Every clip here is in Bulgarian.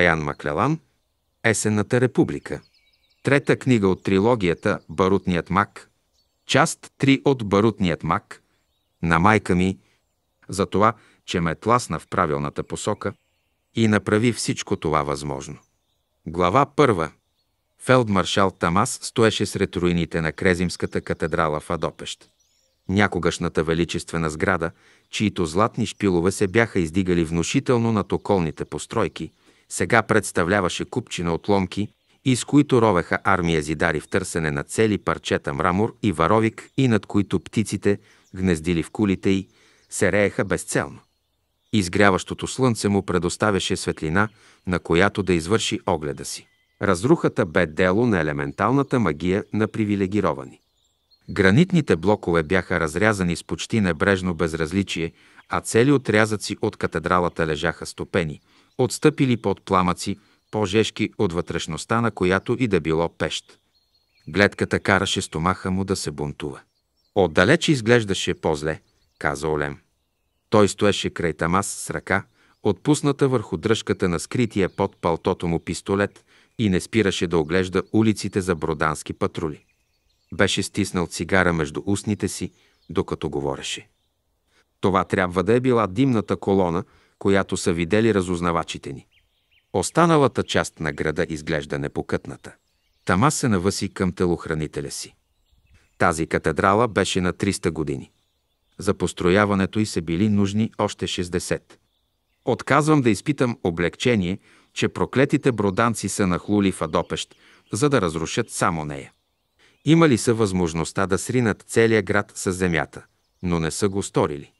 Райан Маклелан, Есенната република. Трета книга от трилогията Барутният мак, част 3 от Барутният мак, на майка ми, за това, че ме тласна в правилната посока и направи всичко това възможно. Глава 1. Фелдмаршал Тамас стоеше сред руините на Крезимската катедрала в Адопещ. Някогашната величествена сграда, чието златни шпилове се бяха издигали внушително над околните постройки, сега представляваше купчина отломки, из които ровеха армия зидари в търсене на цели парчета мрамор и варовик и над които птиците, гнездили в кулите й, се рееха безцелно. Изгряващото слънце му предоставяше светлина, на която да извърши огледа си. Разрухата бе дело на елементалната магия на привилегировани. Гранитните блокове бяха разрязани с почти небрежно безразличие, а цели отрязъци от катедралата лежаха стопени – отстъпили под пламъци, по-жешки от вътрешността, на която и да било пещ. Гледката караше стомаха му да се бунтува. Отдалеч изглеждаше по-зле, каза Олем. Той стоеше край Тамас с ръка, отпусната върху дръжката на скрития под палтото му пистолет и не спираше да оглежда улиците за бродански патрули. Беше стиснал цигара между устните си, докато говореше. Това трябва да е била димната колона – която са видели разузнавачите ни. Останалата част на града изглежда непокътната. Тама се навъси към телохранителя си. Тази катедрала беше на 300 години. За построяването й са били нужни още 60. Отказвам да изпитам облегчение, че проклетите броданци са нахлули в Адопещ, за да разрушат само нея. Имали са възможността да сринат целия град с земята, но не са го сторили.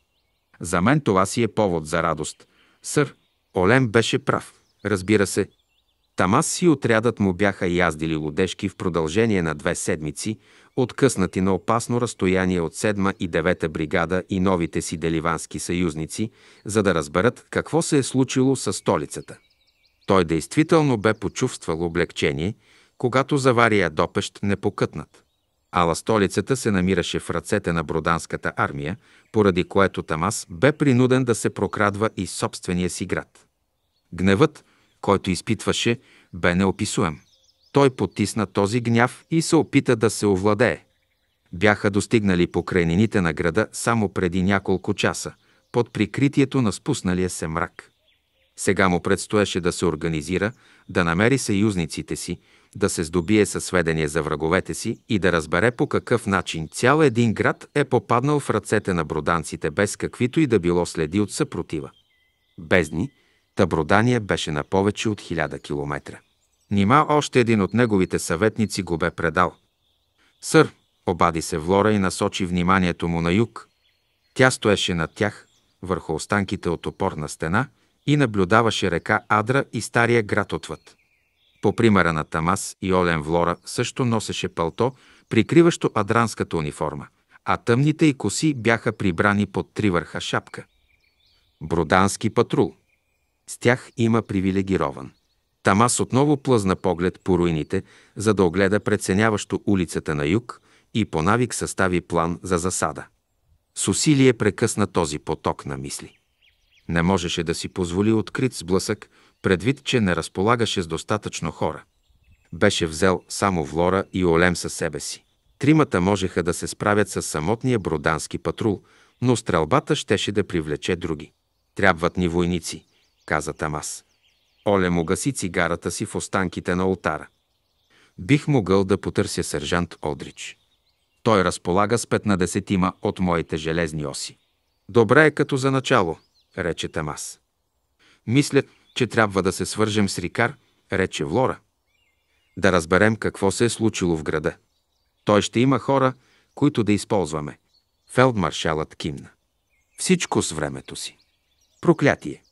За мен това си е повод за радост, Сър, Олем беше прав, разбира се. Тамас и отрядът му бяха яздили лодежки в продължение на две седмици, откъснати на опасно разстояние от 7 и 9 бригада и новите си деливански съюзници, за да разберат какво се е случило с столицата. Той действително бе почувствал облегчение, когато завария допещ непокътнат. Ала столицата се намираше в ръцете на Броданската армия, поради което Тамас бе принуден да се прокрадва и собствения си град. Гневът, който изпитваше, бе неописуем. Той потисна този гняв и се опита да се овладее. Бяха достигнали покрайнините на града само преди няколко часа, под прикритието на спусналия се мрак. Сега му предстоеше да се организира, да намери съюзниците си, да се здобие със сведения за враговете си и да разбере по какъв начин цял един град е попаднал в ръцете на броданците без каквито и да било следи от съпротива. Бездни, та беше на повече от хиляда километра. Нима още един от неговите съветници го бе предал. Сър, обади се Влора и насочи вниманието му на юг. Тя стоеше над тях, върху останките от опорна стена и наблюдаваше река Адра и стария град отвъд. По примера на Тамас и Олен Влора също носеше пълто, прикриващо адранската униформа, а тъмните и коси бяха прибрани под три върха шапка. Бродански патрул. С тях има привилегирован. Тамас отново плъзна поглед по руините, за да огледа преценяващо улицата на юг и по навик състави план за засада. С усилие прекъсна този поток на мисли. Не можеше да си позволи открит сблъсък предвид, че не разполагаше с достатъчно хора. Беше взел само Влора и Олем със себе си. Тримата можеха да се справят с самотния бродански патрул, но стрелбата щеше да привлече други. Трябват ни войници, каза Тамас. Оле му гаси цигарата си в останките на ултара. Бих могъл да потърся сержант Одрич. Той разполага с 15 от моите железни оси. Добре е като за начало, рече Тамас. Мисля, че трябва да се свържем с Рикар, рече Влора. Да разберем какво се е случило в града. Той ще има хора, които да използваме. Фелдмаршалът кимна. Всичко с времето си. Проклятие.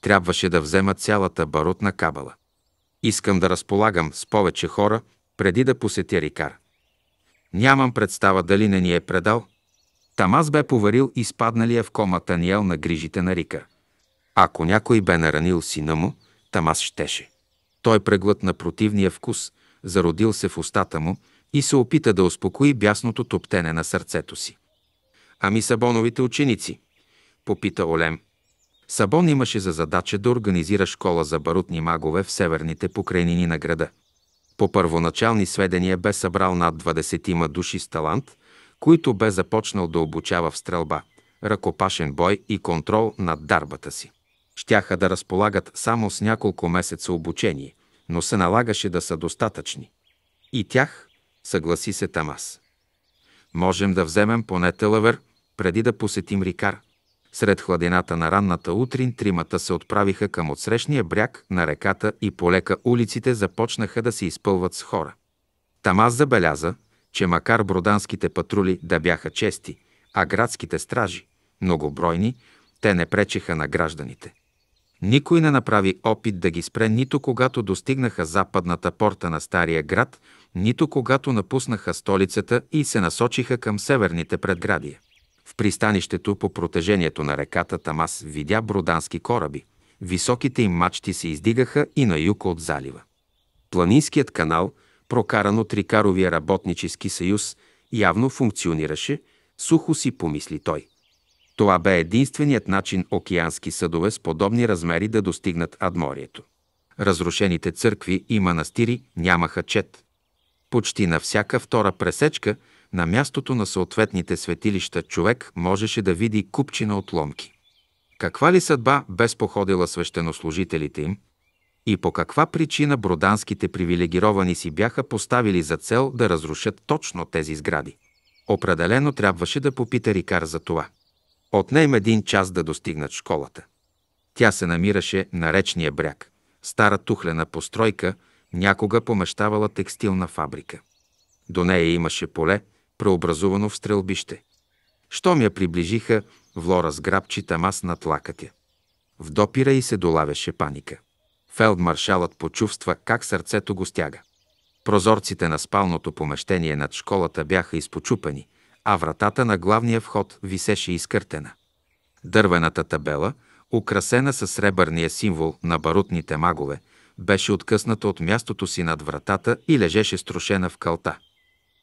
Трябваше да взема цялата баротна кабала. Искам да разполагам с повече хора, преди да посетя Рикар. Нямам представа дали не ни е предал. Тамас бе поверил изпадналия в кома Таниел на грижите на Рикар. Ако някой бе наранил сина му, Тамас щеше. Той преглътна противния вкус, зародил се в устата му и се опита да успокои бясното топтене на сърцето си. Ами Сабоновите ученици? Попита Олем. Сабон имаше за задача да организира школа за барутни магове в северните покрайнини на града. По първоначални сведения бе събрал над 20 души с талант, които бе започнал да обучава в стрелба, ръкопашен бой и контрол над дарбата си щяха да разполагат само с няколко месеца обучение, но се налагаше да са достатъчни. И тях, съгласи се Тамас. Можем да вземем поне Телавер, преди да посетим Рикар. Сред хладината на ранната утрин тримата се отправиха към отсрещния бряг на реката и полека улиците започнаха да се изпълват с хора. Тамас забеляза, че макар броданските патрули да бяха чести, а градските стражи, многобройни, те не пречеха на гражданите. Никой не направи опит да ги спре нито когато достигнаха западната порта на Стария град, нито когато напуснаха столицата и се насочиха към северните предградия. В пристанището по протежението на реката Тамас видя бродански кораби. Високите им мачти се издигаха и на юг от залива. Планинският канал, прокаран от Рикаровия работнически съюз, явно функционираше, сухо си помисли той. Това бе единственият начин океански съдове с подобни размери да достигнат Адморието. Разрушените църкви и манастири нямаха чет. Почти на всяка втора пресечка на мястото на съответните светилища човек можеше да види купчина отломки. Каква ли съдба без походила свещенослужителите им? И по каква причина броданските привилегировани си бяха поставили за цел да разрушат точно тези сгради? Определено трябваше да попита Рикар за това отнем един час да достигнат школата. Тя се намираше на речния бряг, стара тухлена постройка, някога помещавала текстилна фабрика. До нея имаше поле, преобразувано в стрелбище. Щом я приближиха, Влора сграбчи тамас над лакътя. В допира и се долавяше паника. Фелдмаршалът почувства как сърцето го стяга. Прозорците на спалното помещение над школата бяха изпочупани – а вратата на главния вход висеше изкъртена. Дървената табела, украсена със сребърния символ на барутните магове, беше откъсната от мястото си над вратата и лежеше струшена в калта.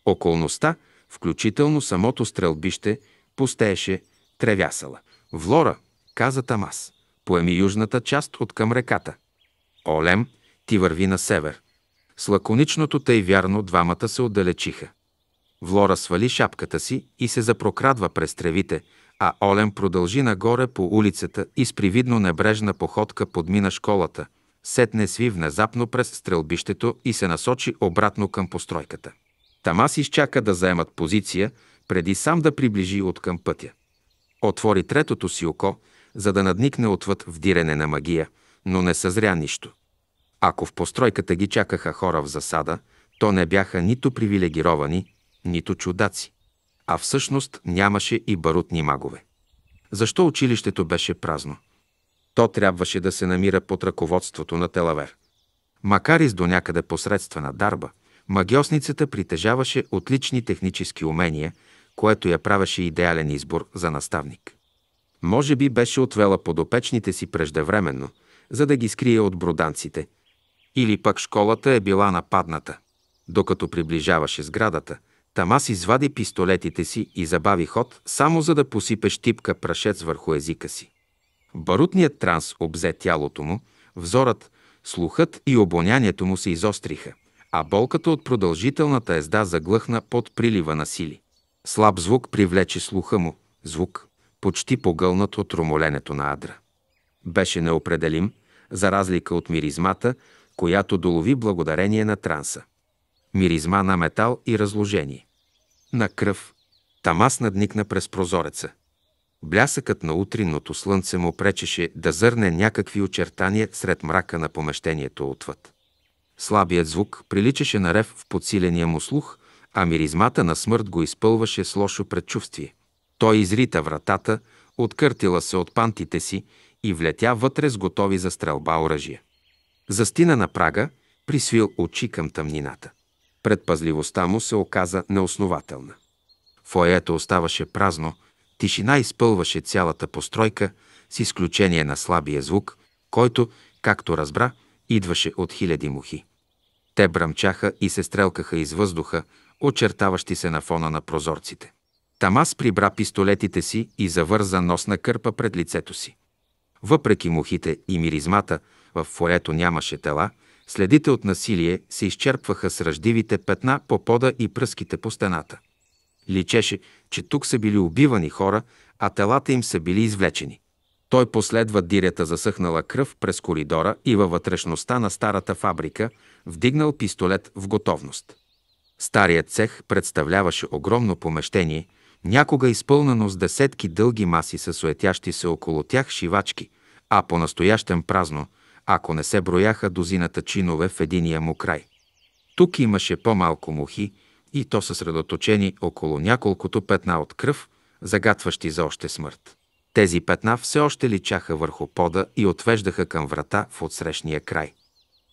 Околността, включително самото стрелбище, пустееше тревясала. Влора, каза Тамас, поеми южната част от към реката. Олем, ти върви на север. С лаконичното тъй вярно двамата се отдалечиха. Влора свали шапката си и се запрокрадва през тревите, а Олен продължи нагоре по улицата и с привидно небрежна походка подмина школата. Сетне сви внезапно през стрелбището и се насочи обратно към постройката. Тамас изчака да заемат позиция, преди сам да приближи от към пътя. Отвори третото си око, за да надникне отвъд в дирене на магия, но не съзря нищо. Ако в постройката ги чакаха хора в засада, то не бяха нито привилегировани, нито чудаци. А всъщност нямаше и барутни магове. Защо училището беше празно? То трябваше да се намира под ръководството на Телавер. Макар и с до някъде посредствена дарба, магиосницата притежаваше отлични технически умения, което я правеше идеален избор за наставник. Може би беше отвела подопечните си преждевременно, за да ги скрие от броданците, или пък школата е била нападната. Докато приближаваше сградата, Тамас извади пистолетите си и забави ход, само за да посипе щипка прашец върху езика си. Барутният транс обзе тялото му, взорът, слухът и обонянието му се изостриха, а болката от продължителната езда заглъхна под прилива на сили. Слаб звук привлече слуха му, звук, почти погълнат от ромоленето на адра. Беше неопределим, за разлика от миризмата, която долови благодарение на транса. Миризма на метал и разложение на кръв. Тамас надникна през прозореца. Блясъкът на утринното слънце му пречеше да зърне някакви очертания сред мрака на помещението отвъд. Слабият звук приличаше на рев в подсиления му слух, а миризмата на смърт го изпълваше с лошо предчувствие. Той изрита вратата, откъртила се от пантите си и влетя вътре с готови за стрелба оръжия. Застина на прага, присвил очи към тъмнината. Предпазливостта му се оказа неоснователна. Фоето оставаше празно, тишина изпълваше цялата постройка, с изключение на слабия звук, който, както разбра, идваше от хиляди мухи. Те бръмчаха и се стрелкаха из въздуха, очертаващи се на фона на прозорците. Тамас прибра пистолетите си и завърза носна кърпа пред лицето си. Въпреки мухите и миризмата, в фоето нямаше тела, Следите от насилие се изчерпваха с ръждивите петна по пода и пръските по стената. Личеше, че тук са били убивани хора, а телата им са били извлечени. Той последва дирята засъхнала кръв през коридора и във вътрешността на старата фабрика, вдигнал пистолет в готовност. Старият цех представляваше огромно помещение, някога изпълнено с десетки дълги маси със суетящи се около тях шивачки, а по-настоящем празно – ако не се брояха дозината чинове в единия му край. Тук имаше по-малко мухи и то съсредоточени около няколкото петна от кръв, загатващи за още смърт. Тези петна все още личаха върху пода и отвеждаха към врата в отсрещния край.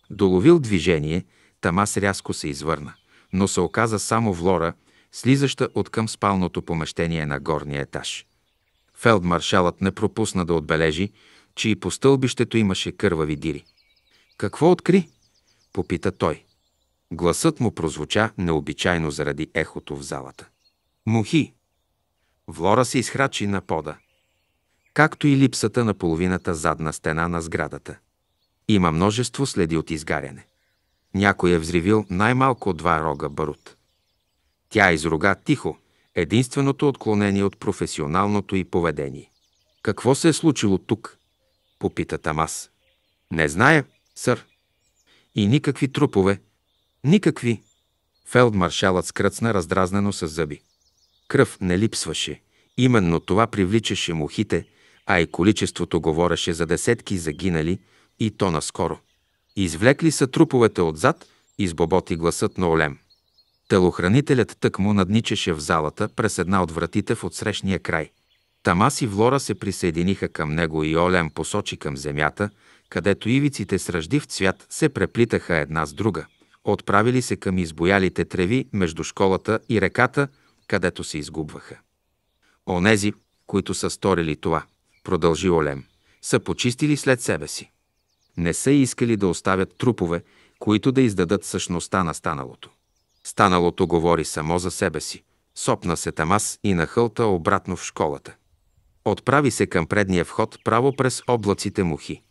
Доловил движение, Тамас рязко се извърна, но се оказа само в лора, слизаща от към спалното помещение на горния етаж. Фелдмаршалът не пропусна да отбележи, че и по стълбището имаше кървави дири. Какво откри? попита той. Гласът му прозвуча необичайно заради ехото в залата. Мухи! Влора се изхрачи на пода, както и липсата на половината задна стена на сградата. Има множество следи от изгаряне. Някой е взривил най-малко два рога барут. Тя изруга тихо, единственото отклонение от професионалното й поведение. Какво се е случило тук? Попита Тамас. Не зная, сър. И никакви трупове. Никакви. Фелдмаршалът скръцна раздразнено с зъби. Кръв не липсваше. Именно това привличаше мухите, а и количеството говореше за десетки загинали и то наскоро. Извлекли са труповете отзад, избоботи гласът на Олем. Телохранителят тък му надничеше в залата през една от вратите в отсрещния край. Тамас и Влора се присъединиха към него и Олен посочи към земята, където ивиците с ръждив цвят се преплитаха една с друга. Отправили се към избоялите треви между школата и реката, където се изгубваха. Онези, които са сторили това, продължи Олем, са почистили след себе си. Не са искали да оставят трупове, които да издадат същността на станалото. Станалото говори само за себе си. Сопна се Тамас и нахълта обратно в школата. Отправи се към предния вход право през облаците мухи.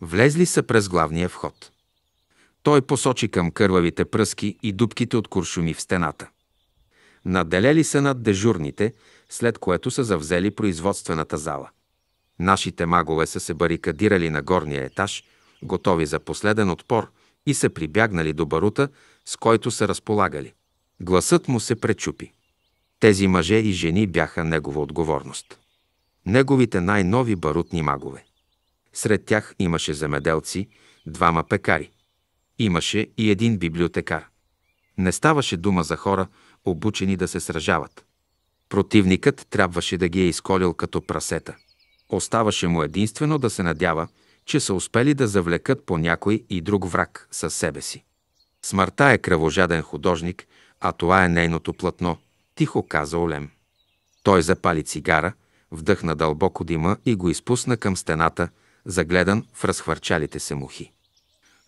Влезли са през главния вход. Той посочи към кървавите пръски и дубките от куршуми в стената. Наделели са над дежурните, след което са завзели производствената зала. Нашите магове са се барикадирали на горния етаж, готови за последен отпор и са прибягнали до барута, с който са разполагали. Гласът му се пречупи. Тези мъже и жени бяха негова отговорност неговите най-нови барутни магове. Сред тях имаше земеделци, двама пекари. Имаше и един библиотекар. Не ставаше дума за хора, обучени да се сражават. Противникът трябваше да ги е изколил като прасета. Оставаше му единствено да се надява, че са успели да завлекат по някой и друг враг със себе си. Смъртта е кръвожаден художник, а това е нейното платно, тихо каза Олем. Той запали цигара, вдъхна дълбоко дима и го изпусна към стената, загледан в разхвърчалите се мухи.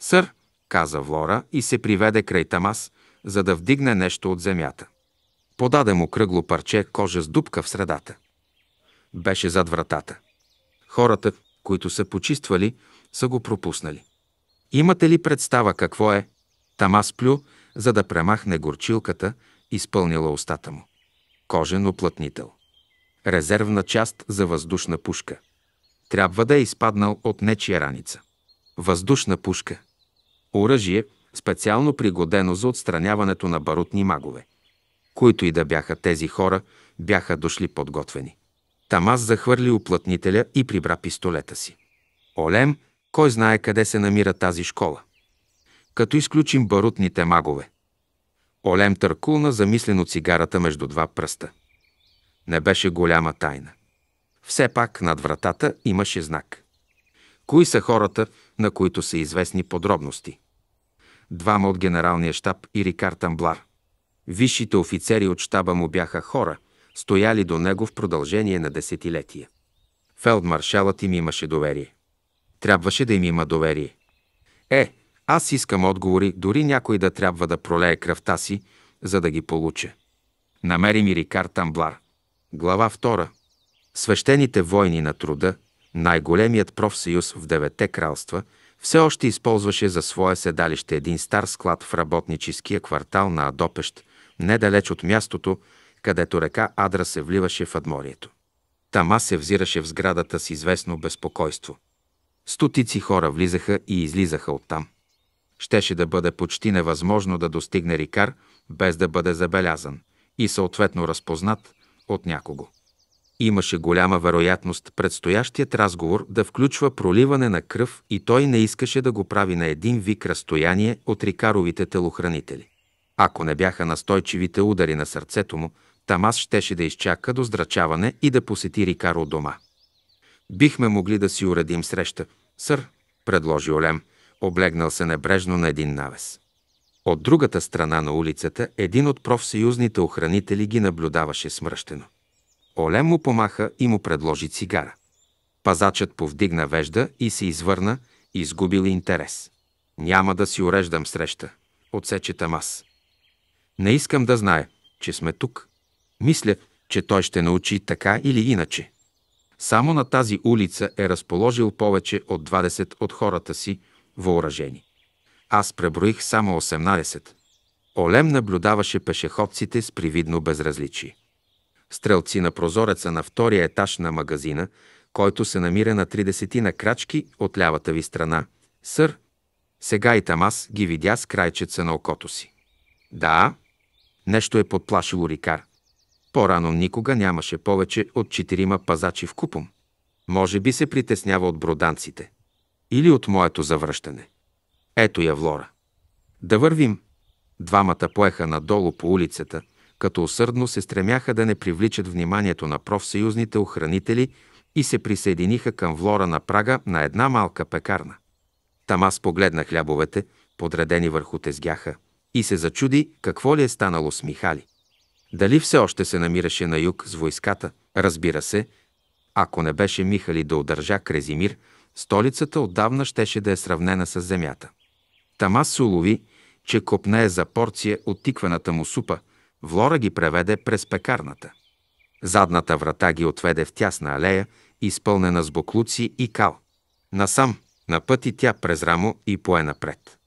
Сър, каза Влора и се приведе край Тамас, за да вдигне нещо от земята. Подаде му кръгло парче кожа с дупка в средата. Беше зад вратата. Хората, които са почиствали, са го пропуснали. Имате ли представа какво е? Тамас плю, за да премахне горчилката, изпълнила устата му. Кожен оплътнител резервна част за въздушна пушка. Трябва да е изпаднал от нечия раница. Въздушна пушка. Оръжие, специално пригодено за отстраняването на барутни магове. Които и да бяха тези хора, бяха дошли подготвени. Тамас захвърли оплътнителя и прибра пистолета си. Олем, кой знае къде се намира тази школа. Като изключим барутните магове. Олем търкулна замислено цигарата между два пръста – не беше голяма тайна. Все пак над вратата имаше знак. Кои са хората, на които са известни подробности? Двама от генералния щаб и Рикар Тамблар. Висшите офицери от щаба му бяха хора, стояли до него в продължение на десетилетия. Фелдмаршалът им имаше доверие. Трябваше да им има доверие. Е, аз искам отговори, дори някой да трябва да пролее кръвта си, за да ги получа. Намери ми Рикар Тамблар. Глава 2. Свещените войни на труда, най-големият профсъюз в Девете кралства, все още използваше за свое седалище един стар склад в работническия квартал на Адопещ, недалеч от мястото, където река Адра се вливаше в Адморието. Тама се взираше в сградата с известно безпокойство. Стотици хора влизаха и излизаха оттам. Щеше да бъде почти невъзможно да достигне Рикар, без да бъде забелязан и съответно разпознат, от някого. Имаше голяма вероятност предстоящият разговор да включва проливане на кръв и той не искаше да го прави на един вик разстояние от рикаровите телохранители. Ако не бяха настойчивите удари на сърцето му, Тамас щеше да изчака до здрачаване и да посети Рикаро дома. Бихме могли да си уредим среща, сър, предложи Олем, облегнал се небрежно на един навес. От другата страна на улицата един от профсъюзните охранители ги наблюдаваше смръщено. Олем му помаха и му предложи цигара. Пазачът повдигна вежда и се извърна, изгубил интерес. Няма да си уреждам среща, отсече Тамас. Не искам да знае, че сме тук. Мисля, че той ще научи така или иначе. Само на тази улица е разположил повече от 20 от хората си въоръжени. Аз преброих само 18. Олем наблюдаваше пешеходците с привидно безразличие. Стрелци на прозореца на втория етаж на магазина, който се намира на 30 на крачки от лявата ви страна. Сър, сега и там аз ги видя с крайчеца на окото си. Да, нещо е подплашило Рикар. По-рано никога нямаше повече от четирима пазачи в купом. Може би се притеснява от броданците. Или от моето завръщане. Ето я, Влора. Да вървим. Двамата поеха надолу по улицата, като усърдно се стремяха да не привличат вниманието на профсъюзните охранители и се присъединиха към Влора на прага на една малка пекарна. Там аз погледна хлябовете, подредени върху тезгяха, и се зачуди какво ли е станало с Михали. Дали все още се намираше на юг с войската, разбира се, ако не беше Михали да удържа Крезимир, столицата отдавна щеше да е сравнена с земята. Тама се улови, че копнее за порция от тиквената му супа. Влора ги преведе през пекарната. Задната врата ги отведе в тясна алея, изпълнена с буклуци и кал. Насам, на пъти тя през рамо и пое напред.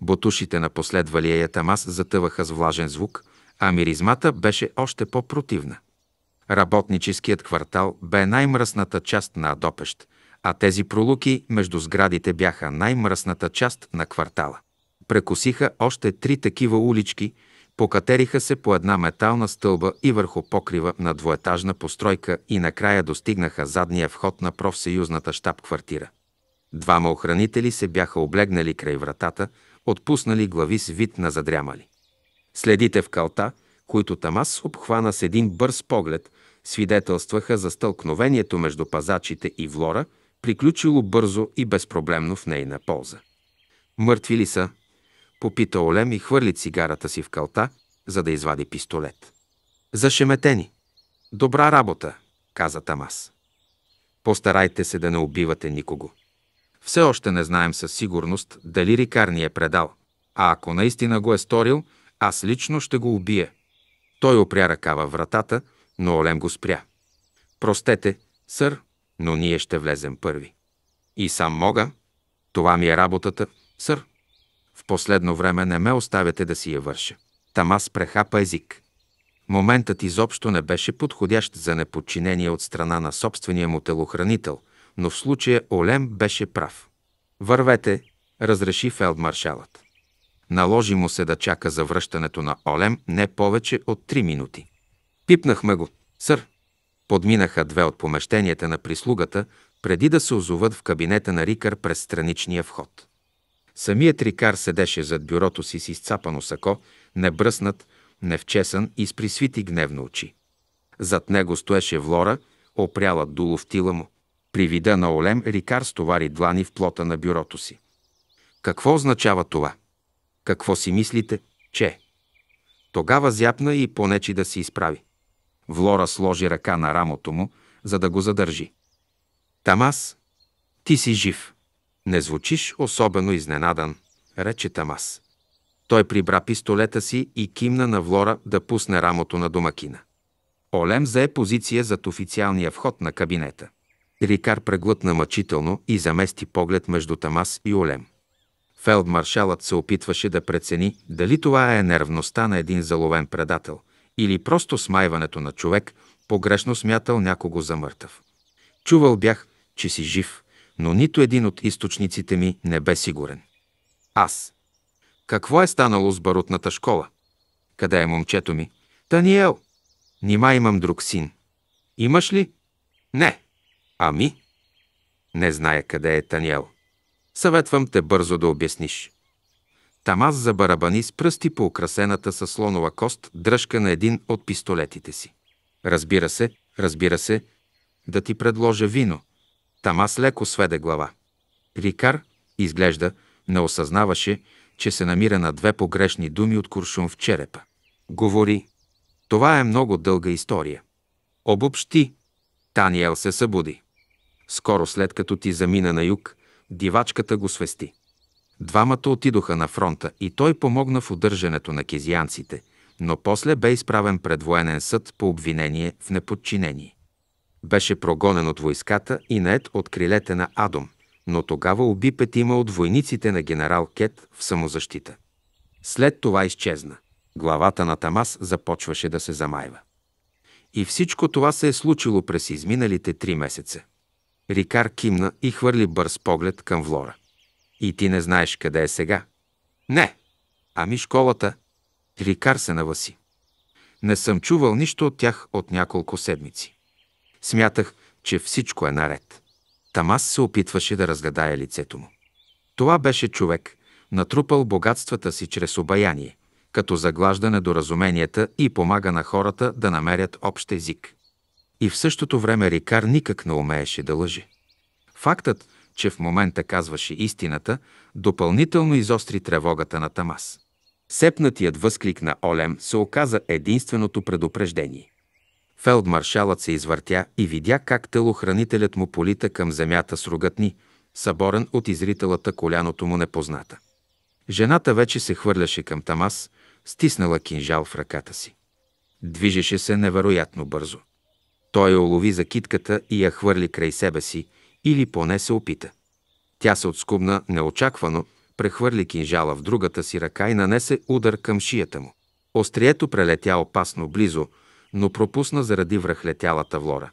Ботушите на последвалия я тамас затъваха с влажен звук, а миризмата беше още по-противна. Работническият квартал бе най-мръсната част на Адопещ – а тези пролуки между сградите бяха най-мръсната част на квартала. Прекосиха още три такива улички, покатериха се по една метална стълба и върху покрива на двоетажна постройка и накрая достигнаха задния вход на профсъюзната щаб-квартира. Двама охранители се бяха облегнали край вратата, отпуснали глави с вид на задрямали. Следите в калта, които Тамас обхвана с един бърз поглед, свидетелстваха за стълкновението между пазачите и Влора – приключило бързо и безпроблемно в нейна полза. Мъртви ли са? Попита Олем и хвърли цигарата си в калта, за да извади пистолет. Зашеметени. Добра работа, каза Тамас. Постарайте се да не убивате никого. Все още не знаем със сигурност дали Рикар ни е предал, а ако наистина го е сторил, аз лично ще го убия. Той опря ръка във вратата, но Олем го спря. Простете, сър, но ние ще влезем първи. И сам мога. Това ми е работата, сър. В последно време не ме оставяте да си я върша. Там аз прехапа език. Моментът изобщо не беше подходящ за неподчинение от страна на собствения му телохранител, но в случая Олем беше прав. Вървете, разреши фелдмаршалът. Наложи му се да чака за връщането на Олем не повече от 3 минути. Пипнахме го. Сър, Подминаха две от помещенията на прислугата, преди да се озоват в кабинета на Рикар през страничния вход. Самият Рикар седеше зад бюрото си с изцапано сако, небръснат, невчесан и с присвити гневно очи. Зад него стоеше Влора, опряла дуло в тила му. При вида на Олем Рикар стовари длани в плота на бюрото си. Какво означава това? Какво си мислите, че? Тогава зяпна и понечи да се изправи. Влора сложи ръка на рамото му, за да го задържи. Тамас, ти си жив. Не звучиш особено изненадан, рече Тамас. Той прибра пистолета си и кимна на Влора да пусне рамото на домакина. Олем зае позиция зад официалния вход на кабинета. Рикар преглътна мъчително и замести поглед между Тамас и Олем. Фелдмаршалът се опитваше да прецени дали това е нервността на един заловен предател – или просто смайването на човек, погрешно смятал някого за мъртъв. Чувал бях, че си жив, но нито един от източниците ми не бе сигурен. Аз. Какво е станало с барутната школа? Къде е момчето ми? Таниел. Нима имам друг син. Имаш ли? Не. Ами? Не зная къде е Таниел. Съветвам те бързо да обясниш. Там аз забарабани с пръсти по украсената със слонова кост дръжка на един от пистолетите си. Разбира се, разбира се, да ти предложа вино. Там аз леко сведе глава. Рикар, изглежда, не осъзнаваше, че се намира на две погрешни думи от куршум в черепа. Говори. Това е много дълга история. Обобщи. Таниел се събуди. Скоро след като ти замина на юг, дивачката го свести. Двамата отидоха на фронта и той помогна в удържането на кезианците, но после бе изправен пред военен съд по обвинение в неподчинение. Беше прогонен от войската и наед от крилете на Адом, но тогава уби петима от войниците на генерал Кет в самозащита. След това изчезна. Главата на Тамас започваше да се замайва. И всичко това се е случило през изминалите три месеца. Рикар кимна и хвърли бърз поглед към Влора. И ти не знаеш къде е сега. Не. Ами школата. Рикар се наваси. Не съм чувал нищо от тях от няколко седмици. Смятах, че всичко е наред. Тамас се опитваше да разгледае лицето му. Това беше човек, натрупал богатствата си чрез обаяние, като заглажда недоразуменията и помага на хората да намерят общ език. И в същото време Рикар никак не умееше да лъже. Фактът, че в момента казваше истината, допълнително изостри тревогата на Тамас. Сепнатият възклик на Олем се оказа единственото предупреждение. Фелдмаршалът се извъртя и видя как телохранителят му полита към земята с ругътни, съборен от изрителата коляното му непозната. Жената вече се хвърляше към Тамас, стиснала кинжал в ръката си. Движеше се невероятно бързо. Той я улови за китката и я хвърли край себе си, или поне се опита. Тя се отскубна неочаквано, прехвърли кинжала в другата си ръка и нанесе удар към шията му. Острието прелетя опасно близо, но пропусна заради връхлетялата влора.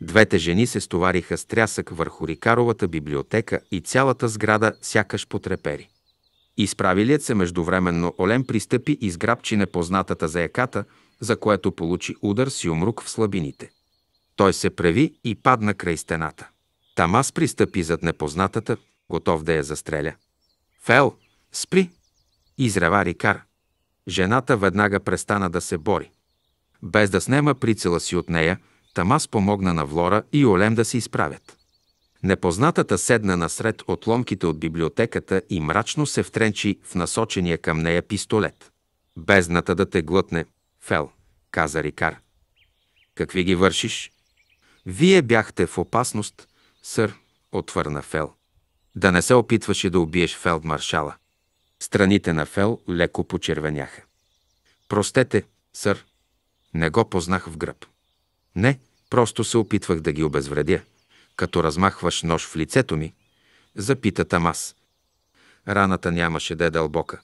Двете жени се стовариха с трясък върху Рикаровата библиотека и цялата сграда сякаш потрепери. Изправилият се междувременно Олен пристъпи и сграбчи непознатата яката, за което получи удар с юмрук в слабините. Той се преви и падна край стената. Там аз пристъпи зад непознатата, готов да я застреля. Фел, спри! Изрева Рикар. Жената веднага престана да се бори. Без да снема прицела си от нея, Тамас помогна на Влора и Олем да се изправят. Непознатата седна насред отломките от библиотеката и мрачно се втренчи в насочения към нея пистолет. Бездната да те глътне, Фел, каза Рикар. Какви ги вършиш? Вие бяхте в опасност, сър, отвърна Фел. Да не се опитваше да убиеш фелдмаршала. Страните на Фел леко почервеняха. Простете, сър. Не го познах в гръб. Не, просто се опитвах да ги обезвредя. Като размахваш нож в лицето ми, запита Тамас. Раната нямаше да е дълбока.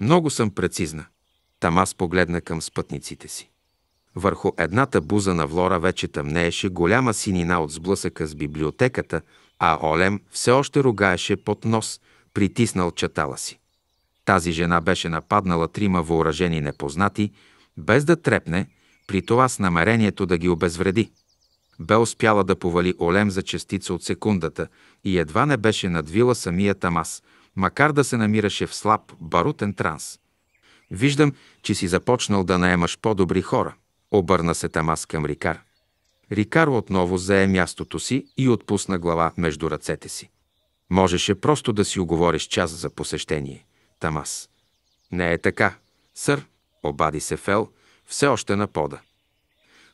Много съм прецизна. Тамас погледна към спътниците си. Върху едната буза на Влора вече тъмнееше голяма синина от сблъсъка с библиотеката, а Олем все още ругаеше под нос, притиснал чатала си. Тази жена беше нападнала трима въоръжени непознати, без да трепне, при това с намерението да ги обезвреди. Бе успяла да повали Олем за частица от секундата и едва не беше надвила самия Тамас, макар да се намираше в слаб, барутен транс. Виждам, че си започнал да наемаш по-добри хора. Обърна се Тамас към Рикар. Рикар отново зае мястото си и отпусна глава между ръцете си. Можеше просто да си оговориш час за посещение, Тамас. Не е така, сър, обади се Фел, все още на пода.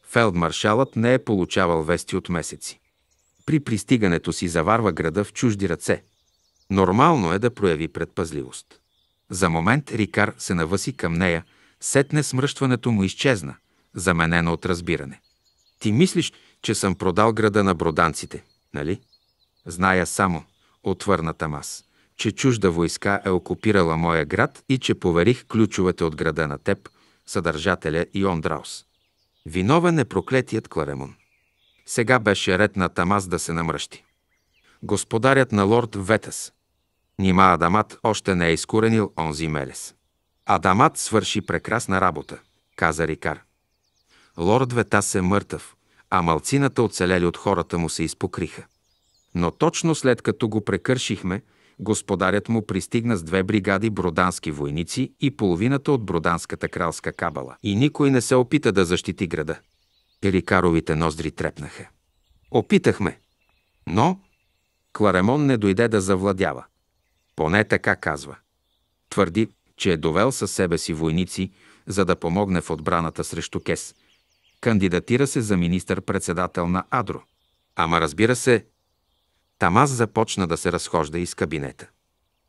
Фелдмаршалът не е получавал вести от месеци. При пристигането си заварва града в чужди ръце. Нормално е да прояви предпазливост. За момент Рикар се навъси към нея, сетне смръщването му изчезна – заменена от разбиране. Ти мислиш, че съм продал града на броданците, нали? Зная само, отвърна Тамас, че чужда войска е окупирала моя град и че поверих ключовете от града на теб, съдържателя и Драус. Виновен е проклетият Кларемон. Сега беше ред на Тамас да се намръщи. Господарят на лорд Ветес. Нима Адамат още не е изкоренил онзи Мелес. Адамат свърши прекрасна работа, каза Рикар. Лорд Ветас е мъртъв, а малцината оцелели от хората му се изпокриха. Но точно след като го прекършихме, господарят му пристигна с две бригади бродански войници и половината от броданската кралска кабала. И никой не се опита да защити града. Перикаровите ноздри трепнаха. Опитахме. Но Кларемон не дойде да завладява. Поне така казва. Твърди, че е довел със себе си войници, за да помогне в отбраната срещу Кес – Кандидатира се за министър-председател на Адро. Ама разбира се, Тамаз започна да се разхожда из кабинета.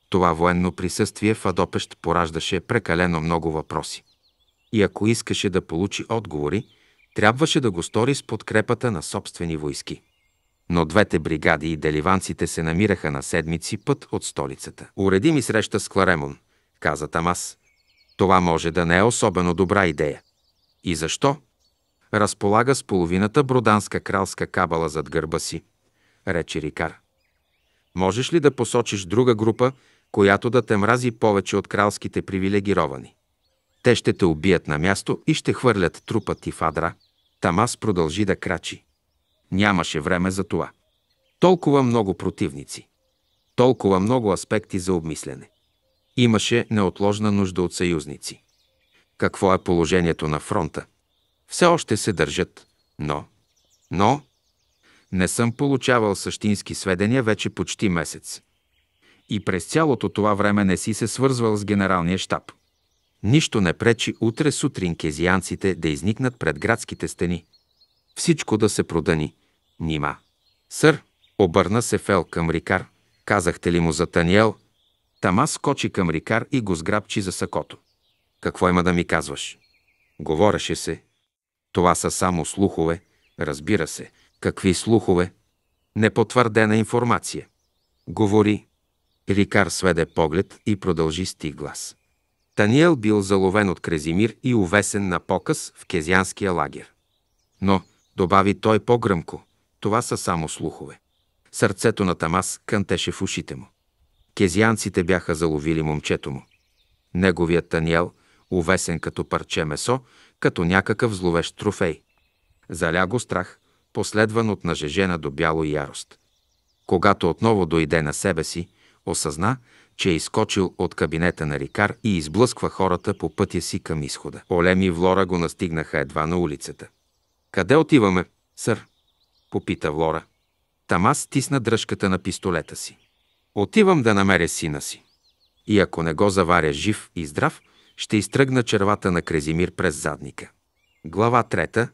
Това военно присъствие в Адопещ пораждаше прекалено много въпроси. И ако искаше да получи отговори, трябваше да го стори с подкрепата на собствени войски. Но двете бригади и деливанците се намираха на седмици път от столицата. Уреди ми среща с Кларемон, каза Тамас. Това може да не е особено добра идея. И защо? разполага с половината броданска кралска кабала зад гърба си, рече Рикар. Можеш ли да посочиш друга група, която да те мрази повече от кралските привилегировани? Те ще те убият на място и ще хвърлят трупа ти в адра. Тамас продължи да крачи. Нямаше време за това. Толкова много противници. Толкова много аспекти за обмислене. Имаше неотложна нужда от съюзници. Какво е положението на фронта? Все още се държат, но... Но... Не съм получавал същински сведения вече почти месец. И през цялото това време не си се свързвал с генералния щаб. Нищо не пречи утре сутрин кезиянците да изникнат пред градските стени. Всичко да се продани. Нима. Сър, обърна се Фел към Рикар. Казахте ли му за Таниел? Тама скочи към Рикар и го сграбчи за сакото. Какво има да ми казваш? Говореше се, това са само слухове, разбира се. Какви слухове? Непотвърдена информация. Говори. Рикар сведе поглед и продължи стих глас. Таниел бил заловен от Крезимир и увесен на показ в кезианския лагер. Но, добави той по-гръмко, това са само слухове. Сърцето на Тамас кънтеше в ушите му. Кезианците бяха заловили момчето му. Неговият Таниел, увесен като парче месо, като някакъв зловещ трофей. Заля го страх, последван от нажежена до бяло ярост. Когато отново дойде на себе си, осъзна, че е изкочил от кабинета на Рикар и изблъсква хората по пътя си към изхода. Олем и Влора го настигнаха едва на улицата. «Къде отиваме, сър?» – попита Влора. Тамас стисна дръжката на пистолета си. «Отивам да намеря сина си. И ако не го заваря жив и здрав, ще изтръгна червата на Крезимир през задника. Глава трета.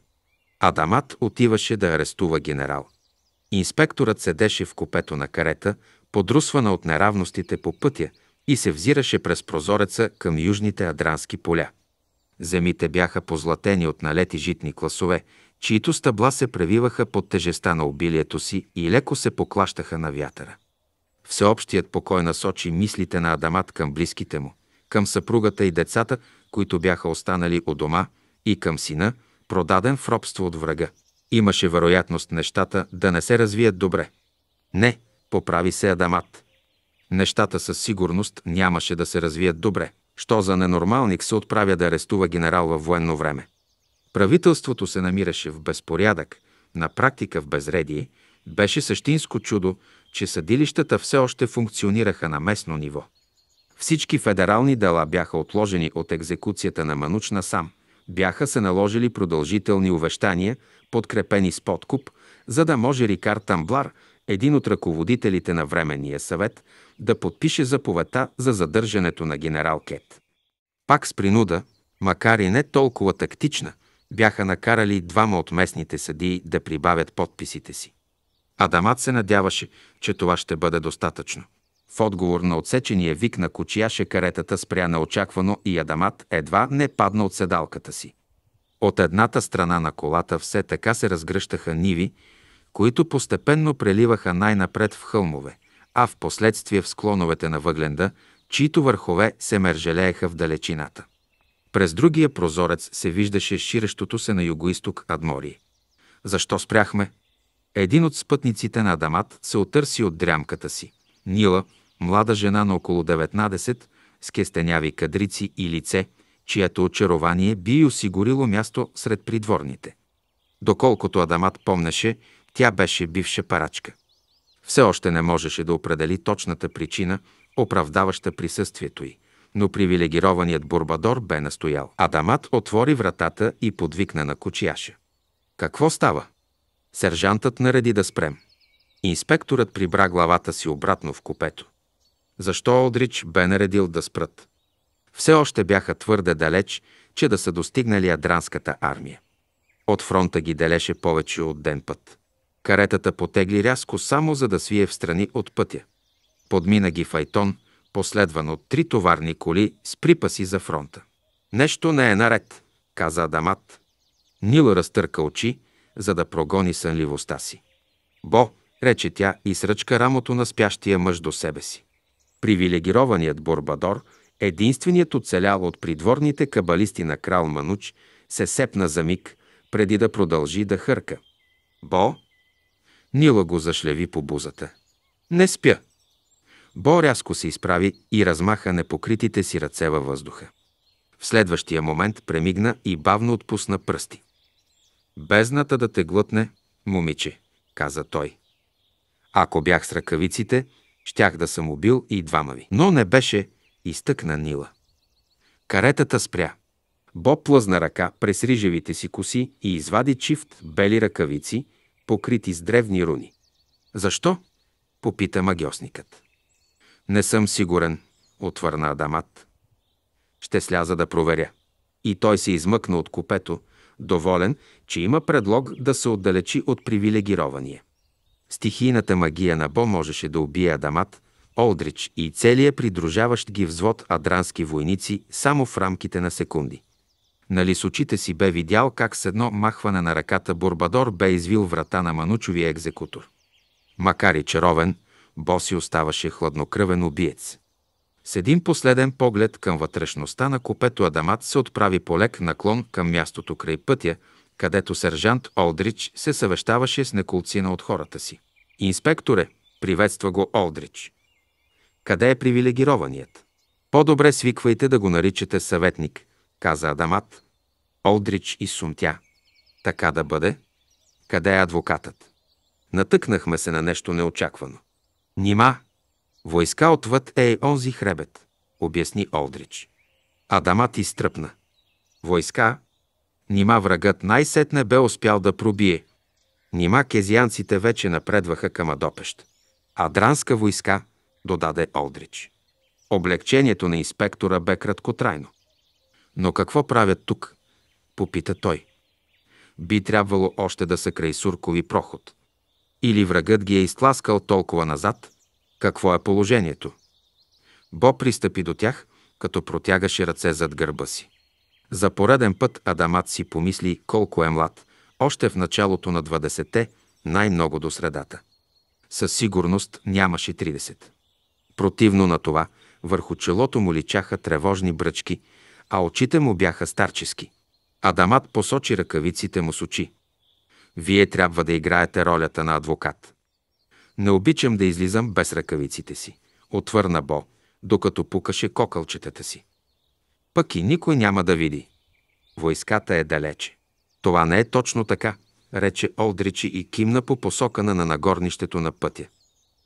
Адамат отиваше да арестува генерал. Инспекторът седеше в купето на карета, подрусвана от неравностите по пътя и се взираше през прозореца към южните адрански поля. Земите бяха позлатени от налети житни класове, чието стъбла се превиваха под тежеста на обилието си и леко се поклащаха на вятъра. Всеобщият покой насочи мислите на Адамат към близките му – към съпругата и децата, които бяха останали у дома, и към сина, продаден в робство от врага. Имаше вероятност нещата да не се развият добре. Не, поправи се Адамат. Нещата със сигурност нямаше да се развият добре. Що за ненормалник се отправя да арестува генерал във военно време? Правителството се намираше в безпорядък, на практика в безредие, беше същинско чудо, че съдилищата все още функционираха на местно ниво. Всички федерални дела бяха отложени от екзекуцията на Мануч сам. Бяха се наложили продължителни увещания, подкрепени с подкуп, за да може Рикар Тамблар, един от ръководителите на Временния съвет, да подпише заповедта за задържането на генерал Кет. Пак с принуда, макар и не толкова тактична, бяха накарали двама от местните съдии да прибавят подписите си. Адамат се надяваше, че това ще бъде достатъчно. В отговор на отсечения вик на кочияше каретата спря неочаквано и Адамат едва не падна от седалката си. От едната страна на колата все така се разгръщаха ниви, които постепенно преливаха най-напред в хълмове, а в последствие в склоновете на въгленда, чието върхове се мержелееха в далечината. През другия прозорец се виждаше ширещото се на югоисток Адмори. Защо спряхме? Един от спътниците на Адамат се отърси от дрямката си – Нила, млада жена на около 19, с кестеняви кадрици и лице, чието очарование би осигурило място сред придворните. Доколкото Адамат помнеше, тя беше бивша парачка. Все още не можеше да определи точната причина, оправдаваща присъствието й, но привилегированият Бурбадор бе настоял. Адамат отвори вратата и подвикна на кучияша. Какво става? Сержантът нареди да спрем. Инспекторът прибра главата си обратно в купето. Защо Одрич бе наредил да спрат? Все още бяха твърде далеч, че да са достигнали адранската армия. От фронта ги делеше повече от ден път. Каретата потегли рязко само за да свие в страни от пътя. Подмина ги Файтон, последван от три товарни коли с припаси за фронта. Нещо не е наред, каза Адамат. Нил разтърка очи, за да прогони сънливостта си. Бо, рече тя и сръчка рамото на спящия мъж до себе си. Привилегированият Борбадор, единственият оцелял от придворните кабалисти на крал Мануч, се сепна за миг, преди да продължи да хърка. Бо? Нила го зашлеви по бузата. Не спя. Бо рязко се изправи и размаха непокритите си ръце във въздуха. В следващия момент премигна и бавно отпусна пръсти. Безната да те глътне, момиче, каза той. Ако бях с ръкавиците, щях да съм убил и двама ви. Но не беше изтъкна Нила. Каретата спря. Боб плъзна ръка през рижевите си коси и извади чифт бели ръкавици, покрити с древни руни. Защо? попита магиосникът. Не съм сигурен, отвърна Адамат. Ще сляза да проверя. И той се измъкна от купето, доволен, че има предлог да се отдалечи от привилегирования. Стихийната магия на Бо можеше да убие Адамат, Олдрич и целия придружаващ ги взвод адрански войници само в рамките на секунди. Нали с очите си бе видял как с едно махване на ръката Бурбадор бе извил врата на Манучовия екзекутор. Макар и чаровен, Бо си оставаше хладнокръвен убиец. С един последен поглед към вътрешността на купето Адамат се отправи полек наклон към мястото край пътя – където сержант Олдрич се съвещаваше с неколцина от хората си. Инспекторе, приветства го Олдрич. Къде е привилегированият? По-добре свиквайте да го наричате съветник, каза Адамат. Олдрич и сумтя. Така да бъде? Къде е адвокатът? Натъкнахме се на нещо неочаквано. Нима, войска отвъд е онзи хребет, обясни Олдрич. Адамат изтръпна. Войска, Нима врагът най-сетне бе успял да пробие. Нима кезианците вече напредваха към Адопещ. Адранска войска, додаде Олдрич. Облегчението на инспектора бе краткотрайно. Но какво правят тук? Попита той. Би трябвало още да са край Суркови проход. Или врагът ги е изтласкал толкова назад? Какво е положението? Бо пристъпи до тях, като протягаше ръце зад гърба си. За пореден път Адамат си помисли колко е млад, още в началото на 20-те, най-много до средата. Със сигурност нямаше 30. Противно на това, върху челото му личаха тревожни бръчки, а очите му бяха старчески. Адамат посочи ръкавиците му с очи. Вие трябва да играете ролята на адвокат. Не обичам да излизам без ръкавиците си, отвърна Бо, докато пукаше кокълчетата си пък и никой няма да види. Войската е далече. Това не е точно така, рече Олдричи и кимна по посока на нагорнището на пътя.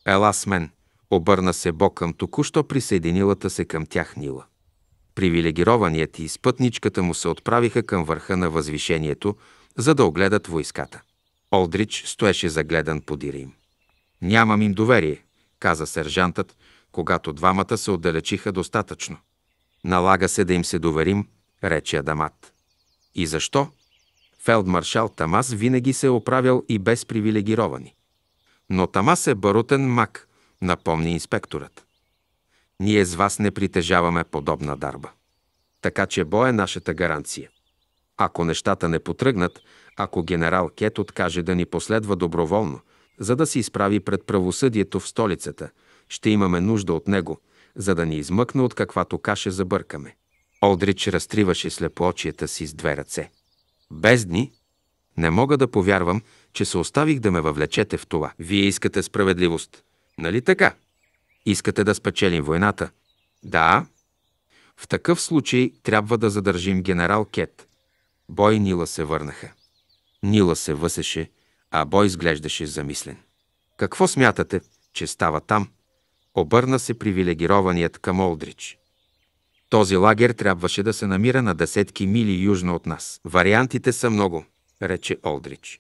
Ела с мен, обърна се Бог към току-що присъединилата се към тях Нила. Привилегированият и спътничката му се отправиха към върха на възвишението, за да огледат войската. Олдрич стоеше загледан подир им. «Нямам им доверие», каза сержантът, когато двамата се отдалечиха достатъчно. Налага се да им се доверим, рече Адамат. И защо? Фелдмаршал Тамас винаги се е оправял и без привилегировани. Но Тамас е барутен мак, напомни инспекторът. Ние с вас не притежаваме подобна дарба. Така че бой е нашата гаранция. Ако нещата не потръгнат, ако генерал Кет откаже да ни последва доброволно, за да се изправи пред правосъдието в столицата, ще имаме нужда от него, за да ни измъкне от каквато каша забъркаме. Олдрич разтриваше слепоочията си с две ръце. Без дни? Не мога да повярвам, че се оставих да ме въвлечете в това. Вие искате справедливост. Нали така? Искате да спечелим войната? Да. В такъв случай трябва да задържим генерал Кет. Бой и Нила се върнаха. Нила се въсеше, а Бой изглеждаше замислен. Какво смятате, че става там? Обърна се привилегированият към Олдрич. Този лагер трябваше да се намира на десетки мили южно от нас. Вариантите са много, рече Олдрич.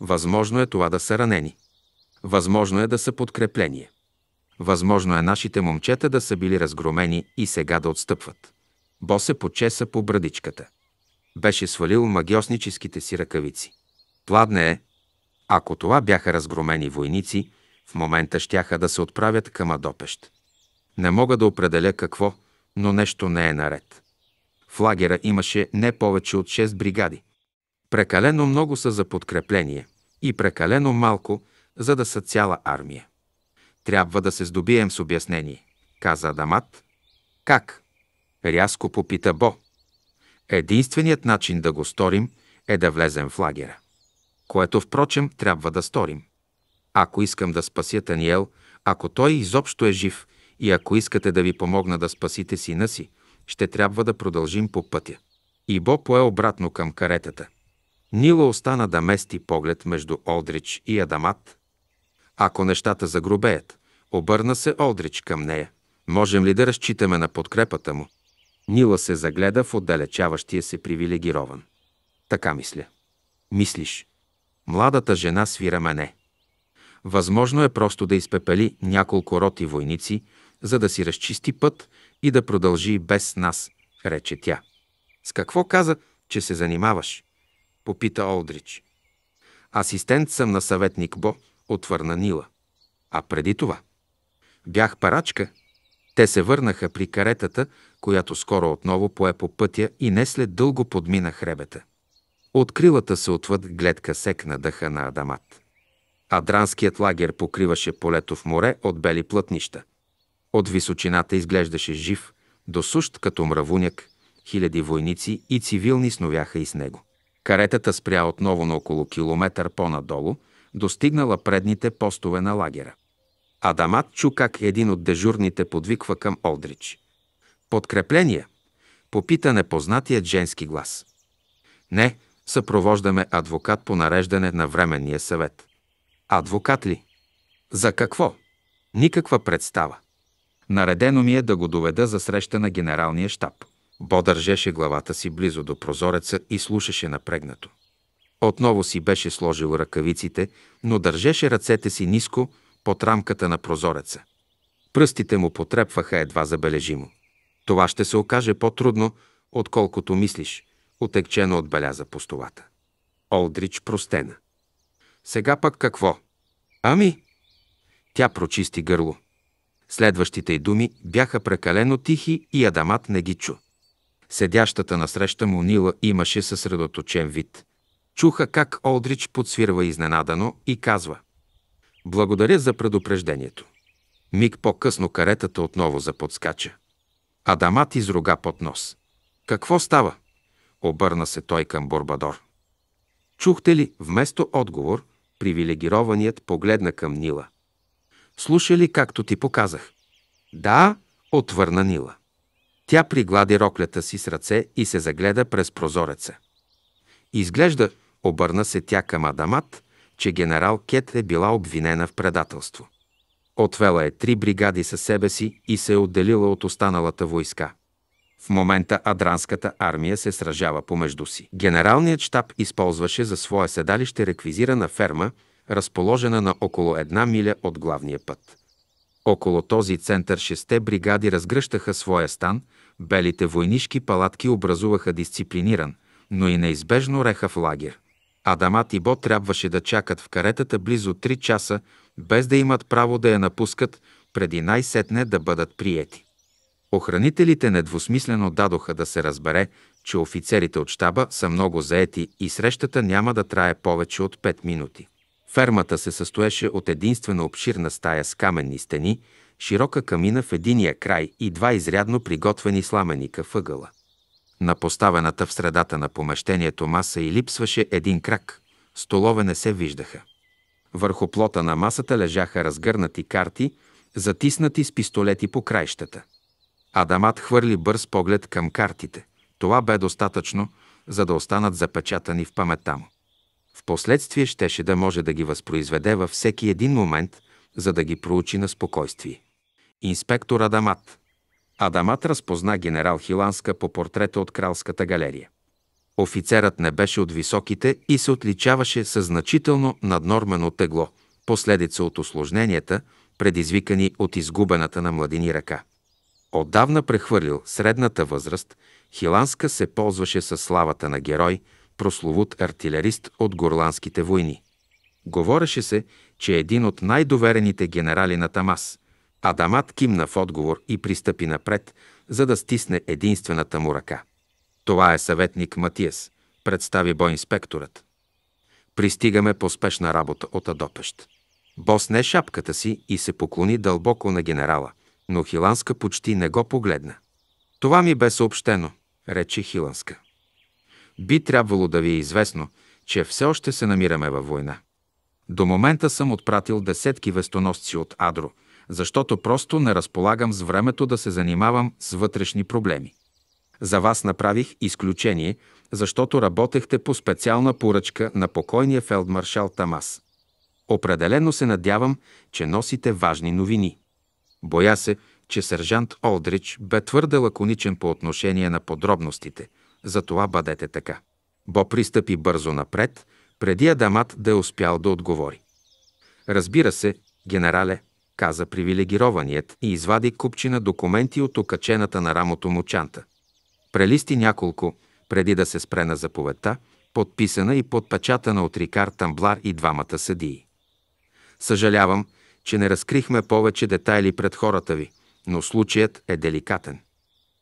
Възможно е това да са ранени. Възможно е да са подкрепление. Възможно е нашите момчета да са били разгромени и сега да отстъпват. Бо се почеса по брадичката. Беше свалил магиосническите си ръкавици. Пладне е, ако това бяха разгромени войници, в момента щяха да се отправят към Адопещ. Не мога да определя какво, но нещо не е наред. В лагера имаше не повече от 6 бригади. Прекалено много са за подкрепление и прекалено малко, за да са цяла армия. Трябва да се здобием с обяснение, каза Адамат. Как? Рязко попита Бо. Единственият начин да го сторим е да влезем в лагера. Което, впрочем, трябва да сторим. Ако искам да спася Таниел, ако той изобщо е жив и ако искате да ви помогна да спасите сина си, ще трябва да продължим по пътя. И Бо пое обратно към каретата. Нила остана да мести поглед между Олдрич и Адамат. Ако нещата загрубеят, обърна се Олдрич към нея. Можем ли да разчитаме на подкрепата му? Нила се загледа в отдалечаващия се привилегирован. Така мисля. Мислиш. Младата жена свира мене. Възможно е просто да изпепели няколко роти войници, за да си разчисти път и да продължи без нас, рече тя. С какво каза, че се занимаваш? Попита Олдрич. Асистент съм на съветник Бо, отвърна Нила. А преди това? Бях парачка. Те се върнаха при каретата, която скоро отново пое по пътя и не след дълго подмина хребета. Открилата се отвъд гледка секна дъха на Адамат. Адранският лагер покриваше полето в море от бели плътнища. От височината изглеждаше жив, досущ като мравуняк, хиляди войници и цивилни сновяха и с него. Каретата спря отново на около километър по-надолу, достигнала предните постове на лагера. Адамат чу как един от дежурните подвиква към Олдрич. Подкрепление! Попита непознатият женски глас. Не, съпровождаме адвокат по нареждане на Временния съвет. Адвокат ли? За какво? Никаква представа. Наредено ми е да го доведа за среща на генералния щаб. Бо държеше главата си близо до прозореца и слушаше напрегнато. Отново си беше сложил ръкавиците, но държеше ръцете си ниско под рамката на прозореца. Пръстите му потрепваха едва забележимо. Това ще се окаже по-трудно, отколкото мислиш, отекчено отбеляза постовата. Олдрич простена. Сега пък какво? Ами? Тя прочисти гърло. Следващите й думи бяха прекалено тихи и Адамат не ги чу. Седящата насреща му Нила имаше съсредоточен вид. Чуха как Олдрич подсвирва изненадано и казва «Благодаря за предупреждението». Миг по-късно каретата отново заподскача. Адамат изруга под нос. «Какво става?» Обърна се той към Борбадор. Чухте ли, вместо отговор – Привилегированият погледна към Нила. Слуша ли, както ти показах? Да, отвърна Нила. Тя приглади роклята си с ръце и се загледа през прозореца. Изглежда, обърна се тя към Адамат, че генерал Кет е била обвинена в предателство. Отвела е три бригади със себе си и се е отделила от останалата войска. В момента Адранската армия се сражава помежду си. Генералният штаб използваше за свое седалище реквизирана ферма, разположена на около една миля от главния път. Около този център шесте бригади разгръщаха своя стан, белите войнишки палатки образуваха дисциплиниран, но и неизбежно рехав лагер. Адамат и Бо трябваше да чакат в каретата близо 3 часа, без да имат право да я напускат, преди най-сетне да бъдат приети. Охранителите недвусмислено дадоха да се разбере, че офицерите от щаба са много заети и срещата няма да трае повече от 5 минути. Фермата се състоеше от единствена обширна стая с каменни стени, широка камина в единия край и два изрядно приготвени сламеника въгъла. На поставената в средата на помещението маса и липсваше един крак. Столове не се виждаха. Върху плота на масата лежаха разгърнати карти, затиснати с пистолети по краищата. Адамат хвърли бърз поглед към картите. Това бе достатъчно, за да останат запечатани в паметта му. Впоследствие щеше да може да ги възпроизведе във всеки един момент, за да ги проучи на спокойствие. Инспектор Адамат. Адамат разпозна генерал Хиланска по портрета от Кралската галерия. Офицерът не беше от високите и се отличаваше със значително наднормено тегло, последица от осложненията, предизвикани от изгубената на младини ръка отдавна прехвърлил средната възраст, Хиланска се ползваше със славата на герой, прословут артилерист от горландските войни. Говореше се, че е един от най-доверените генерали на Тамас. Адамат кимна в отговор и пристъпи напред, за да стисне единствената му ръка. Това е съветник Матиес, представи боинспекторът. Пристигаме по спешна работа от Адопещ. Босне шапката си и се поклони дълбоко на генерала но Хиланска почти не го погледна. Това ми бе съобщено, рече Хиланска. Би трябвало да ви е известно, че все още се намираме във война. До момента съм отпратил десетки вестоносци от Адро, защото просто не разполагам с времето да се занимавам с вътрешни проблеми. За вас направих изключение, защото работехте по специална поръчка на покойния фелдмаршал Тамас. Определено се надявам, че носите важни новини. Боя се, че сержант Олдрич бе твърде лаконичен по отношение на подробностите, затова бъдете така. Бо пристъпи бързо напред, преди Адамат да е успял да отговори. Разбира се, генерале, каза привилегированият и извади купчина документи от окачената на рамото му чанта. Прелисти няколко, преди да се спре на заповедта, подписана и подпечатана от Рикар Тамблар и двамата съдии. Съжалявам, че не разкрихме повече детайли пред хората ви, но случаят е деликатен.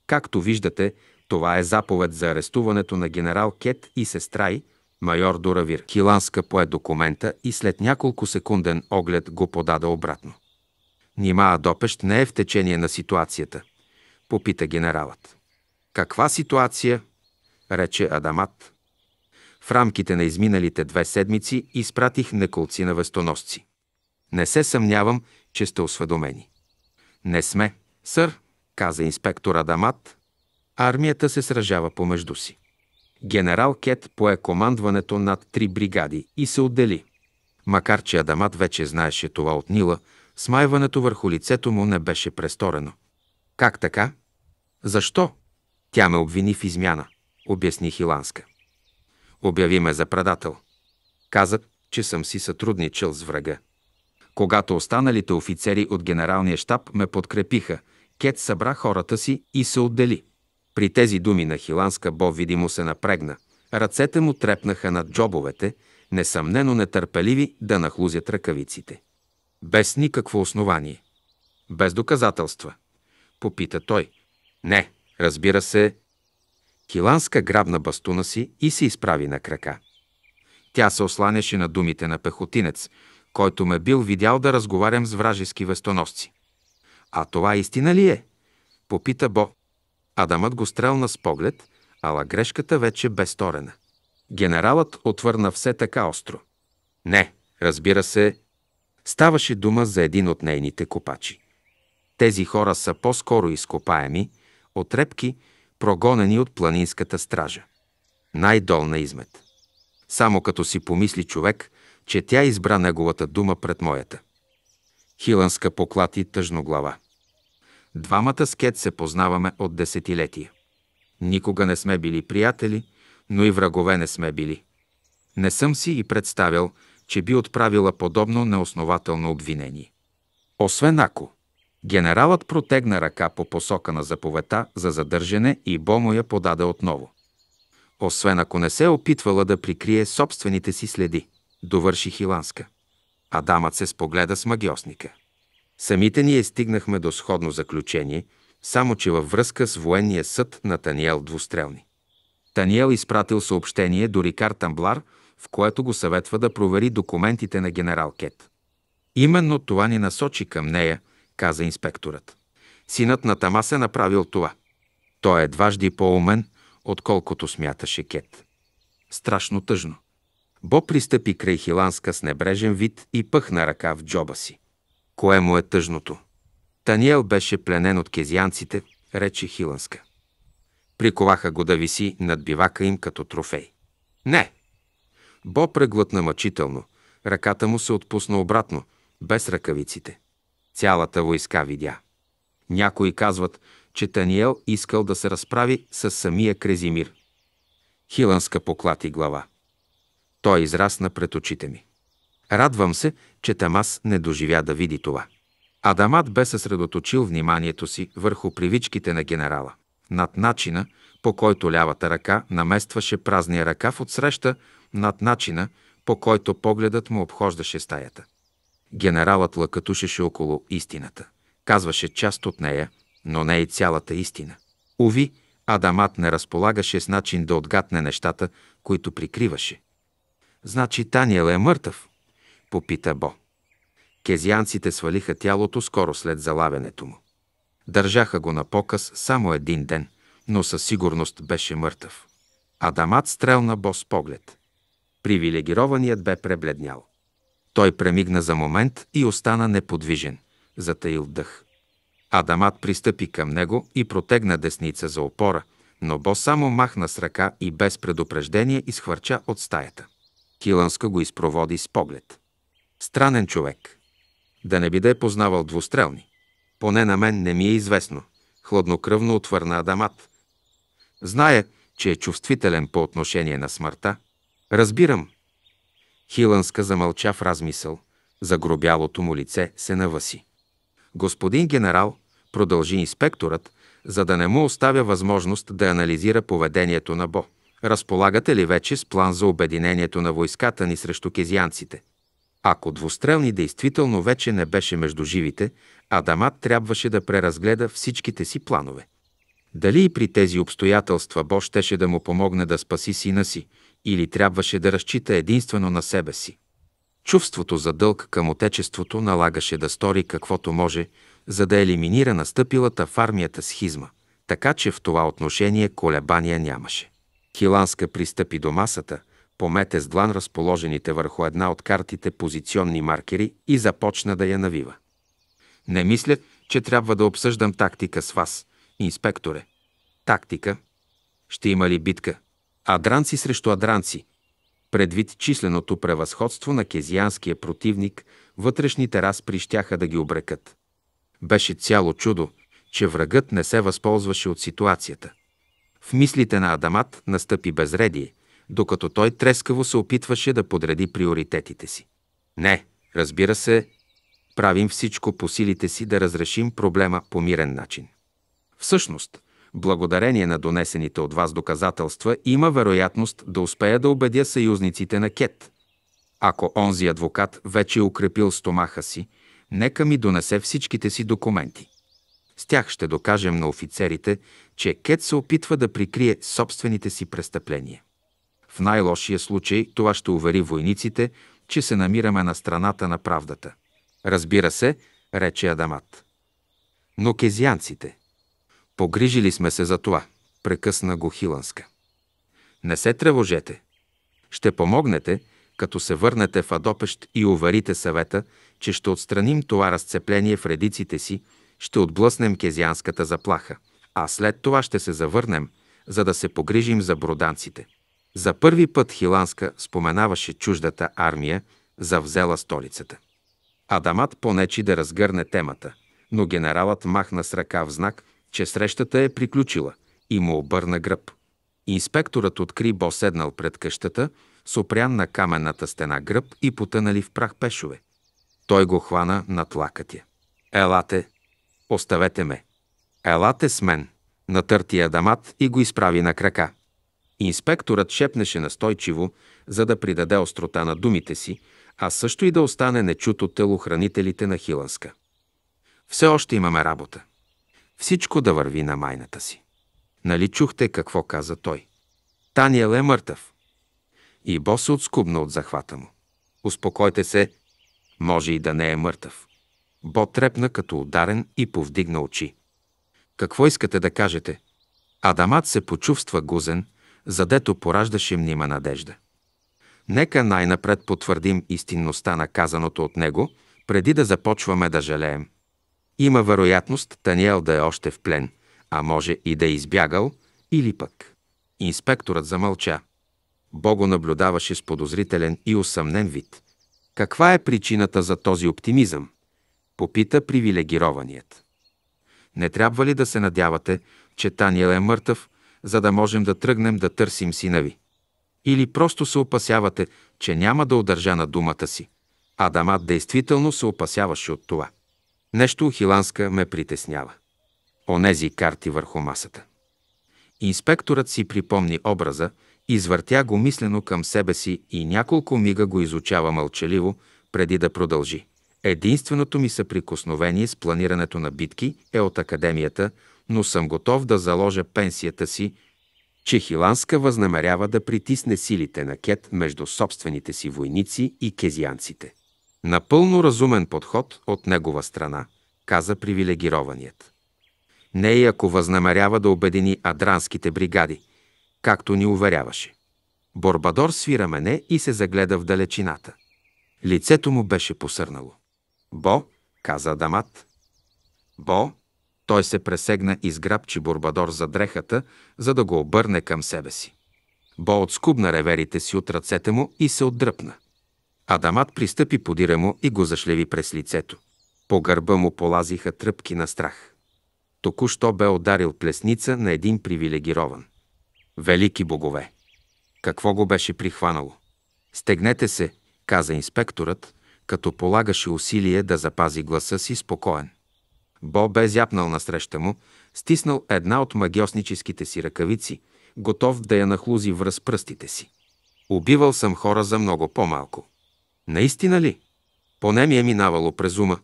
Както виждате, това е заповед за арестуването на генерал Кет и сестра й, майор Доравир. Хиланска пое документа и след няколко секунден оглед го подаде обратно. Нима Адопещ не е в течение на ситуацията, попита генералът. Каква ситуация? рече Адамат. В рамките на изминалите две седмици изпратих неколци на вестоносци. Не се съмнявам, че сте осведомени. Не сме, сър, каза инспектор Адамат. Армията се сражава помежду си. Генерал Кет пое командването над три бригади и се отдели. Макар, че Адамат вече знаеше това от Нила, смайването върху лицето му не беше престорено. Как така? Защо? Тя ме обвини в измяна, обясни Хиланска. Обяви ме за предател. Каза, че съм си сътрудничал с врага. Когато останалите офицери от генералния щаб ме подкрепиха, Кет събра хората си и се отдели. При тези думи на Хиланска Бо видимо се напрегна. Ръцете му трепнаха над джобовете, несъмнено нетърпеливи да нахлузят ръкавиците. Без никакво основание. Без доказателства. Попита той. Не, разбира се. Хиланска грабна бастуна си и се изправи на крака. Тя се осланяше на думите на пехотинец, който ме бил видял да разговарям с вражески вестоносци. А това истина ли е? Попита Бо. Адамът го стрелна с поглед, ала грешката вече бе сторена. Генералът отвърна все така остро. Не, разбира се, ставаше дума за един от нейните копачи. Тези хора са по-скоро изкопаеми, отрепки, прогонени от планинската стража. Най-долна измет. Само като си помисли човек, че тя избра неговата дума пред моята. Хиланска поклати тъжно глава. Двамата скет се познаваме от десетилетия. Никога не сме били приятели, но и врагове не сме били. Не съм си и представял, че би отправила подобно неоснователно обвинение. Освен ако. Генералът протегна ръка по посока на заповета за задържане и Бомо я подаде отново. Освен ако не се е опитвала да прикрие собствените си следи довърши Хиланска. Адамът се спогледа с магиосника. Самите ние стигнахме до сходно заключение, само че във връзка с военния съд на Таниел Двустрелни. Таниел изпратил съобщение до Рикар Тамблар, в което го съветва да провери документите на генерал Кет. Именно това ни насочи към нея, каза инспекторът. Синът на Тамас е направил това. Той е дважди по-умен, отколкото смяташе Кет. Страшно тъжно. Бо пристъпи край Хиланска с небрежен вид и пъхна ръка в джоба си. Кое му е тъжното? Таниел беше пленен от кезианците, рече Хиланска. Приковаха го да виси над бивака им като трофей. Не! Бо преглътна мъчително. Ръката му се отпусна обратно, без ръкавиците. Цялата войска видя. Някои казват, че Таниел искал да се разправи с самия Крезимир. Хиланска поклати глава. Той израсна пред очите ми. Радвам се, че Тамас не доживя да види това. Адамат бе съсредоточил вниманието си върху привичките на генерала, над начина, по който лявата ръка наместваше празния ръкав от среща, над начина, по който погледът му обхождаше стаята. Генералът лъкатушеше около истината. Казваше част от нея, но не и цялата истина. Уви, Адамат не разполагаше с начин да отгатне нещата, които прикриваше. Значи Таниел е мъртъв? Попита Бо. Кезианците свалиха тялото скоро след залавянето му. Държаха го на показ само един ден, но със сигурност беше мъртъв. Адамат стрелна Бо с поглед. Привилегированият бе пребледнял. Той премигна за момент и остана неподвижен, затаил дъх. Адамат пристъпи към него и протегна десница за опора, но Бо само махна с ръка и без предупреждение изхвърча от стаята. Киланска го изпроводи с поглед. Странен човек. Да не би да е познавал двустрелни. Поне на мен не ми е известно. Хладнокръвно отвърна Адамат. Зная, че е чувствителен по отношение на смъртта. Разбирам. Хиланска замълча в размисъл. Загробялото му лице се наваси. Господин генерал, продължи инспекторът, за да не му оставя възможност да анализира поведението на Бо. Разполагате ли вече с план за обединението на войската ни срещу кезианците? Ако двустрелни действително вече не беше между живите, Адамат трябваше да преразгледа всичките си планове. Дали и при тези обстоятелства Бог щеше да му помогне да спаси сина си, или трябваше да разчита единствено на себе си. Чувството за дълг към Отечеството налагаше да стори каквото може, за да елиминира настъпилата в армията схизма, така че в това отношение колебания нямаше. Хиланска пристъпи до масата, помете с длан разположените върху една от картите позиционни маркери и започна да я навива. Не мисля, че трябва да обсъждам тактика с вас, инспекторе. Тактика? Ще има ли битка? Адранци срещу адранци. Предвид численото превъзходство на кезианския противник, вътрешните разпри щяха да ги обрекат. Беше цяло чудо, че врагът не се възползваше от ситуацията – в мислите на Адамат настъпи безредие, докато той трескаво се опитваше да подреди приоритетите си. Не, разбира се, правим всичко по силите си да разрешим проблема по мирен начин. Всъщност, благодарение на донесените от вас доказателства, има вероятност да успея да убедя съюзниците на Кет. Ако онзи адвокат вече е укрепил стомаха си, нека ми донесе всичките си документи. С тях ще докажем на офицерите, че Кет се опитва да прикрие собствените си престъпления. В най-лошия случай това ще увери войниците, че се намираме на страната на правдата. Разбира се, рече Адамат. Но кезианците. Погрижили сме се за това, прекъсна го Хиланска. Не се тревожете. Ще помогнете, като се върнете в Адопещ и уверите съвета, че ще отстраним това разцепление в редиците си, ще отблъснем кезианската заплаха – а след това ще се завърнем, за да се погрижим за броданците. За първи път Хиланска споменаваше чуждата армия, завзела столицата. Адамат понечи да разгърне темата, но генералът махна с ръка в знак, че срещата е приключила и му обърна гръб. Инспекторът откри Бо седнал пред къщата, сопрян на каменната стена гръб и потънали в прах пешове. Той го хвана над лакътя. Елате, оставете ме. Елате с мен. Натърти Адамат и го изправи на крака. Инспекторът шепнеше настойчиво, за да придаде острота на думите си, а също и да остане нечут от телохранителите на Хиланска. Все още имаме работа. Всичко да върви на майната си. Нали чухте какво каза той? Таниел е мъртъв. И Бо се отскубна от захвата му. Успокойте се, може и да не е мъртъв. Бо трепна като ударен и повдигна очи. Какво искате да кажете? Адамат се почувства гузен, задето пораждаше мнима надежда. Нека най-напред потвърдим истинността на казаното от него, преди да започваме да жалеем. Има вероятност Таниел да е още в плен, а може и да е избягал, или пък. Инспекторът замълча. Бого наблюдаваше с подозрителен и усъмнен вид. Каква е причината за този оптимизъм? Попита привилегированият. Не трябва ли да се надявате, че Таниел е мъртъв, за да можем да тръгнем да търсим сина ви? Или просто се опасявате, че няма да удържа на думата си? Адамат действително се опасяваше от това. Нещо Хиланска ме притеснява. Онези карти върху масата. Инспекторът си припомни образа, извъртя го мислено към себе си и няколко мига го изучава мълчаливо, преди да продължи. Единственото ми съприкосновение с планирането на битки е от академията, но съм готов да заложа пенсията си, че Хиланска възнамерява да притисне силите на Кет между собствените си войници и кезианците. Напълно разумен подход от негова страна, каза привилегированият. Не и ако възнамерява да обедини адранските бригади, както ни уверяваше. Борбадор свира мене и се загледа в далечината. Лицето му беше посърнало. Бо, каза Дамат. Бо, той се пресегна и сграбчи Бурбадор за дрехата, за да го обърне към себе си. Бо отскубна реверите си от ръцете му и се отдръпна. Адамат пристъпи подира му и го зашлеви през лицето. По гърба му полазиха тръпки на страх. Току-що бе ударил плесница на един привилегирован. Велики богове! Какво го беше прихванало? Стегнете се, каза инспекторът, като полагаше усилие да запази гласа си спокоен. Бо бе зяпнал насреща му, стиснал една от магиосническите си ръкавици, готов да я нахлузи връз пръстите си. Убивал съм хора за много по-малко. Наистина ли? Поне ми е минавало през ума.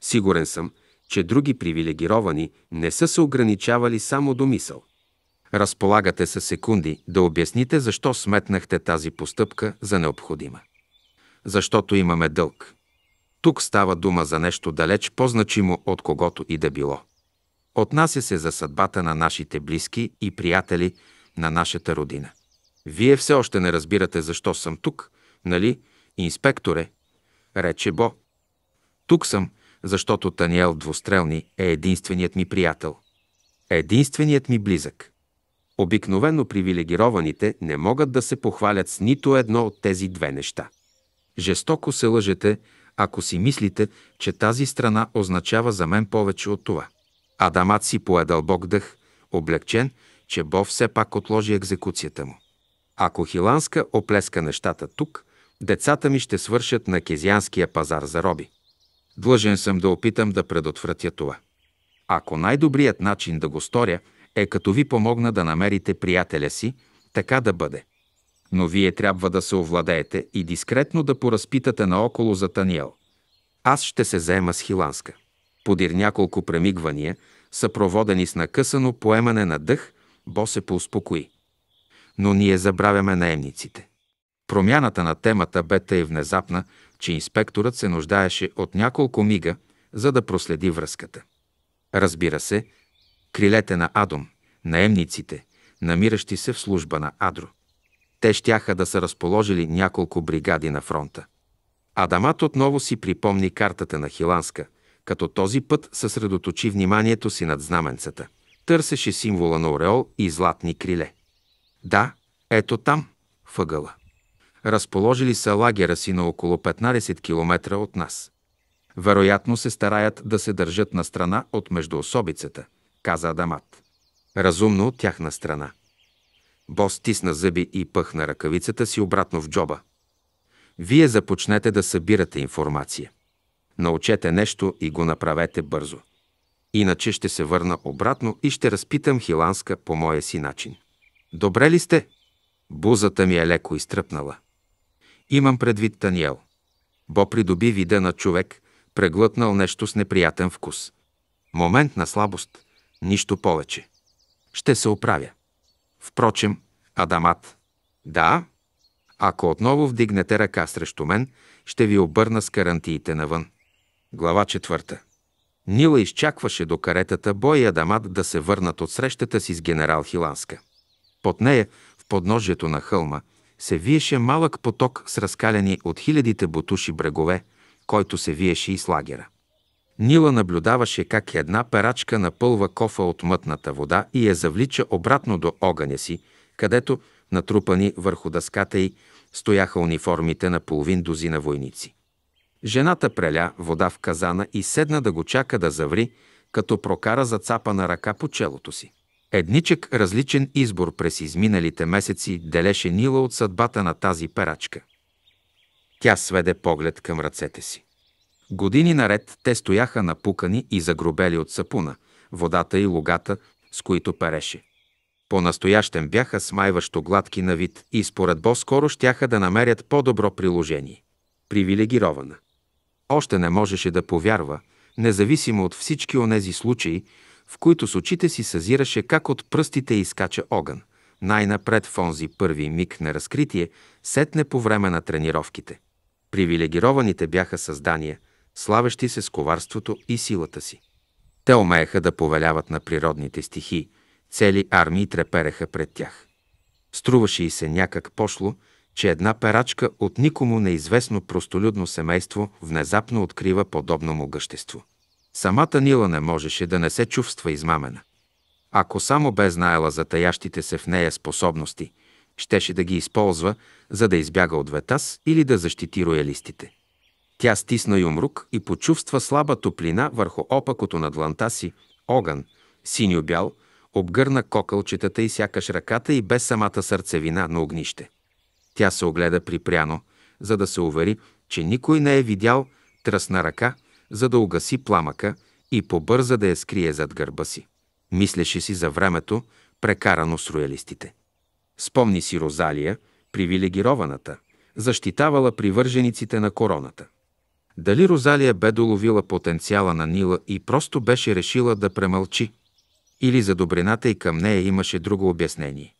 Сигурен съм, че други привилегировани не са се ограничавали само до мисъл. Разполагате със секунди да обясните защо сметнахте тази постъпка за необходима защото имаме дълг. Тук става дума за нещо далеч по-значимо от когото и да било. Отнася се за съдбата на нашите близки и приятели на нашата родина. Вие все още не разбирате защо съм тук, нали, инспекторе? Рече Бо. Тук съм, защото Таниел Двустрелни е единственият ми приятел. Единственият ми близък. Обикновено привилегированите не могат да се похвалят с нито едно от тези две неща. Жестоко се лъжете, ако си мислите, че тази страна означава за мен повече от това. Адамат си пое дълбок дъх, облегчен, че Бог все пак отложи екзекуцията му. Ако Хиланска оплеска нещата тук, децата ми ще свършат на кезианския пазар за роби. Длъжен съм да опитам да предотвратя това. Ако най-добрият начин да го сторя е като ви помогна да намерите приятеля си, така да бъде но вие трябва да се овладеете и дискретно да поразпитате наоколо за Таниел. Аз ще се заема с Хиланска. Подир няколко премигвания, съпроводени с накъсано поемане на дъх, Бо се поуспокои. Но ние забравяме наемниците. Промяната на темата бе тъй внезапна, че инспекторът се нуждаеше от няколко мига, за да проследи връзката. Разбира се, крилете на Адом, наемниците, намиращи се в служба на Адро. Те щяха да са разположили няколко бригади на фронта. Адамат отново си припомни картата на Хиланска, като този път съсредоточи вниманието си над знаменцата. Търсеше символа на ореол и златни криле. Да, ето там, въгъла. Разположили са лагера си на около 15 км от нас. Вероятно се стараят да се държат на страна от междуособицата, каза Адамат. Разумно от тяхна страна. Бос стисна зъби и пъхна ръкавицата си обратно в джоба. Вие започнете да събирате информация. Научете нещо и го направете бързо. Иначе ще се върна обратно и ще разпитам Хиланска по моя си начин. Добре ли сте? Бузата ми е леко изтръпнала. Имам предвид Таниел. Бо придоби вида на човек, преглътнал нещо с неприятен вкус. Момент на слабост. Нищо повече. Ще се оправя. Впрочем, Адамат. Да, ако отново вдигнете ръка срещу мен, ще ви обърна с карантиите навън. Глава четвърта. Нила изчакваше до каретата Бой и Адамат да се върнат от срещата си с генерал Хиланска. Под нея, в подножието на хълма, се виеше малък поток с разкалени от хилядите бутуши брегове, който се виеше и с лагера. Нила наблюдаваше как една перачка напълва кофа от мътната вода и я завлича обратно до огъня си, където, натрупани върху дъската й, стояха униформите на половин дозина войници. Жената преля вода в казана и седна да го чака да заври, като прокара зацапана ръка по челото си. Едничък различен избор през изминалите месеци делеше Нила от съдбата на тази перачка. Тя сведе поглед към ръцете си. Години наред те стояха напукани и загробели от сапуна, водата и лугата, с които переше. По-настоящем бяха смайващо гладки на вид и според Бо скоро щяха да намерят по-добро приложение. Привилегирована. Още не можеше да повярва, независимо от всички онези случаи, в които с очите си съзираше как от пръстите изкача огън. Най-напред в онзи първи миг на разкритие, сетне по време на тренировките. Привилегированите бяха създания, славещи се с коварството и силата си. Те умееха да повеляват на природните стихи, цели армии трепереха пред тях. Струваше и се някак пошло, че една перачка от никому неизвестно простолюдно семейство внезапно открива подобно могъщество. Самата Нила не можеше да не се чувства измамена. Ако само бе знаела за таящите се в нея способности, щеше да ги използва, за да избяга от Ветас или да защити роялистите. Тя стисна юмрук и почувства слаба топлина върху опакото на дланта си, огън, синьо-бял, обгърна кокълчетата и сякаш ръката и без самата сърцевина на огнище. Тя се огледа припряно, за да се увери, че никой не е видял тръсна ръка, за да угаси пламъка и побърза да я скрие зад гърба си. Мислеше си за времето, прекарано с роялистите. Спомни си Розалия, привилегированата, защитавала привържениците на короната – дали Розалия бе доловила потенциала на Нила и просто беше решила да премълчи? Или за добрината и към нея имаше друго обяснение?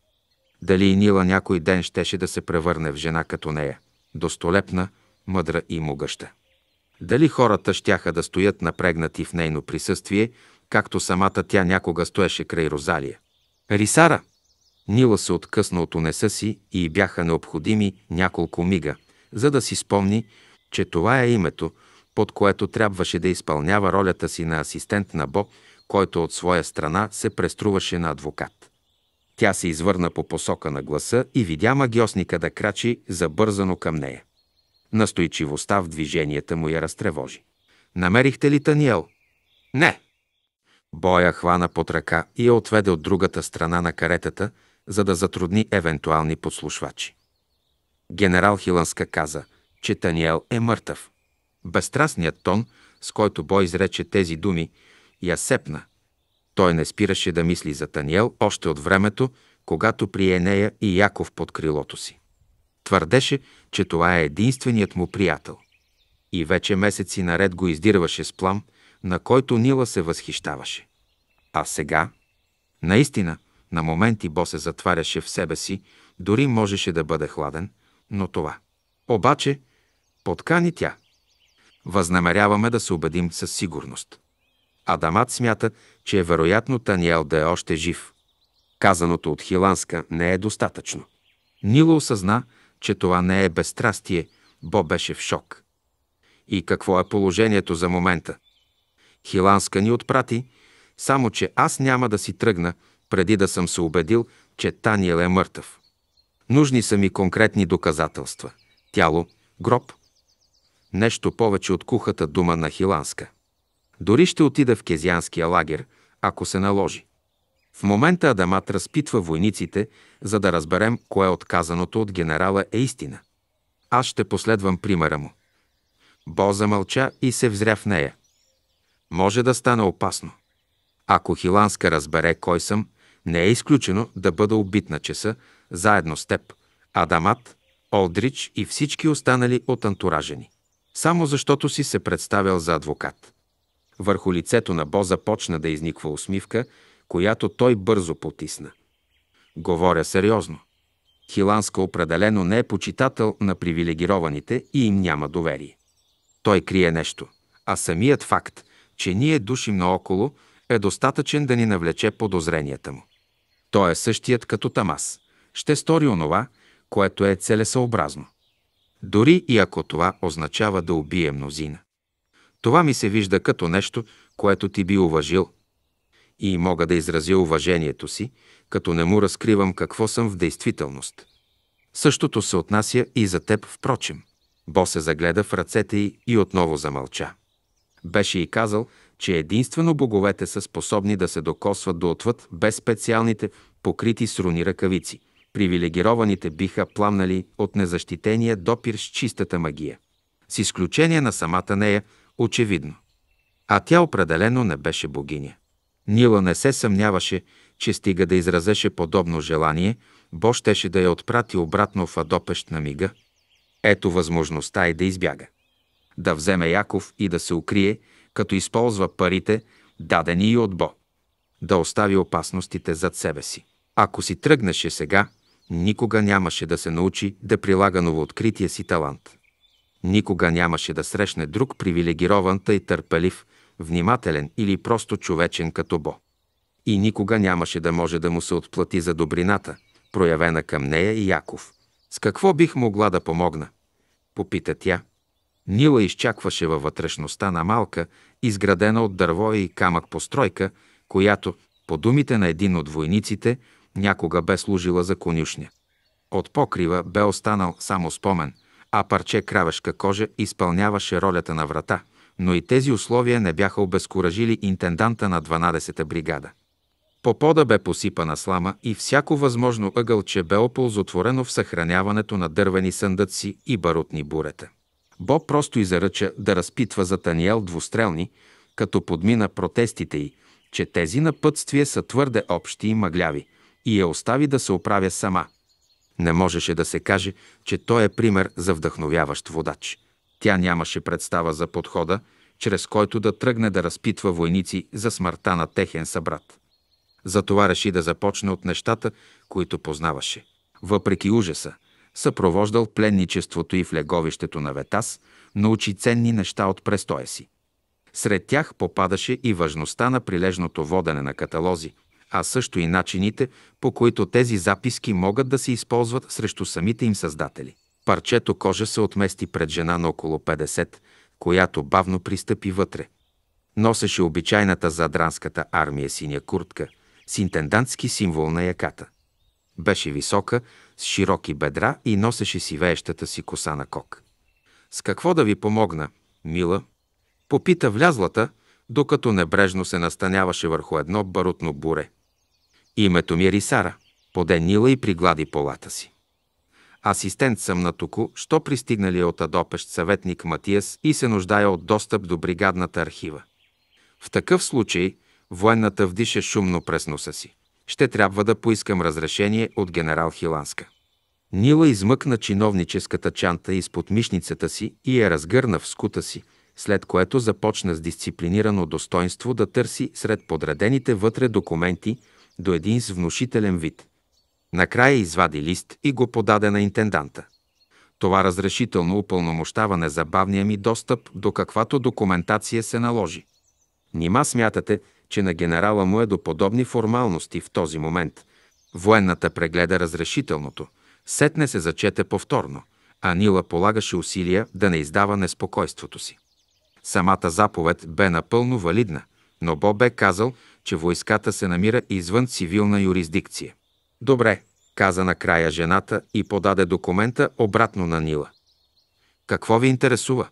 Дали и Нила някой ден щеше да се превърне в жена като нея, достолепна, мъдра и могъща? Дали хората щяха да стоят напрегнати в нейно присъствие, както самата тя някога стоеше край Розалия? Рисара! Нила се откъсна от унеса си и бяха необходими няколко мига, за да си спомни, че това е името, под което трябваше да изпълнява ролята си на асистент на Бо, който от своя страна се преструваше на адвокат. Тя се извърна по посока на гласа и видя магиосника да крачи забързано към нея. Настойчивостта в движенията му я разтревожи. Намерихте ли Таниел? Не. Боя хвана под ръка и я отведе от другата страна на каретата, за да затрудни евентуални подслушвачи. Генерал Хиланска каза – че Таниел е мъртъв. Безстрастният тон, с който Бой изрече тези думи, я сепна. Той не спираше да мисли за Таниел още от времето, когато прие нея и Яков под крилото си. Твърдеше, че това е единственият му приятел. И вече месеци наред го издирваше с плам, на който Нила се възхищаваше. А сега? Наистина, на моменти Бо се затваряше в себе си, дори можеше да бъде хладен, но това. Обаче, Поткани тя. Възнамеряваме да се убедим със сигурност. Адамат смята, че е вероятно Таниел да е още жив. Казаното от Хиланска не е достатъчно. Нила осъзна, че това не е безстрастие, Бо беше в шок. И какво е положението за момента? Хиланска ни отпрати, само че аз няма да си тръгна, преди да съм се убедил, че Таниел е мъртъв. Нужни са ми конкретни доказателства. Тяло, гроб, Нещо повече от кухата дума на Хиланска. Дори ще отида в кезианския лагер, ако се наложи. В момента Адамат разпитва войниците, за да разберем кое е отказаното от генерала е истина. Аз ще последвам примера му. Бо замълча и се взря в нея. Може да стане опасно. Ако Хиланска разбере кой съм, не е изключено да бъда убит на часа, заедно с теб, Адамат, Олдрич и всички останали от антуражени само защото си се представял за адвокат. Върху лицето на Боза почна да изниква усмивка, която той бързо потисна. Говоря сериозно. Хиланска определено не е почитател на привилегированите и им няма доверие. Той крие нещо, а самият факт, че ние душим наоколо, е достатъчен да ни навлече подозренията му. Той е същият като Тамас. Ще стори онова, което е целесъобразно дори и ако това означава да убие мнозина. Това ми се вижда като нещо, което ти би уважил. И мога да изразя уважението си, като не му разкривам какво съм в действителност. Същото се отнася и за теб, впрочем. Бо се загледа в ръцете й и отново замълча. Беше и казал, че единствено боговете са способни да се докосват до отвъд без специалните покрити с руни ръкавици, привилегированите биха пламнали от незащитения допир с чистата магия. С изключение на самата нея, очевидно. А тя определено не беше богиня. Нила не се съмняваше, че стига да изразеше подобно желание, Бог щеше да я отпрати обратно в Адопещ на мига. Ето възможността и да избяга. Да вземе Яков и да се укрие, като използва парите, дадени и от Бог да остави опасностите зад себе си. Ако си тръгнеше сега, никога нямаше да се научи да прилага новооткрития си талант. Никога нямаше да срещне друг привилегирован, тъй търпелив, внимателен или просто човечен като Бо. И никога нямаше да може да му се отплати за добрината, проявена към нея и Яков. С какво бих могла да помогна? Попита тя. Нила изчакваше във вътрешността на малка, изградена от дърво и камък постройка, която, по думите на един от войниците, някога бе служила за конюшня. От покрива бе останал само спомен, а парче кравешка кожа изпълняваше ролята на врата, но и тези условия не бяха обезкуражили интенданта на 12-та бригада. По пода бе посипана слама и всяко възможно ъгълче бе оползотворено в съхраняването на дървени съндъци и барутни бурета. Бо просто изръча да разпитва за Таниел двустрелни, като подмина протестите й, че тези напътствия са твърде общи и мъгляви – и я остави да се оправя сама. Не можеше да се каже, че той е пример за вдъхновяващ водач. Тя нямаше представа за подхода, чрез който да тръгне да разпитва войници за смъртта на техен събрат. Затова реши да започне от нещата, които познаваше. Въпреки ужаса, съпровождал пленничеството и в леговището на Ветас, научи ценни неща от престоя си. Сред тях попадаше и важността на прилежното водене на каталози – а също и начините, по които тези записки могат да се използват срещу самите им създатели. Парчето кожа се отмести пред жена на около 50, която бавно пристъпи вътре. Носеше обичайната за адранската армия синя куртка с интендантски символ на яката. Беше висока, с широки бедра и носеше сивеещата си коса на кок. С какво да ви помогна, мила? Попита влязлата, докато небрежно се настаняваше върху едно барутно буре. Името ми е Рисара. Поде Нила и приглади полата си. Асистент съм на току, що пристигнали от Адопещ съветник Матиас и се нуждая от достъп до бригадната архива. В такъв случай военната вдиша шумно през носа си. Ще трябва да поискам разрешение от генерал Хиланска. Нила измъкна чиновническата чанта изпод мишницата си и я разгърна в скута си, след което започна с дисциплинирано достоинство да търси сред подредените вътре документи – до един с внушителен вид. Накрая извади лист и го подаде на интенданта. Това разрешително упълномощава незабавния ми достъп до каквато документация се наложи. Нима смятате, че на генерала му е до подобни формалности в този момент. Военната прегледа разрешителното, сетне се зачете повторно, а Нила полагаше усилия да не издава неспокойството си. Самата заповед бе напълно валидна, но Бо бе казал, че войската се намира извън цивилна юрисдикция. Добре, каза накрая жената и подаде документа обратно на Нила. Какво ви интересува?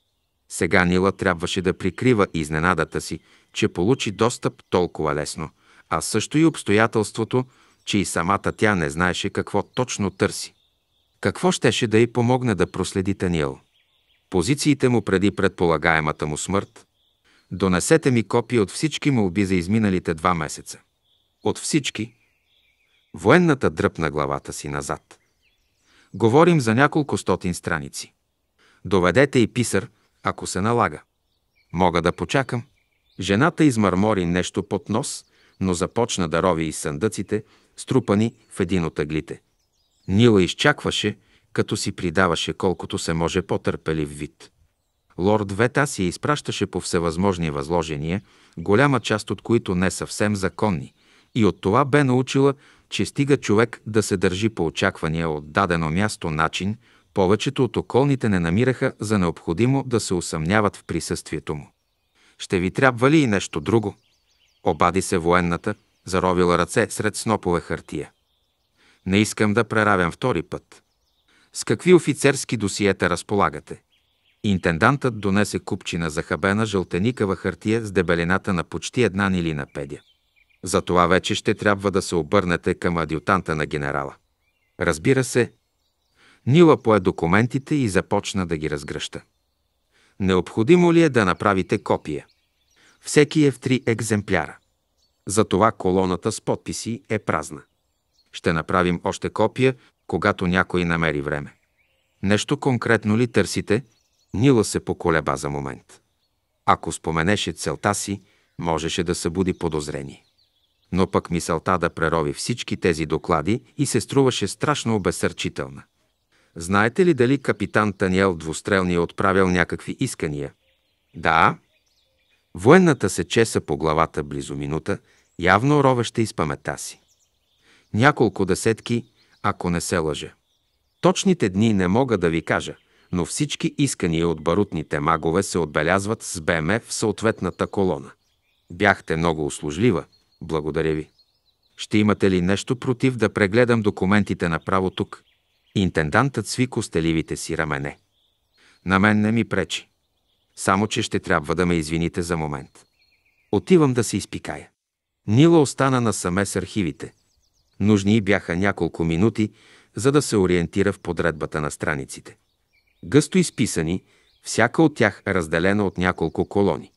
Сега Нила трябваше да прикрива изненадата си, че получи достъп толкова лесно, а също и обстоятелството, че и самата тя не знаеше какво точно търси. Какво щеше да й помогне да проследи Таниел? Позициите му преди предполагаемата му смърт, Донесете ми копия от всички молби за изминалите два месеца. От всички. Военната дръпна главата си назад. Говорим за няколко стотин страници. Доведете и писар, ако се налага. Мога да почакам. Жената измърмори нещо под нос, но започна да рови и съндъците, струпани в един от аглите. Нила изчакваше, като си придаваше колкото се може по-търпелив вид. Лорд Ветаси изпращаше по всевъзможни възложения, голяма част от които не съвсем законни, и от това бе научила, че стига човек да се държи по очаквания от дадено място начин, повечето от околните не намираха за необходимо да се усъмняват в присъствието му. Ще ви трябва ли и нещо друго? Обади се военната, заровила ръце сред снопове хартия. Не искам да преравям втори път. С какви офицерски досиета разполагате? Интендантът донесе купчина захабена жълтеникава хартия с дебелината на почти една нилина педя. За това вече ще трябва да се обърнете към адютанта на генерала. Разбира се, Нила пое документите и започна да ги разгръща. Необходимо ли е да направите копия? Всеки е в три екземпляра. Затова колоната с подписи е празна. Ще направим още копия, когато някой намери време. Нещо конкретно ли търсите – Нила се поколеба за момент. Ако споменеше целта си, можеше да събуди подозрение. Но пък мисълта да прерови всички тези доклади и се струваше страшно обесърчителна. Знаете ли дали капитан Таниел Двустрелни е отправил някакви искания? Да. Военната се чеса по главата близо минута, явно ровеща из памета си. Няколко десетки, ако не се лъжа. Точните дни не мога да ви кажа – но всички искания от барутните магове се отбелязват с БМ в съответната колона. Бяхте много услужлива. Благодаря ви. Ще имате ли нещо против да прегледам документите направо тук? Интендантът сви костеливите си рамене. На мен не ми пречи. Само, че ще трябва да ме извините за момент. Отивам да се изпикая. Нила остана насаме с архивите. Нужни бяха няколко минути, за да се ориентира в подредбата на страниците гъсто изписани, всяка от тях разделена от няколко колони.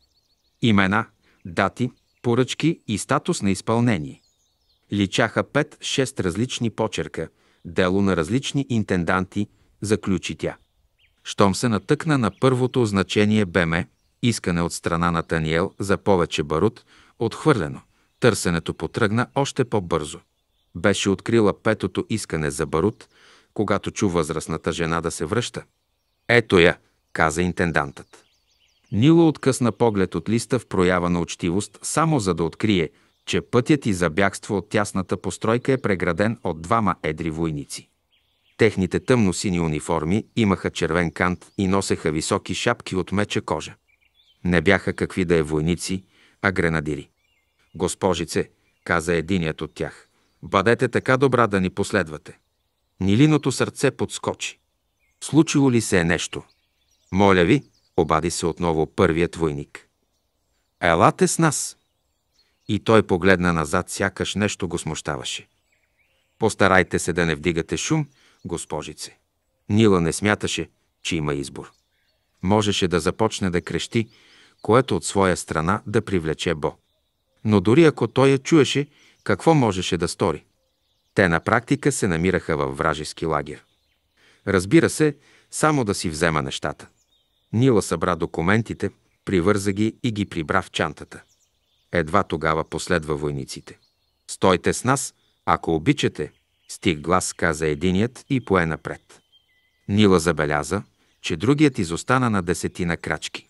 Имена, дати, поръчки и статус на изпълнение. Личаха 5-6 различни почерка, дело на различни интенданти, заключи тя. Щом се натъкна на първото значение БМ, искане от страна на Таниел за повече барут, отхвърлено. Търсенето потръгна още по-бързо. Беше открила петото искане за барут, когато чу възрастната жена да се връща – ето я, каза интендантът. Нило откъсна поглед от листа в проява на учтивост, само за да открие, че пътят и за бягство от тясната постройка е преграден от двама едри войници. Техните тъмносини униформи имаха червен кант и носеха високи шапки от меча кожа. Не бяха какви да е войници, а гренадири. Госпожице, каза единият от тях, бъдете така добра да ни последвате. Нилиното сърце подскочи. Случило ли се е нещо? Моля ви, обади се отново първият войник. Елате с нас. И той погледна назад, сякаш нещо го смущаваше. Постарайте се да не вдигате шум, госпожице. Нила не смяташе, че има избор. Можеше да започне да крещи, което от своя страна да привлече Бо. Но дори ако той я чуеше, какво можеше да стори? Те на практика се намираха във вражески лагер. Разбира се, само да си взема нещата. Нила събра документите, привърза ги и ги прибра в чантата. Едва тогава последва войниците. Стойте с нас, ако обичате, стих глас каза единият и пое напред. Нила забеляза, че другият изостана на десетина крачки.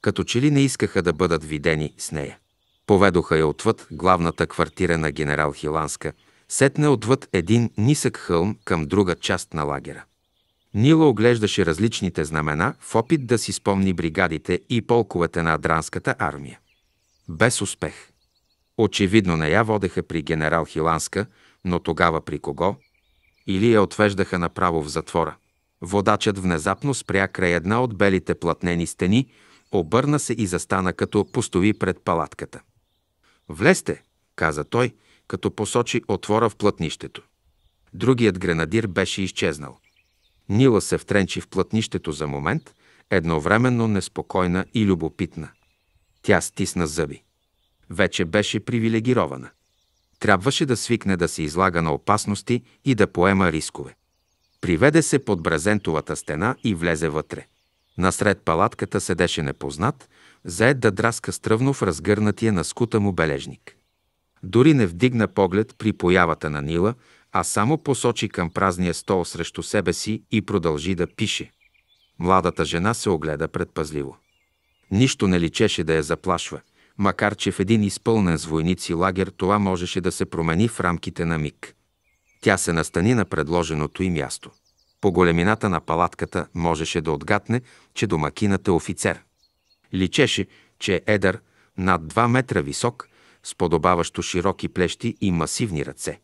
Като че ли не искаха да бъдат видени с нея. Поведоха я отвъд главната квартира на генерал Хиланска, сетне отвъд един нисък хълм към друга част на лагера. Нила оглеждаше различните знамена в опит да си спомни бригадите и полковете на Адранската армия. Без успех. Очевидно не я водеха при генерал Хиланска, но тогава при кого? Или я отвеждаха направо в затвора. Водачът внезапно спря край една от белите платнени стени, обърна се и застана, като постови пред палатката. «Влезте!» каза той, като посочи отвора в плътнището. Другият гренадир беше изчезнал. Нила се втренчи в плътнището за момент, едновременно неспокойна и любопитна. Тя стисна зъби. Вече беше привилегирована. Трябваше да свикне да се излага на опасности и да поема рискове. Приведе се под брезентовата стена и влезе вътре. Насред палатката седеше непознат, заед да драска стръвно в разгърнатия на скута му бележник. Дори не вдигна поглед при появата на Нила – а само посочи към празния стол срещу себе си и продължи да пише. Младата жена се огледа предпазливо. Нищо не личеше да я заплашва, макар че в един изпълнен с войници лагер това можеше да се промени в рамките на миг. Тя се настани на предложеното й място. По големината на палатката можеше да отгатне, че домакинът е офицер. Личеше, че е едър, над 2 метра висок, с подобаващо широки плещи и масивни ръце.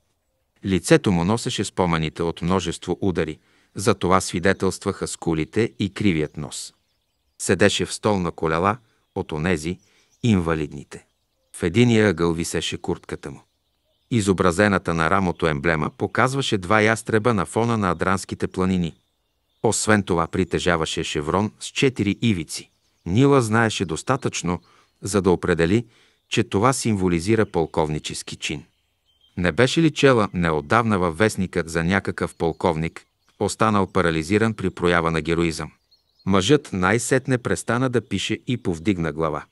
Лицето му носеше спомените от множество удари, за това свидетелстваха скулите и кривият нос. Седеше в стол на колела от онези, инвалидните. В единия ъгъл висеше куртката му. Изобразената на рамото емблема показваше два ястреба на фона на Адранските планини. Освен това притежаваше шеврон с четири ивици. Нила знаеше достатъчно, за да определи, че това символизира полковнически чин. Не беше ли чела неотдавна във вестника за някакъв полковник, останал парализиран при проява на героизъм? Мъжът най-сетне престана да пише и повдигна глава.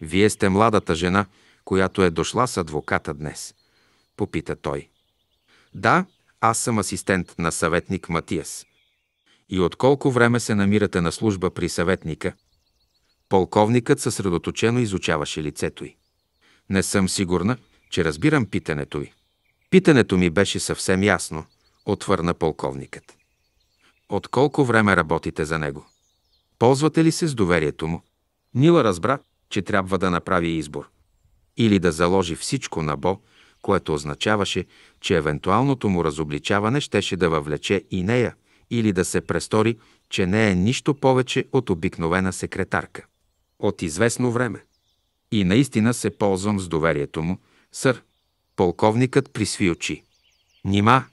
Вие сте младата жена, която е дошла с адвоката днес, попита той. Да, аз съм асистент на съветник Матиас. И от колко време се намирате на служба при съветника? Полковникът съсредоточено изучаваше лицето й. Не съм сигурна, че разбирам питането ви. Питането ми беше съвсем ясно, отвърна полковникът. От колко време работите за него? Ползвате ли се с доверието му? Нила разбра, че трябва да направи избор. Или да заложи всичко на Бо, което означаваше, че евентуалното му разобличаване щеше да въвлече и нея, или да се престори, че не е нищо повече от обикновена секретарка. От известно време. И наистина се ползвам с доверието му, Сър, полковникът присви очи. Нима,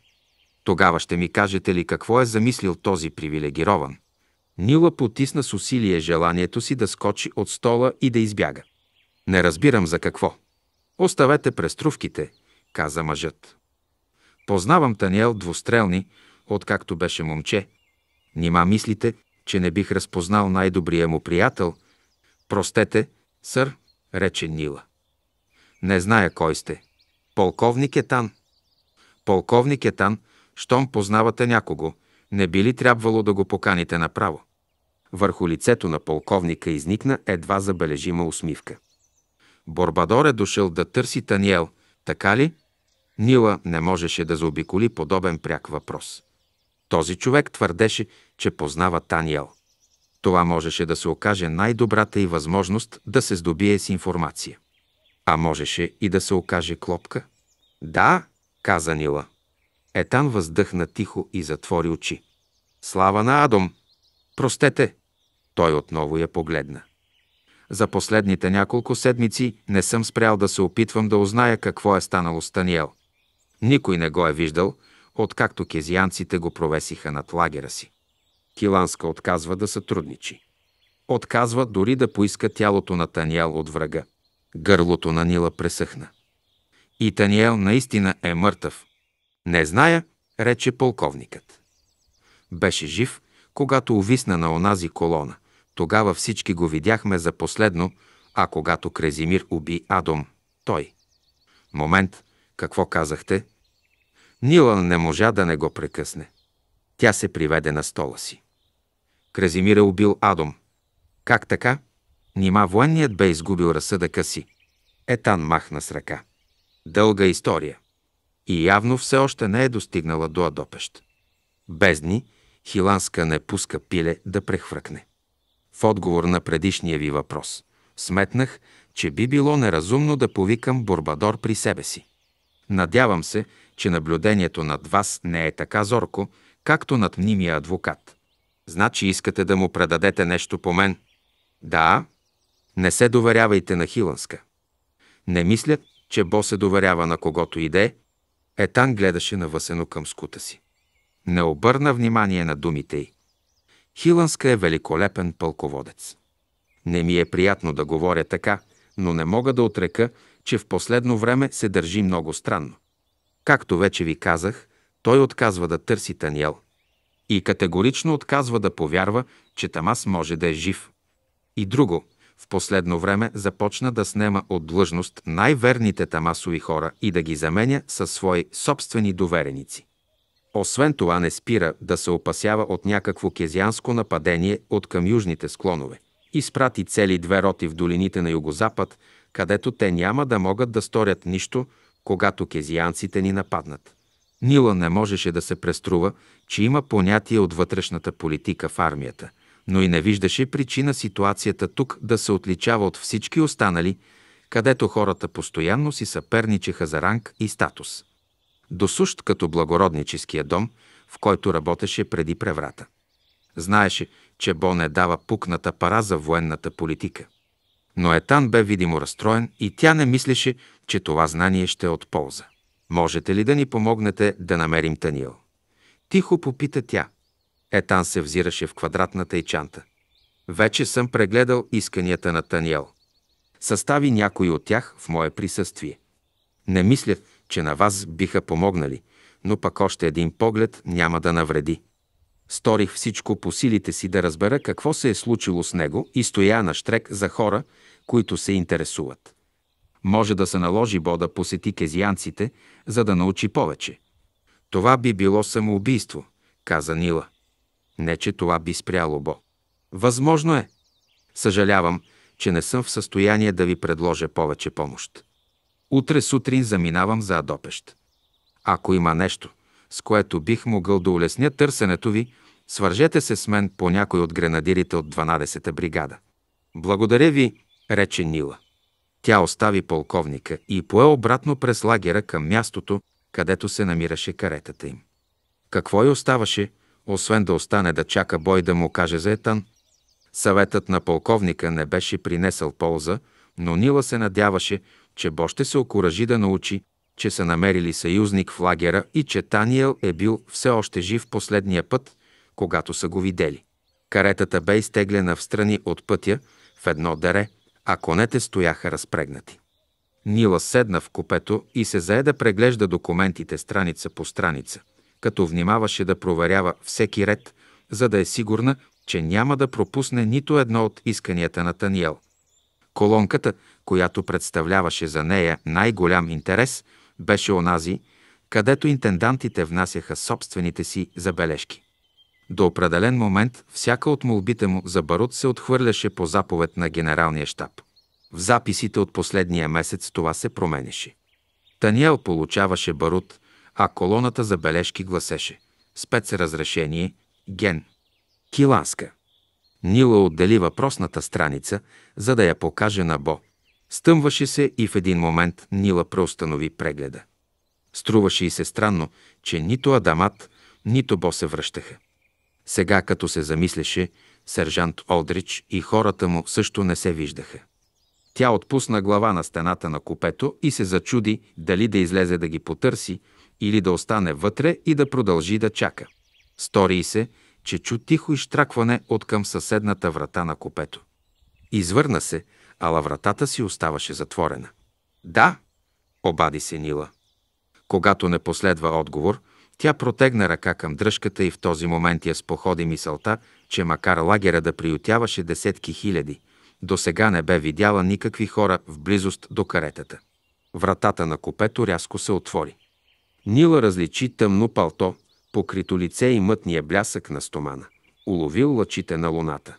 тогава ще ми кажете ли какво е замислил този привилегирован? Нила потисна с усилие желанието си да скочи от стола и да избяга. Не разбирам за какво. Оставете преструвките, каза мъжът. Познавам Таниел двустрелни, откакто беше момче. Нима мислите, че не бих разпознал най-добрия му приятел? Простете, сър, рече Нила. Не зная кой сте. Полковник Етан. Полковник Етан, щом познавате някого, не би ли трябвало да го поканите направо? Върху лицето на полковника изникна едва забележима усмивка. Борбадор е дошъл да търси Таниел, така ли? Нила не можеше да заобиколи подобен пряк въпрос. Този човек твърдеше, че познава Таниел. Това можеше да се окаже най-добрата и възможност да се здобие с информация. А можеше и да се окаже клопка. Да, каза Нила. Етан въздъхна тихо и затвори очи. Слава на Адом! Простете! Той отново я погледна. За последните няколко седмици не съм спрял да се опитвам да узная какво е станало с Таниел. Никой не го е виждал, откакто кезианците го провесиха над лагера си. Киланска отказва да сътрудничи. Отказва дори да поиска тялото на Таниел от врага. Гърлото на Нила пресъхна. И Таниел наистина е мъртъв. Не зная, рече полковникът. Беше жив, когато увисна на онази колона. Тогава всички го видяхме за последно, а когато Крезимир уби Адом, той. Момент, какво казахте? Нила не можа да не го прекъсне. Тя се приведе на стола си. Крезимир е убил Адом. Как така? Нима военният бе изгубил разсъдъка си. Етан махна с ръка. Дълга история. И явно все още не е достигнала до Адопещ. Бездни, Хиланска не пуска пиле да прехвъркне. В отговор на предишния ви въпрос, сметнах, че би било неразумно да повикам Борбадор при себе си. Надявам се, че наблюдението над вас не е така зорко, както над мнимия адвокат. Значи искате да му предадете нещо по мен? Да, не се доверявайте на Хиланска. Не мисля, че Бо се доверява на когото иде. Етан гледаше Васено към скута си. Не обърна внимание на думите й. Хиланска е великолепен пълководец. Не ми е приятно да говоря така, но не мога да отрека, че в последно време се държи много странно. Както вече ви казах, той отказва да търси Таниел. И категорично отказва да повярва, че Тамас може да е жив. И друго – в последно време започна да снема от длъжност най-верните тамасови хора и да ги заменя със свои собствени довереници. Освен това не спира да се опасява от някакво кезианско нападение от към южните склонове. Изпрати цели две роти в долините на югозапад, където те няма да могат да сторят нищо, когато кезианците ни нападнат. Нила не можеше да се преструва, че има понятие от вътрешната политика в армията – но и не виждаше причина ситуацията тук да се отличава от всички останали, където хората постоянно си съперничеха за ранг и статус. Досущ като благородническия дом, в който работеше преди преврата. Знаеше, че Бо не дава пукната пара за военната политика. Но Етан бе видимо разстроен и тя не мислеше, че това знание ще е от полза. Можете ли да ни помогнете да намерим Танил? Тихо попита тя. Етан се взираше в квадратната и чанта. Вече съм прегледал исканията на Таниел. Състави някои от тях в мое присъствие. Не мисля, че на вас биха помогнали, но пък още един поглед няма да навреди. Сторих всичко по силите си да разбера какво се е случило с него и стоя на штрек за хора, които се интересуват. Може да се наложи Бо да посети кезианците, за да научи повече. Това би било самоубийство, каза Нила. Не, че това би спряло Бо. Възможно е. Съжалявам, че не съм в състояние да ви предложа повече помощ. Утре сутрин заминавам за Адопещ. Ако има нещо, с което бих могъл да улесня търсенето ви, свържете се с мен по някой от гренадирите от 12-та бригада. Благодаря ви, рече Нила. Тя остави полковника и пое обратно през лагера към мястото, където се намираше каретата им. Какво й оставаше – освен да остане да чака бой да му каже за Етан. Съветът на полковника не беше принесъл полза, но Нила се надяваше, че Бо ще се окоръжи да научи, че са намерили съюзник в лагера и че Таниел е бил все още жив последния път, когато са го видели. Каретата бе изтеглена в страни от пътя, в едно дере, а конете стояха разпрегнати. Нила седна в купето и се зае да преглежда документите страница по страница – като внимаваше да проверява всеки ред, за да е сигурна, че няма да пропусне нито едно от исканията на Таниел. Колонката, която представляваше за нея най-голям интерес, беше онази, където интендантите внасяха собствените си забележки. До определен момент всяка от молбите му за барут се отхвърляше по заповед на генералния щаб. В записите от последния месец това се променеше. Таниел получаваше барут а колоната за бележки гласеше спецразрешение ген. Киланска. Нила отдели въпросната страница, за да я покаже на Бо. Стъмваше се и в един момент Нила преустанови прегледа. Струваше и се странно, че нито Адамат, нито Бо се връщаха. Сега, като се замислеше, сержант Олдрич и хората му също не се виждаха. Тя отпусна глава на стената на купето и се зачуди дали да излезе да ги потърси, или да остане вътре и да продължи да чака. Стори се, че чу тихо изтракване от към съседната врата на копето. Извърна се, ала вратата си оставаше затворена. Да, обади се Нила. Когато не последва отговор, тя протегна ръка към дръжката и в този момент я споходи мисълта, че макар лагера да приютяваше десетки хиляди, до сега не бе видяла никакви хора в близост до каретата. Вратата на купето рязко се отвори. Нила различи тъмно палто, покрито лице и мътния блясък на стомана. Уловил лъчите на луната.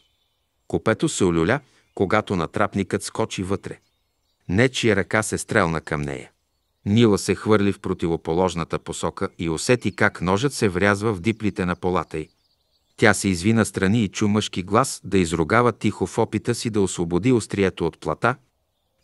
Копето се олюля, когато натрапникът скочи вътре. Нечия ръка се стрелна към нея. Нила се хвърли в противоположната посока и усети как ножът се врязва в диплите на полата й. Тя се извина страни и чу мъжки глас да изругава тихо в опита си да освободи острието от плата,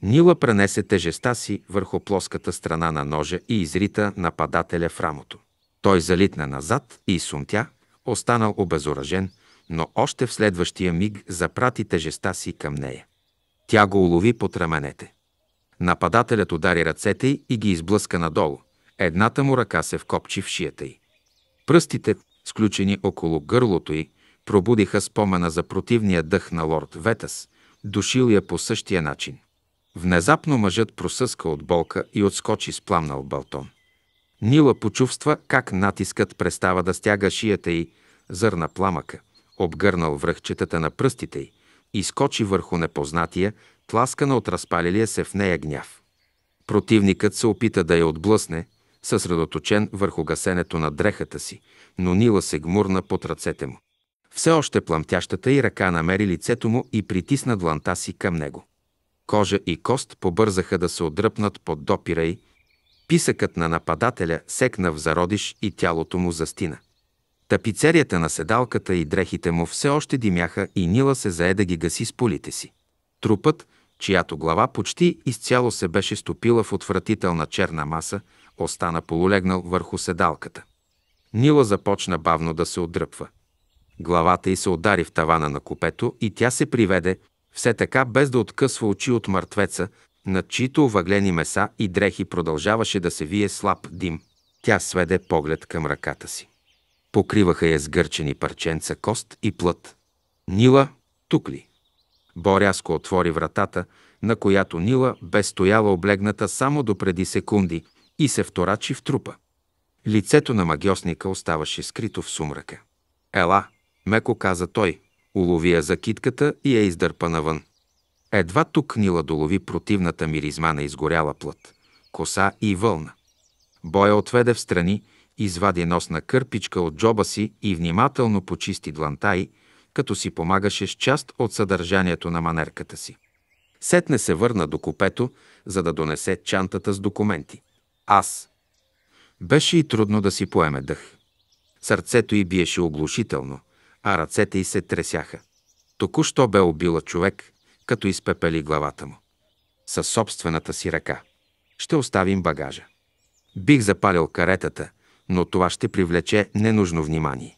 Нила пренесе тежеста си върху плоската страна на ножа и изрита нападателя в рамото. Той залитна назад и сумтя, останал обезоръжен, но още в следващия миг запрати тежеста си към нея. Тя го улови под раменете. Нападателят удари ръцете й и ги изблъска надолу. Едната му ръка се вкопчи в шията й. Пръстите, сключени около гърлото й, пробудиха спомена за противния дъх на лорд Ветас, душил я по същия начин – Внезапно мъжът просъска от болка и отскочи с пламнал балтон. Нила почувства как натискът престава да стяга шията й, зърна пламъка, обгърнал връхчетата на пръстите й и скочи върху непознатия, тласкана от разпалилия се в нея гняв. Противникът се опита да я отблъсне, съсредоточен върху гасенето на дрехата си, но Нила се гмурна под ръцете му. Все още пламтящата й ръка намери лицето му и притисна дланта си към него. Кожа и кост побързаха да се отдръпнат под допира й. Писъкът на нападателя секна в зародиш и тялото му застина. Тапицерията на седалката и дрехите му все още димяха и Нила се зае да ги гаси с полите си. Трупът, чиято глава почти изцяло се беше стопила в отвратителна черна маса, остана полулегнал върху седалката. Нила започна бавно да се отдръпва. Главата й се удари в тавана на купето и тя се приведе, все така, без да откъсва очи от мъртвеца, над чието въглени меса и дрехи продължаваше да се вие слаб дим. Тя сведе поглед към ръката си. Покриваха я сгърчени парченца кост и плът. Нила, тук ли? Боряско отвори вратата, на която Нила бе стояла облегната само до преди секунди и се вторачи в трупа. Лицето на магиосника оставаше скрито в сумрака. Ела, меко каза той, Улови я за китката и я издърпа навън. Едва тук Нила долови противната миризма на изгоряла плът, коса и вълна. Боя отведе в страни, извади носна кърпичка от джоба си и внимателно почисти дланта като си помагаше с част от съдържанието на манерката си. Сетне се върна до купето, за да донесе чантата с документи. Аз. Беше и трудно да си поеме дъх. Сърцето й биеше оглушително – а ръцете й се тресяха. Току-що бе убила човек, като изпепели главата му. Със собствената си ръка. Ще оставим багажа. Бих запалил каретата, но това ще привлече ненужно внимание.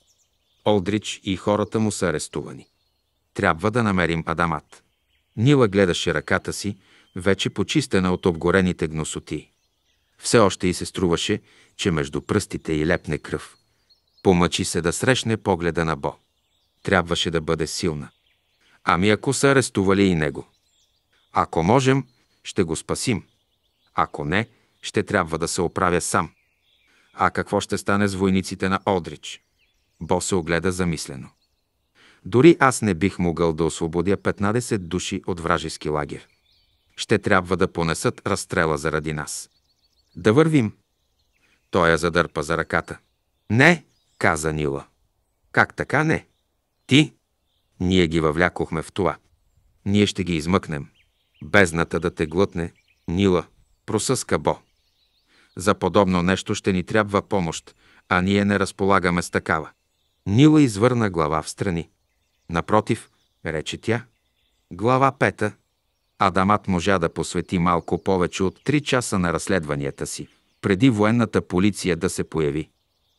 Олдрич и хората му са арестувани. Трябва да намерим Адамат. Нила гледаше ръката си, вече почистена от обгорените гносоти. Все още и се струваше, че между пръстите й лепне кръв. Помъчи се да срещне погледа на Бог трябваше да бъде силна. Ами ако са арестували и него? Ако можем, ще го спасим. Ако не, ще трябва да се оправя сам. А какво ще стане с войниците на Одрич? Бо се огледа замислено. Дори аз не бих могъл да освободя 15 души от вражески лагер. Ще трябва да понесат разстрела заради нас. Да вървим. Той я задърпа за ръката. Не, каза Нила. Как така не? Ти? Ние ги въвлякохме в това. Ние ще ги измъкнем. Бездната да те глътне, Нила, просъска Бо. За подобно нещо ще ни трябва помощ, а ние не разполагаме с такава. Нила извърна глава в страни. Напротив, рече тя. Глава пета. Адамат можа да посвети малко повече от три часа на разследванията си, преди военната полиция да се появи.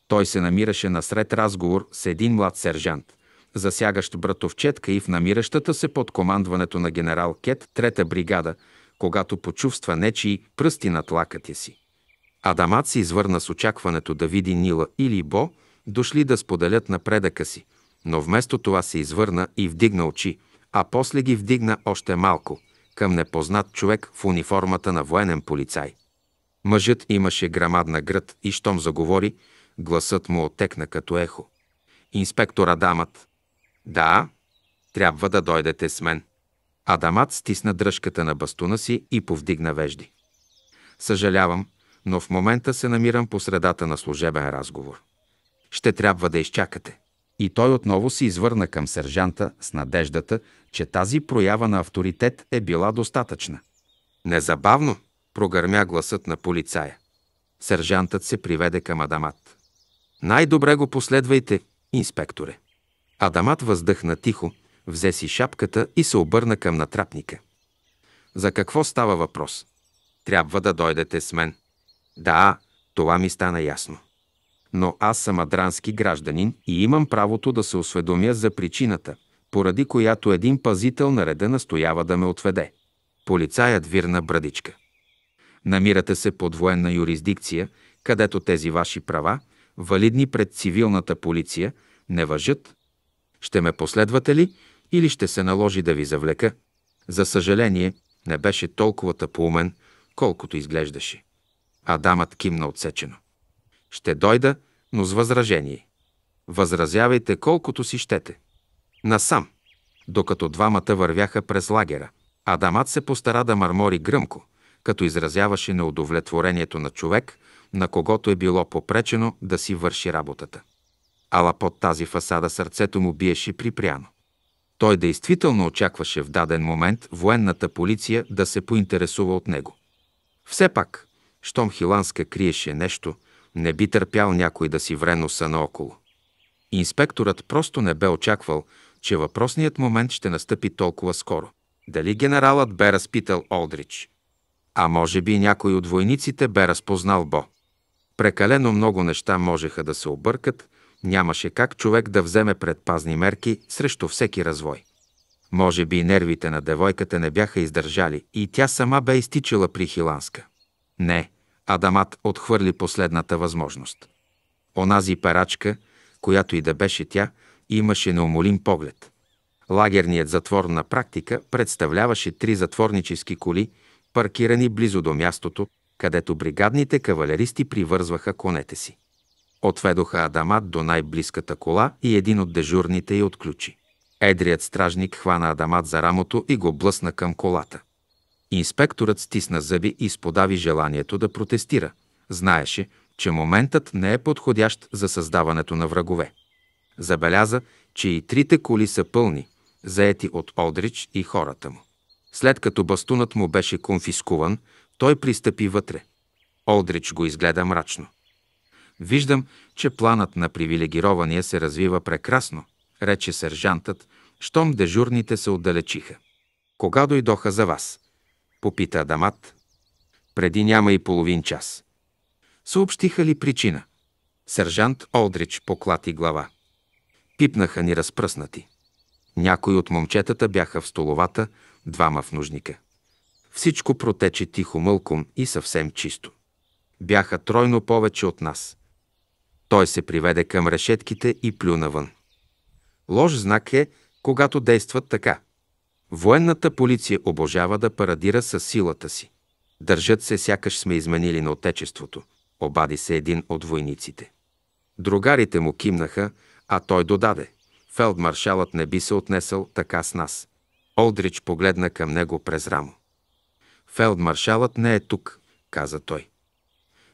Той се намираше насред разговор с един млад сержант засягащ братовчетка и в намиращата се под командването на генерал Кет трета бригада, когато почувства нечи пръсти над лакътя си. Адамат се извърна с очакването да види Нила или Бо, дошли да споделят напредъка си, но вместо това се извърна и вдигна очи, а после ги вдигна още малко, към непознат човек в униформата на военен полицай. Мъжът имаше грамадна гръд и щом заговори, гласът му отекна като ехо. Инспектор Адамът, да, трябва да дойдете с мен. Адамат стисна дръжката на бастуна си и повдигна вежди. Съжалявам, но в момента се намирам по средата на служебен разговор. Ще трябва да изчакате. И той отново се извърна към сержанта с надеждата, че тази проява на авторитет е била достатъчна. Незабавно прогърмя гласът на полицая. Сержантът се приведе към Адамат. Най-добре го последвайте, инспекторе. Адамат въздъхна тихо, взе си шапката и се обърна към натрапника. За какво става въпрос? Трябва да дойдете с мен. Да, това ми стана ясно. Но аз съм адрански гражданин и имам правото да се осведомя за причината, поради която един пазител на реда настоява да ме отведе. Полицаят вирна брадичка. Намирате се под военна юрисдикция, където тези ваши права, валидни пред цивилната полиция, не въжат, ще ме последвате ли или ще се наложи да ви завлека? За съжаление, не беше толкова тъпоумен, колкото изглеждаше. Адамът кимна отсечено. Ще дойда, но с възражение. Възразявайте колкото си щете. Насам, докато двамата вървяха през лагера, Адамът се постара да мърмори гръмко, като изразяваше неудовлетворението на човек, на когото е било попречено да си върши работата ала под тази фасада сърцето му биеше припряно. Той действително очакваше в даден момент военната полиция да се поинтересува от него. Все пак, щом Хиланска криеше нещо, не би търпял някой да си вре носа наоколо. Инспекторът просто не бе очаквал, че въпросният момент ще настъпи толкова скоро. Дали генералът бе разпитал Олдрич? А може би някой от войниците бе разпознал Бо. Прекалено много неща можеха да се объркат Нямаше как човек да вземе предпазни мерки срещу всеки развой. Може би нервите на девойката не бяха издържали и тя сама бе изтичала при Хиланска. Не, Адамат отхвърли последната възможност. Онази перачка, която и да беше тя, имаше неумолим поглед. Лагерният затвор на практика представляваше три затворнически коли, паркирани близо до мястото, където бригадните кавалеристи привързваха конете си. Отведоха Адамат до най-близката кола и един от дежурните я отключи. Едрият стражник хвана Адамат за рамото и го блъсна към колата. Инспекторът стисна зъби и сподави желанието да протестира. Знаеше, че моментът не е подходящ за създаването на врагове. Забеляза, че и трите коли са пълни, заети от Одрич и хората му. След като бастунът му беше конфискуван, той пристъпи вътре. Олдрич го изгледа мрачно. Виждам, че планът на привилегирования се развива прекрасно, рече сержантът, щом дежурните се отдалечиха. Кога дойдоха за вас? Попита Адамат. Преди няма и половин час. Съобщиха ли причина? Сержант Олдрич поклати глава. Пипнаха ни разпръснати. Някои от момчетата бяха в столовата, двама в нужника. Всичко протече тихо мълком и съвсем чисто. Бяха тройно повече от нас. Той се приведе към решетките и плюна вън. Лош знак е, когато действат така. Военната полиция обожава да парадира със силата си. Държат се, сякаш сме изменили на отечеството, обади се един от войниците. Другарите му кимнаха, а той додаде. Фелдмаршалът не би се отнесъл така с нас. Олдрич погледна към него през рамо. Фелдмаршалът не е тук, каза той.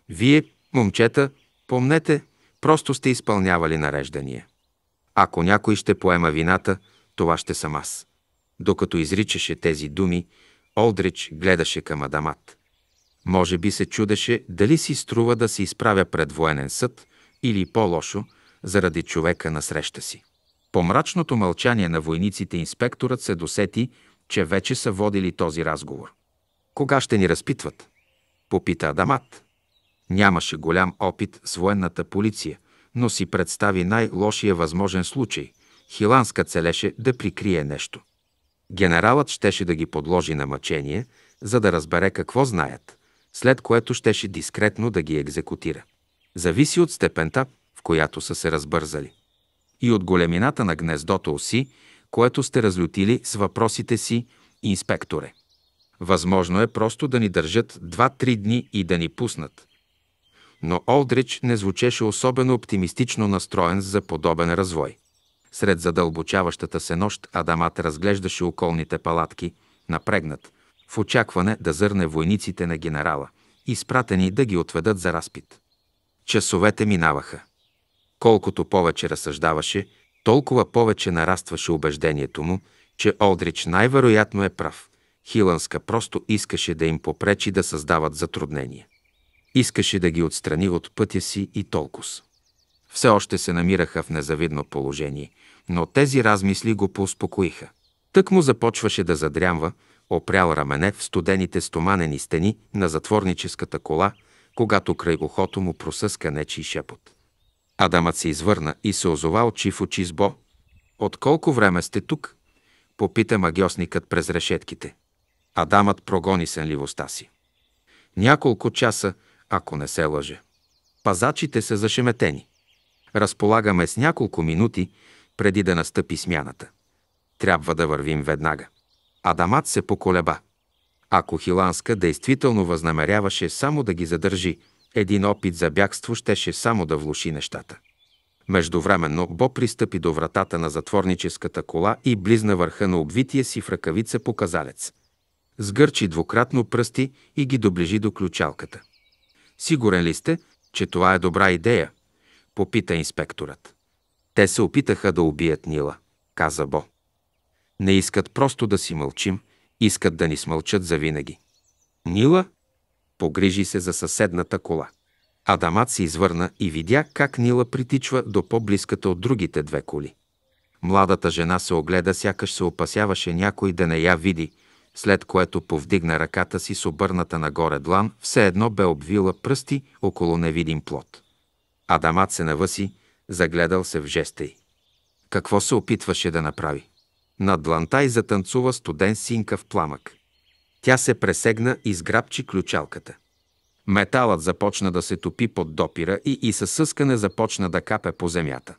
Вие, момчета, помнете, Просто сте изпълнявали нареждания. Ако някой ще поема вината, това ще съм аз. Докато изричаше тези думи, Олдрич гледаше към Адамат. Може би се чудеше дали си струва да се изправя пред военен съд или по-лошо, заради човека на среща си. По мрачното мълчание на войниците инспекторът се досети, че вече са водили този разговор. Кога ще ни разпитват? Попита Адамат. Нямаше голям опит с военната полиция, но си представи най-лошия възможен случай. Хиланска целеше да прикрие нещо. Генералът щеше да ги подложи на мъчение, за да разбере какво знаят, след което щеше дискретно да ги екзекутира. Зависи от степента, в която са се разбързали. И от големината на гнездото оси, което сте разлютили с въпросите си, инспекторе. Възможно е просто да ни държат 2-3 дни и да ни пуснат но Олдрич не звучеше особено оптимистично настроен за подобен развой. Сред задълбочаващата се нощ Адамат разглеждаше околните палатки, напрегнат, в очакване да зърне войниците на генерала, изпратени да ги отведат за разпит. Часовете минаваха. Колкото повече разсъждаваше, толкова повече нарастваше убеждението му, че Олдрич най-вероятно е прав. Хиланска просто искаше да им попречи да създават затруднения. Искаше да ги отстрани от пътя си и толкос. Все още се намираха в незавидно положение, но тези размисли го поуспокоиха. Тък му започваше да задрямва, опрял рамене в студените стоманени стени на затворническата кола, когато край ухото му просъска нечи шепот. Адамът се извърна и се озова очи в очи с Бо. «От колко време сте тук?» – попита магиосникът през решетките. Адамът прогони сънливостта си. Няколко часа ако не се лъже. Пазачите са зашеметени. Разполагаме с няколко минути преди да настъпи смяната. Трябва да вървим веднага. Адамат се поколеба. Ако Хиланска действително възнамеряваше само да ги задържи, един опит за бягство щеше само да влуши нещата. Междувременно Бо пристъпи до вратата на затворническата кола и близна върха на обвития си в ръкавица показалец. Сгърчи двукратно пръсти и ги доближи до ключалката. Сигурен ли сте, че това е добра идея? Попита инспекторът. Те се опитаха да убият Нила, каза Бо. Не искат просто да си мълчим, искат да ни смълчат завинаги. Нила погрижи се за съседната кола. Адамат се извърна и видя как Нила притичва до по-близката от другите две коли. Младата жена се огледа, сякаш се опасяваше някой да не я види, след което повдигна ръката си с обърната нагоре длан, все едно бе обвила пръсти около невидим плод. Адамат се навъси, загледал се в жеста й. Какво се опитваше да направи? Над дланта й затанцува студен синка в пламък. Тя се пресегна и сграбчи ключалката. Металът започна да се топи под допира и, и със съскане започна да капе по земята.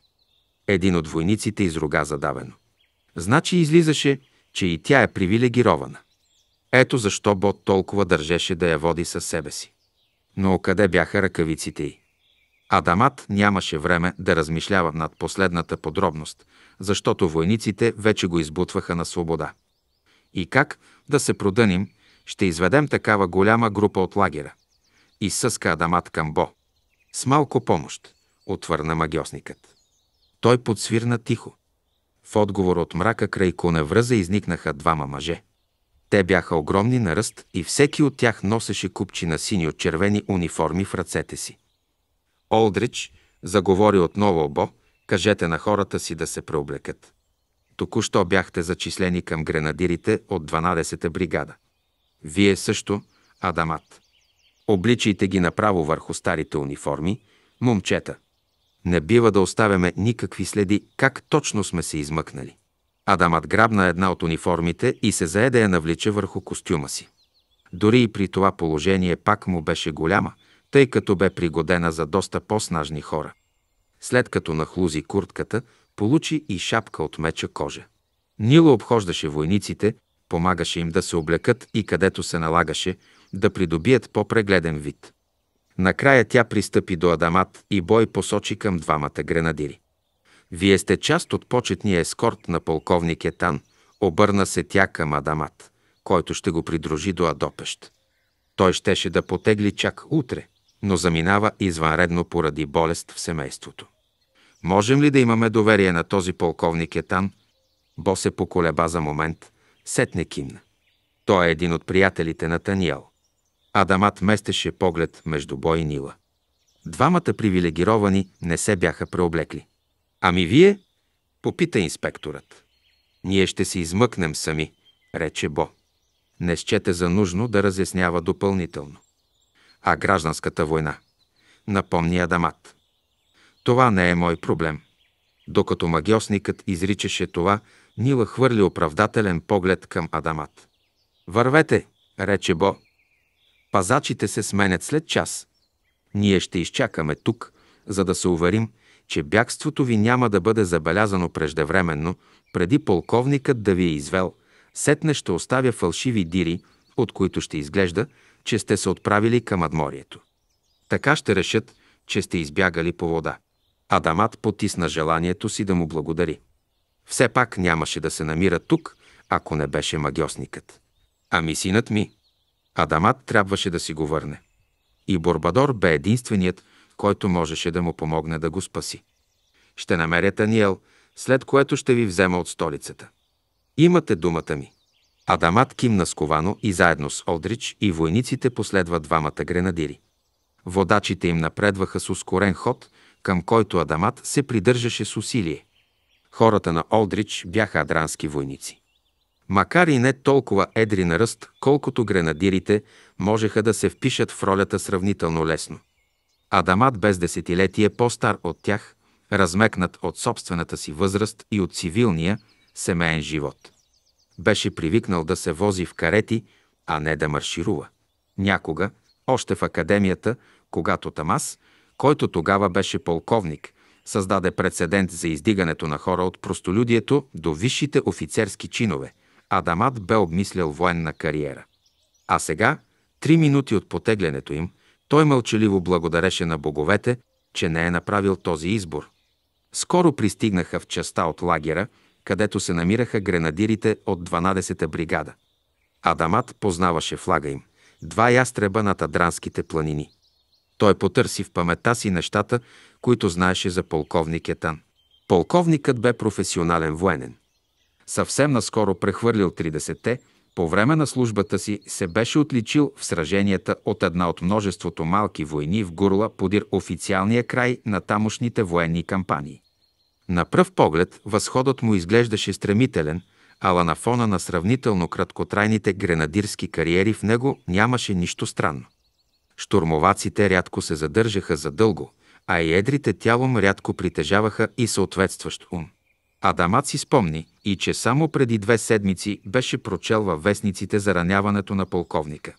Един от войниците изруга задавено. Значи излизаше, че и тя е привилегирована. Ето защо Бог толкова държеше да я води със себе си. Но къде бяха ръкавиците й? Адамат нямаше време да размишлява над последната подробност, защото войниците вече го избутваха на свобода. И как да се продъним, ще изведем такава голяма група от лагера. И съска Адамат към Бо. С малко помощ, отвърна магиосникът. Той подсвирна тихо. В отговор от мрака край коневръза изникнаха двама мъже. Те бяха огромни на ръст и всеки от тях носеше купчи на сини от червени униформи в ръцете си. Олдрич заговори отново обо, кажете на хората си да се преоблекат. Току-що бяхте зачислени към гренадирите от 12-та бригада. Вие също, Адамат. Обличайте ги направо върху старите униформи, момчета – не бива да оставяме никакви следи как точно сме се измъкнали. Адамът грабна една от униформите и се зае да я навлича върху костюма си. Дори и при това положение пак му беше голяма, тъй като бе пригодена за доста по-снажни хора. След като нахлузи куртката, получи и шапка от меча кожа. Нило обхождаше войниците, помагаше им да се облекат и където се налагаше, да придобият по-прегледен вид. Накрая тя пристъпи до Адамат и бой посочи към двамата гренадири. Вие сте част от почетния ескорт на полковник Етан, обърна се тя към Адамат, който ще го придружи до Адопещ. Той щеше да потегли чак утре, но заминава извънредно поради болест в семейството. Можем ли да имаме доверие на този полковник Етан? Бо се поколеба за момент, сетне кимна. Той е един от приятелите на Таниел. Адамат местеше поглед между бой и Нила. Двамата привилегировани не се бяха преоблекли. Ами вие? попита инспекторът. Ние ще се измъкнем сами, рече Бо. Не счете за нужно да разяснява допълнително. А гражданската война? Напомни Адамат. Това не е мой проблем. Докато магиосникът изричаше това, Нила хвърли оправдателен поглед към Адамат. Вървете, рече Бо, Пазачите се сменят след час. Ние ще изчакаме тук, за да се уверим, че бягството ви няма да бъде забелязано преждевременно, преди полковникът да ви е извел. Сетне ще оставя фалшиви дири, от които ще изглежда, че сте се отправили към Адморието. Така ще решат, че сте избягали по вода. Адамат потисна желанието си да му благодари. Все пак нямаше да се намира тук, ако не беше магиосникът. Ами синът ми, Адамат трябваше да си го върне. И Борбадор бе единственият, който можеше да му помогне да го спаси. Ще намеря Таниел, след което ще ви взема от столицата. Имате думата ми. Адамат кимна сковано и заедно с Олдрич и войниците последва двамата гренадири. Водачите им напредваха с ускорен ход, към който Адамат се придържаше с усилие. Хората на Олдрич бяха адрански войници макар и не толкова едри на ръст, колкото гренадирите можеха да се впишат в ролята сравнително лесно. Адамат без десетилетие по-стар от тях, размекнат от собствената си възраст и от цивилния, семейен живот. Беше привикнал да се вози в карети, а не да марширува. Някога, още в академията, когато Тамас, който тогава беше полковник, създаде прецедент за издигането на хора от простолюдието до висшите офицерски чинове – Адамат бе обмислял военна кариера. А сега, три минути от потеглянето им, той мълчаливо благодареше на боговете, че не е направил този избор. Скоро пристигнаха в частта от лагера, където се намираха гренадирите от 12-та бригада. Адамат познаваше флага им – два ястреба на Тадранските планини. Той потърси в паметта си нещата, които знаеше за полковник Етан. Полковникът бе професионален военен съвсем наскоро прехвърлил 30-те, по време на службата си се беше отличил в сраженията от една от множеството малки войни в Гурла подир официалния край на тамошните военни кампании. На пръв поглед възходът му изглеждаше стремителен, ала на фона на сравнително краткотрайните гренадирски кариери в него нямаше нищо странно. Штурмоваците рядко се задържаха задълго, а и едрите тялом рядко притежаваха и съответстващ ум. Адамат си спомни, и че само преди две седмици беше прочел във вестниците за раняването на полковника.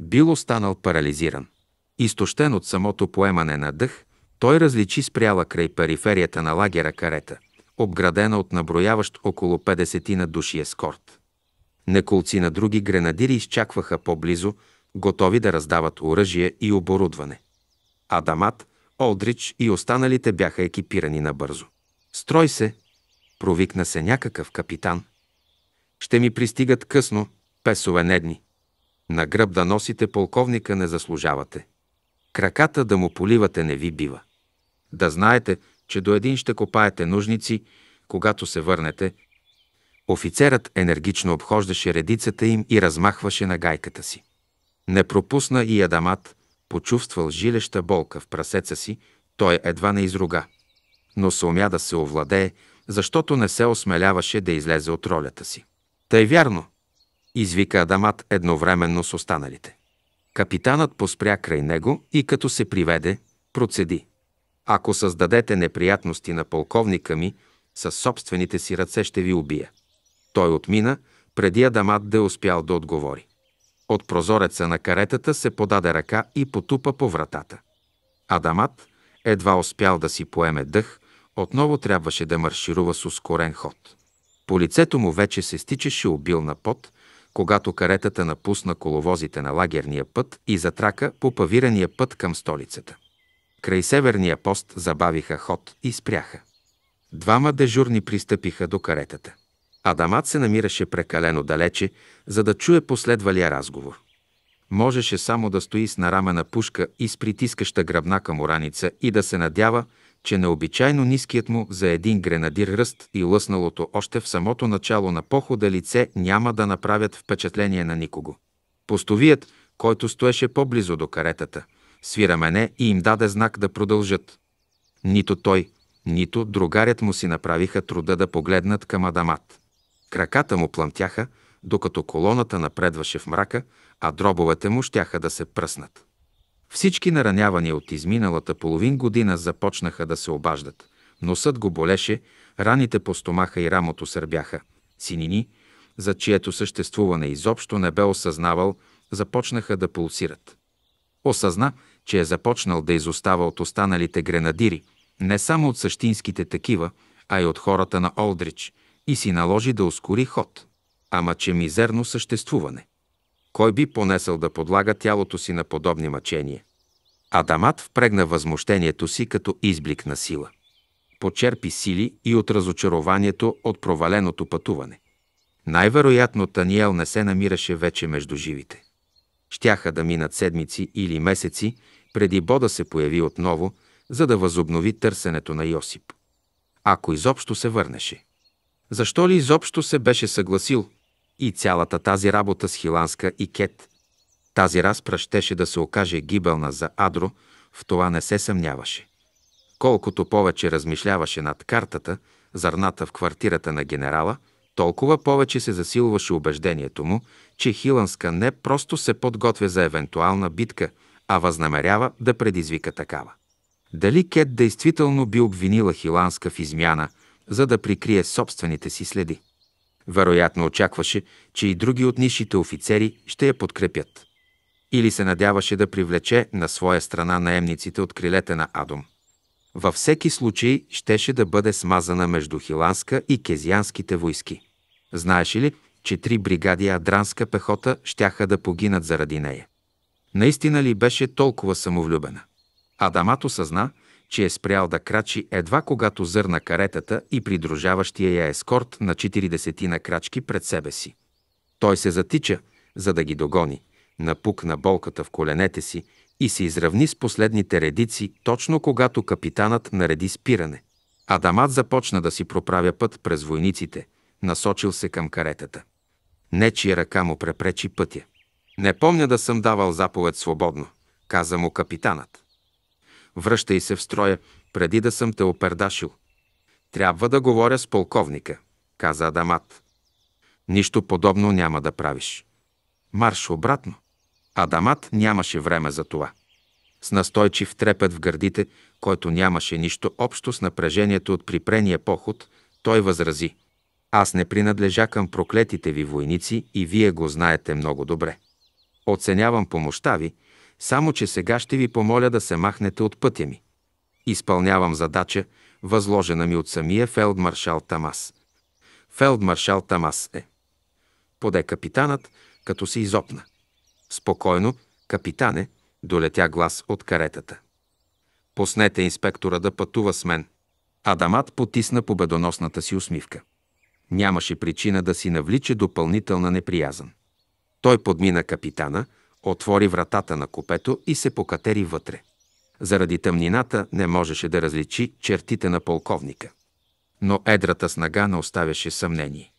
Бил останал парализиран. Изтощен от самото поемане на дъх, той различи спряла край периферията на лагера карета, обградена от наброяващ около 50 на души ескорт. Неколци на други гренадири изчакваха по-близо, готови да раздават оръжие и оборудване. Адамат, Олдрич и останалите бяха екипирани набързо. Строй се, Провикна се някакъв капитан. Ще ми пристигат късно, песове недни. На гръб да носите полковника не заслужавате. Краката да му поливате не ви бива. Да знаете, че до един ще копаете нужници, когато се върнете. Офицерът енергично обхождаше редицата им и размахваше на гайката си. Не пропусна и Адамат, почувствал жилеща болка в прасеца си, той едва не изруга. Но се умя да се овладее, защото не се осмеляваше да излезе от ролята си. Тъй вярно, извика Адамат едновременно с останалите. Капитанът поспря край него и като се приведе, процеди. Ако създадете неприятности на полковника ми, със собствените си ръце ще ви убия. Той отмина, преди Адамат да е успял да отговори. От прозореца на каретата се подаде ръка и потупа по вратата. Адамат едва успял да си поеме дъх, отново трябваше да марширува с ускорен ход. По лицето му вече се стичаше обилна пот, когато каретата напусна коловозите на лагерния път и затрака по павирания път към столицата. Край северния пост забавиха ход и спряха. Двама дежурни пристъпиха до каретата. Адамат се намираше прекалено далече, за да чуе последвалия разговор. Можеше само да стои с нарамена пушка и с притискаща гръбна раница и да се надява, че необичайно ниският му за един гренадир ръст и лъсналото още в самото начало на похода лице няма да направят впечатление на никого. Постовият, който стоеше по-близо до каретата, свира мене и им даде знак да продължат. Нито той, нито другарят му си направиха труда да погледнат към Адамат. Краката му плъмтяха, докато колоната напредваше в мрака, а дробовете му щяха да се пръснат. Всички наранявания от изминалата половин година започнаха да се обаждат. Носът го болеше, раните по стомаха и рамото сърбяха. Синини, за чието съществуване изобщо не бе осъзнавал, започнаха да пулсират. Осъзна, че е започнал да изостава от останалите гренадири, не само от същинските такива, а и от хората на Олдрич, и си наложи да ускори ход. Ама че мизерно съществуване. Кой би понесъл да подлага тялото си на подобни мъчения? Адамат впрегна възмущението си като изблик на сила. Почерпи сили и от разочарованието от проваленото пътуване. Най-вероятно Таниел не се намираше вече между живите. Щяха да минат седмици или месеци, преди Бода се появи отново, за да възобнови търсенето на Йосип. Ако изобщо се върнеше. Защо ли изобщо се беше съгласил? И цялата тази работа с Хиланска и Кет. Тази разпра щеше да се окаже гибелна за Адро, в това не се съмняваше. Колкото повече размишляваше над картата, зърната в квартирата на генерала, толкова повече се засилваше убеждението му, че Хиланска не просто се подготвя за евентуална битка, а възнамерява да предизвика такава. Дали Кет действително би обвинила Хиланска в измяна, за да прикрие собствените си следи? Вероятно очакваше, че и други от нишите офицери ще я подкрепят. Или се надяваше да привлече на своя страна наемниците от крилете на Адом. Във всеки случай щеше да бъде смазана между Хиланска и Кезианските войски. Знаеше ли, че три бригади адранска пехота щяха да погинат заради нея? Наистина ли беше толкова самовлюбена? Адамато съзна че е спрял да крачи едва когато зърна каретата и придружаващия я ескорт на 40 на крачки пред себе си. Той се затича, за да ги догони, напукна болката в коленете си и се изравни с последните редици, точно когато капитанът нареди спиране. Адамат започна да си проправя път през войниците, насочил се към каретата. Нечия ръка му препречи пътя. Не помня да съм давал заповед свободно, каза му капитанът. Връщай се в строя, преди да съм те опердашил. Трябва да говоря с полковника, каза Адамат. Нищо подобно няма да правиш. Марш обратно. Адамат нямаше време за това. С настойчив трепет в гърдите, който нямаше нищо общо с напрежението от припрения поход, той възрази. Аз не принадлежа към проклетите ви войници и вие го знаете много добре. Оценявам помощта ви – само че сега ще ви помоля да се махнете от пътя ми. Изпълнявам задача, възложена ми от самия фелдмаршал Тамас. Фелдмаршал Тамас е. Поде капитанът, като се изопна. Спокойно, капитане, долетя глас от каретата. Поснете инспектора да пътува с мен. Адамат потисна победоносната си усмивка. Нямаше причина да си навлича допълнителна неприязан. Той подмина капитана – Отвори вратата на купето и се покатери вътре. Заради тъмнината не можеше да различи чертите на полковника. Но едрата снага не оставяше съмнение.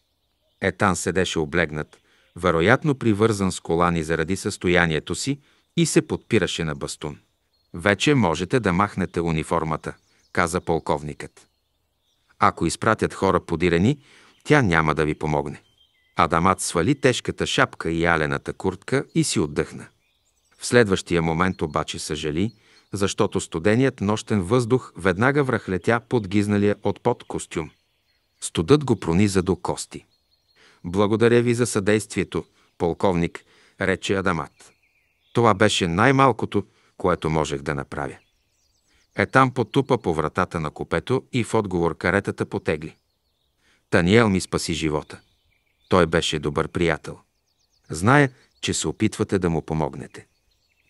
Етан седеше облегнат, вероятно привързан с колани заради състоянието си и се подпираше на бастун. Вече можете да махнете униформата, каза полковникът. Ако изпратят хора подирени, тя няма да ви помогне. Адамат свали тежката шапка и алената куртка и си отдъхна. В следващия момент обаче съжали, защото студеният нощен въздух веднага връхлетя под гизналия от под костюм. Студът го прониза до кости. Благодаря ви за съдействието, полковник, рече Адамат. Това беше най-малкото, което можех да направя. Етам потупа по вратата на купето и в отговор каретата потегли. Таниел ми спаси живота. Той беше добър приятел. Зная, че се опитвате да му помогнете.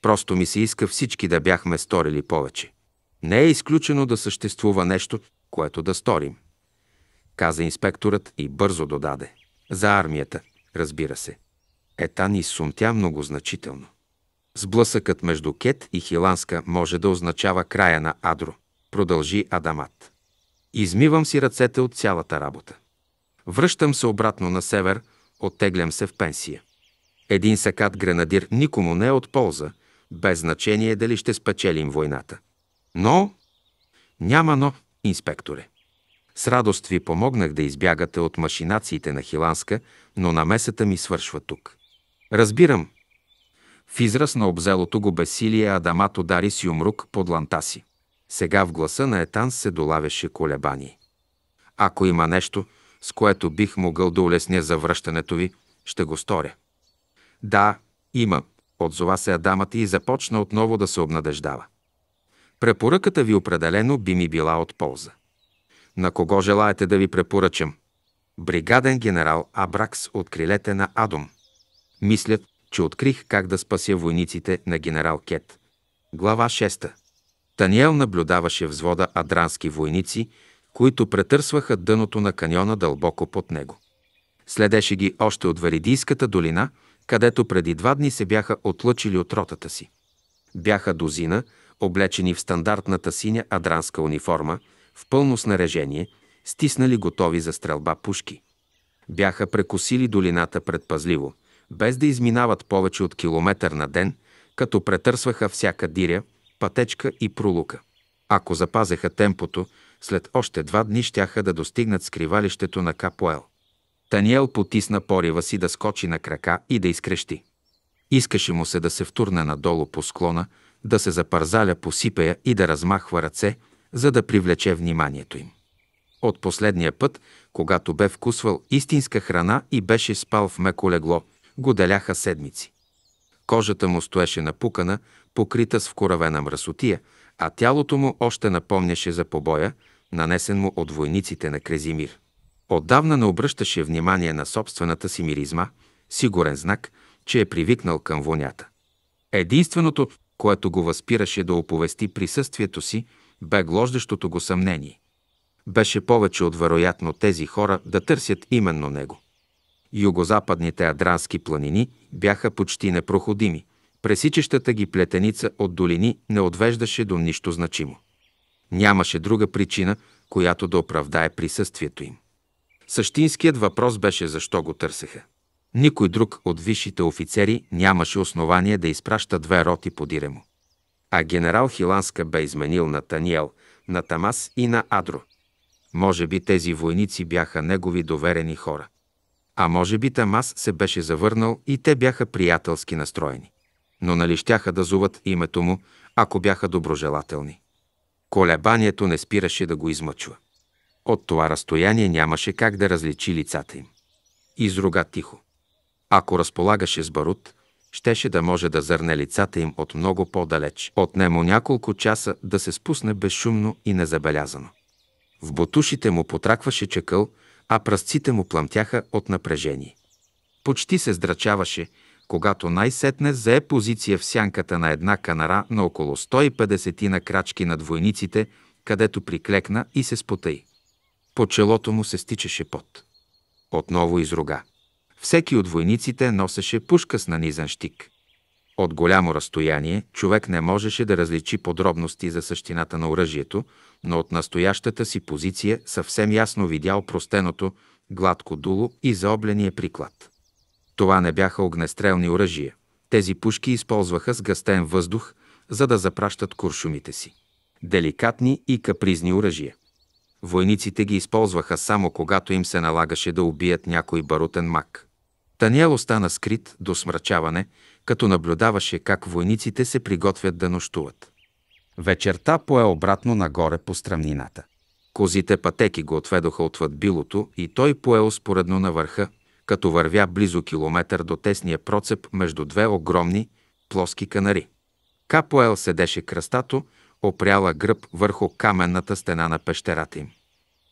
Просто ми се иска всички да бяхме сторили повече. Не е изключено да съществува нещо, което да сторим. Каза инспекторът и бързо додаде. За армията, разбира се. Етан изсумтя много значително. Сблъсъкът между Кет и Хиланска може да означава края на Адро, продължи Адамат. Измивам си ръцете от цялата работа. Връщам се обратно на север, оттеглям се в пенсия. Един сакат гренадир никому не е от полза, без значение дали ще спечелим войната. Но... Няма но, инспекторе. С радост ви помогнах да избягате от машинациите на Хиланска, но намесата ми свършва тук. Разбирам. В израз на обзелото го бесилие Адамат удари с юмрук под ланта си. Сега в гласа на Етан се долавяше колебание. Ако има нещо, с което бих могъл да улесня завръщането ви, ще го сторя. Да, има, отзова се Адамът и започна отново да се обнадеждава. Препоръката ви определено би ми била от полза. На кого желаете да ви препоръчам? Бригаден генерал Абракс от крилете на Адом. Мислят, че открих как да спася войниците на генерал Кет. Глава 6. Таниел наблюдаваше взвода адрански войници които претърсваха дъното на каньона дълбоко под него. Следеше ги още от Варидийската долина, където преди два дни се бяха отлъчили от ротата си. Бяха дозина, облечени в стандартната синя адранска униформа, в пълно снарежение, стиснали готови за стрелба пушки. Бяха прекосили долината предпазливо, без да изминават повече от километър на ден, като претърсваха всяка диря, пътечка и пролука. Ако запазеха темпото, след още два дни щяха да достигнат скривалището на Капоел. Таниел потисна порива си да скочи на крака и да изкрещи. Искаше му се да се втурне надолу по склона, да се запарзаля по сипея и да размахва ръце, за да привлече вниманието им. От последния път, когато бе вкусвал истинска храна и беше спал в меко легло, го деляха седмици. Кожата му стоеше напукана, покрита с вкоравена мръсотия – а тялото му още напомняше за побоя, нанесен му от войниците на Крезимир. Отдавна не обръщаше внимание на собствената си миризма, сигурен знак, че е привикнал към вонята. Единственото, което го възпираше да оповести присъствието си, бе глождащото го съмнение. Беше повече от вероятно тези хора да търсят именно него. Югозападните адрански планини бяха почти непроходими – Пресичещата ги плетеница от долини не отвеждаше до нищо значимо. Нямаше друга причина, която да оправдае присъствието им. Същинският въпрос беше защо го търсеха. Никой друг от висшите офицери нямаше основание да изпраща две роти по Диремо. А генерал Хиланска бе изменил на Таниел, на Тамас и на Адро. Може би тези войници бяха негови доверени хора. А може би Тамас се беше завърнал и те бяха приятелски настроени но нали щяха да зуват името му, ако бяха доброжелателни. Колебанието не спираше да го измъчва. От това разстояние нямаше как да различи лицата им. Изруга тихо. Ако разполагаше с барут, щеше да може да зърне лицата им от много по-далеч. Отнемо няколко часа да се спусне безшумно и незабелязано. В бутушите му потракваше чекъл, а пръстците му плъмтяха от напрежение. Почти се здрачаваше когато най-сетне зае позиция в сянката на една канара на около 150 на крачки над войниците, където приклекна и се спотъй. По челото му се стичаше пот. Отново изруга. Всеки от войниците носеше пушка с нанизан щик. От голямо разстояние човек не можеше да различи подробности за същината на оръжието, но от настоящата си позиция съвсем ясно видял простеното, гладко дуло и заобления приклад. Това не бяха огнестрелни оръжия. Тези пушки използваха сгъстен въздух, за да запращат куршумите си. Деликатни и капризни оръжия. Войниците ги използваха само когато им се налагаше да убият някой барутен мак. Таниел остана скрит до смрачаване, като наблюдаваше как войниците се приготвят да нощуват. Вечерта пое обратно нагоре по стръмнината. Козите пътеки го отведоха отвъд билото и той пое успоредно на върха, като вървя близо километър до тесния процеп между две огромни, плоски канари. Капоел седеше кръстато, опряла гръб върху каменната стена на пещерата им.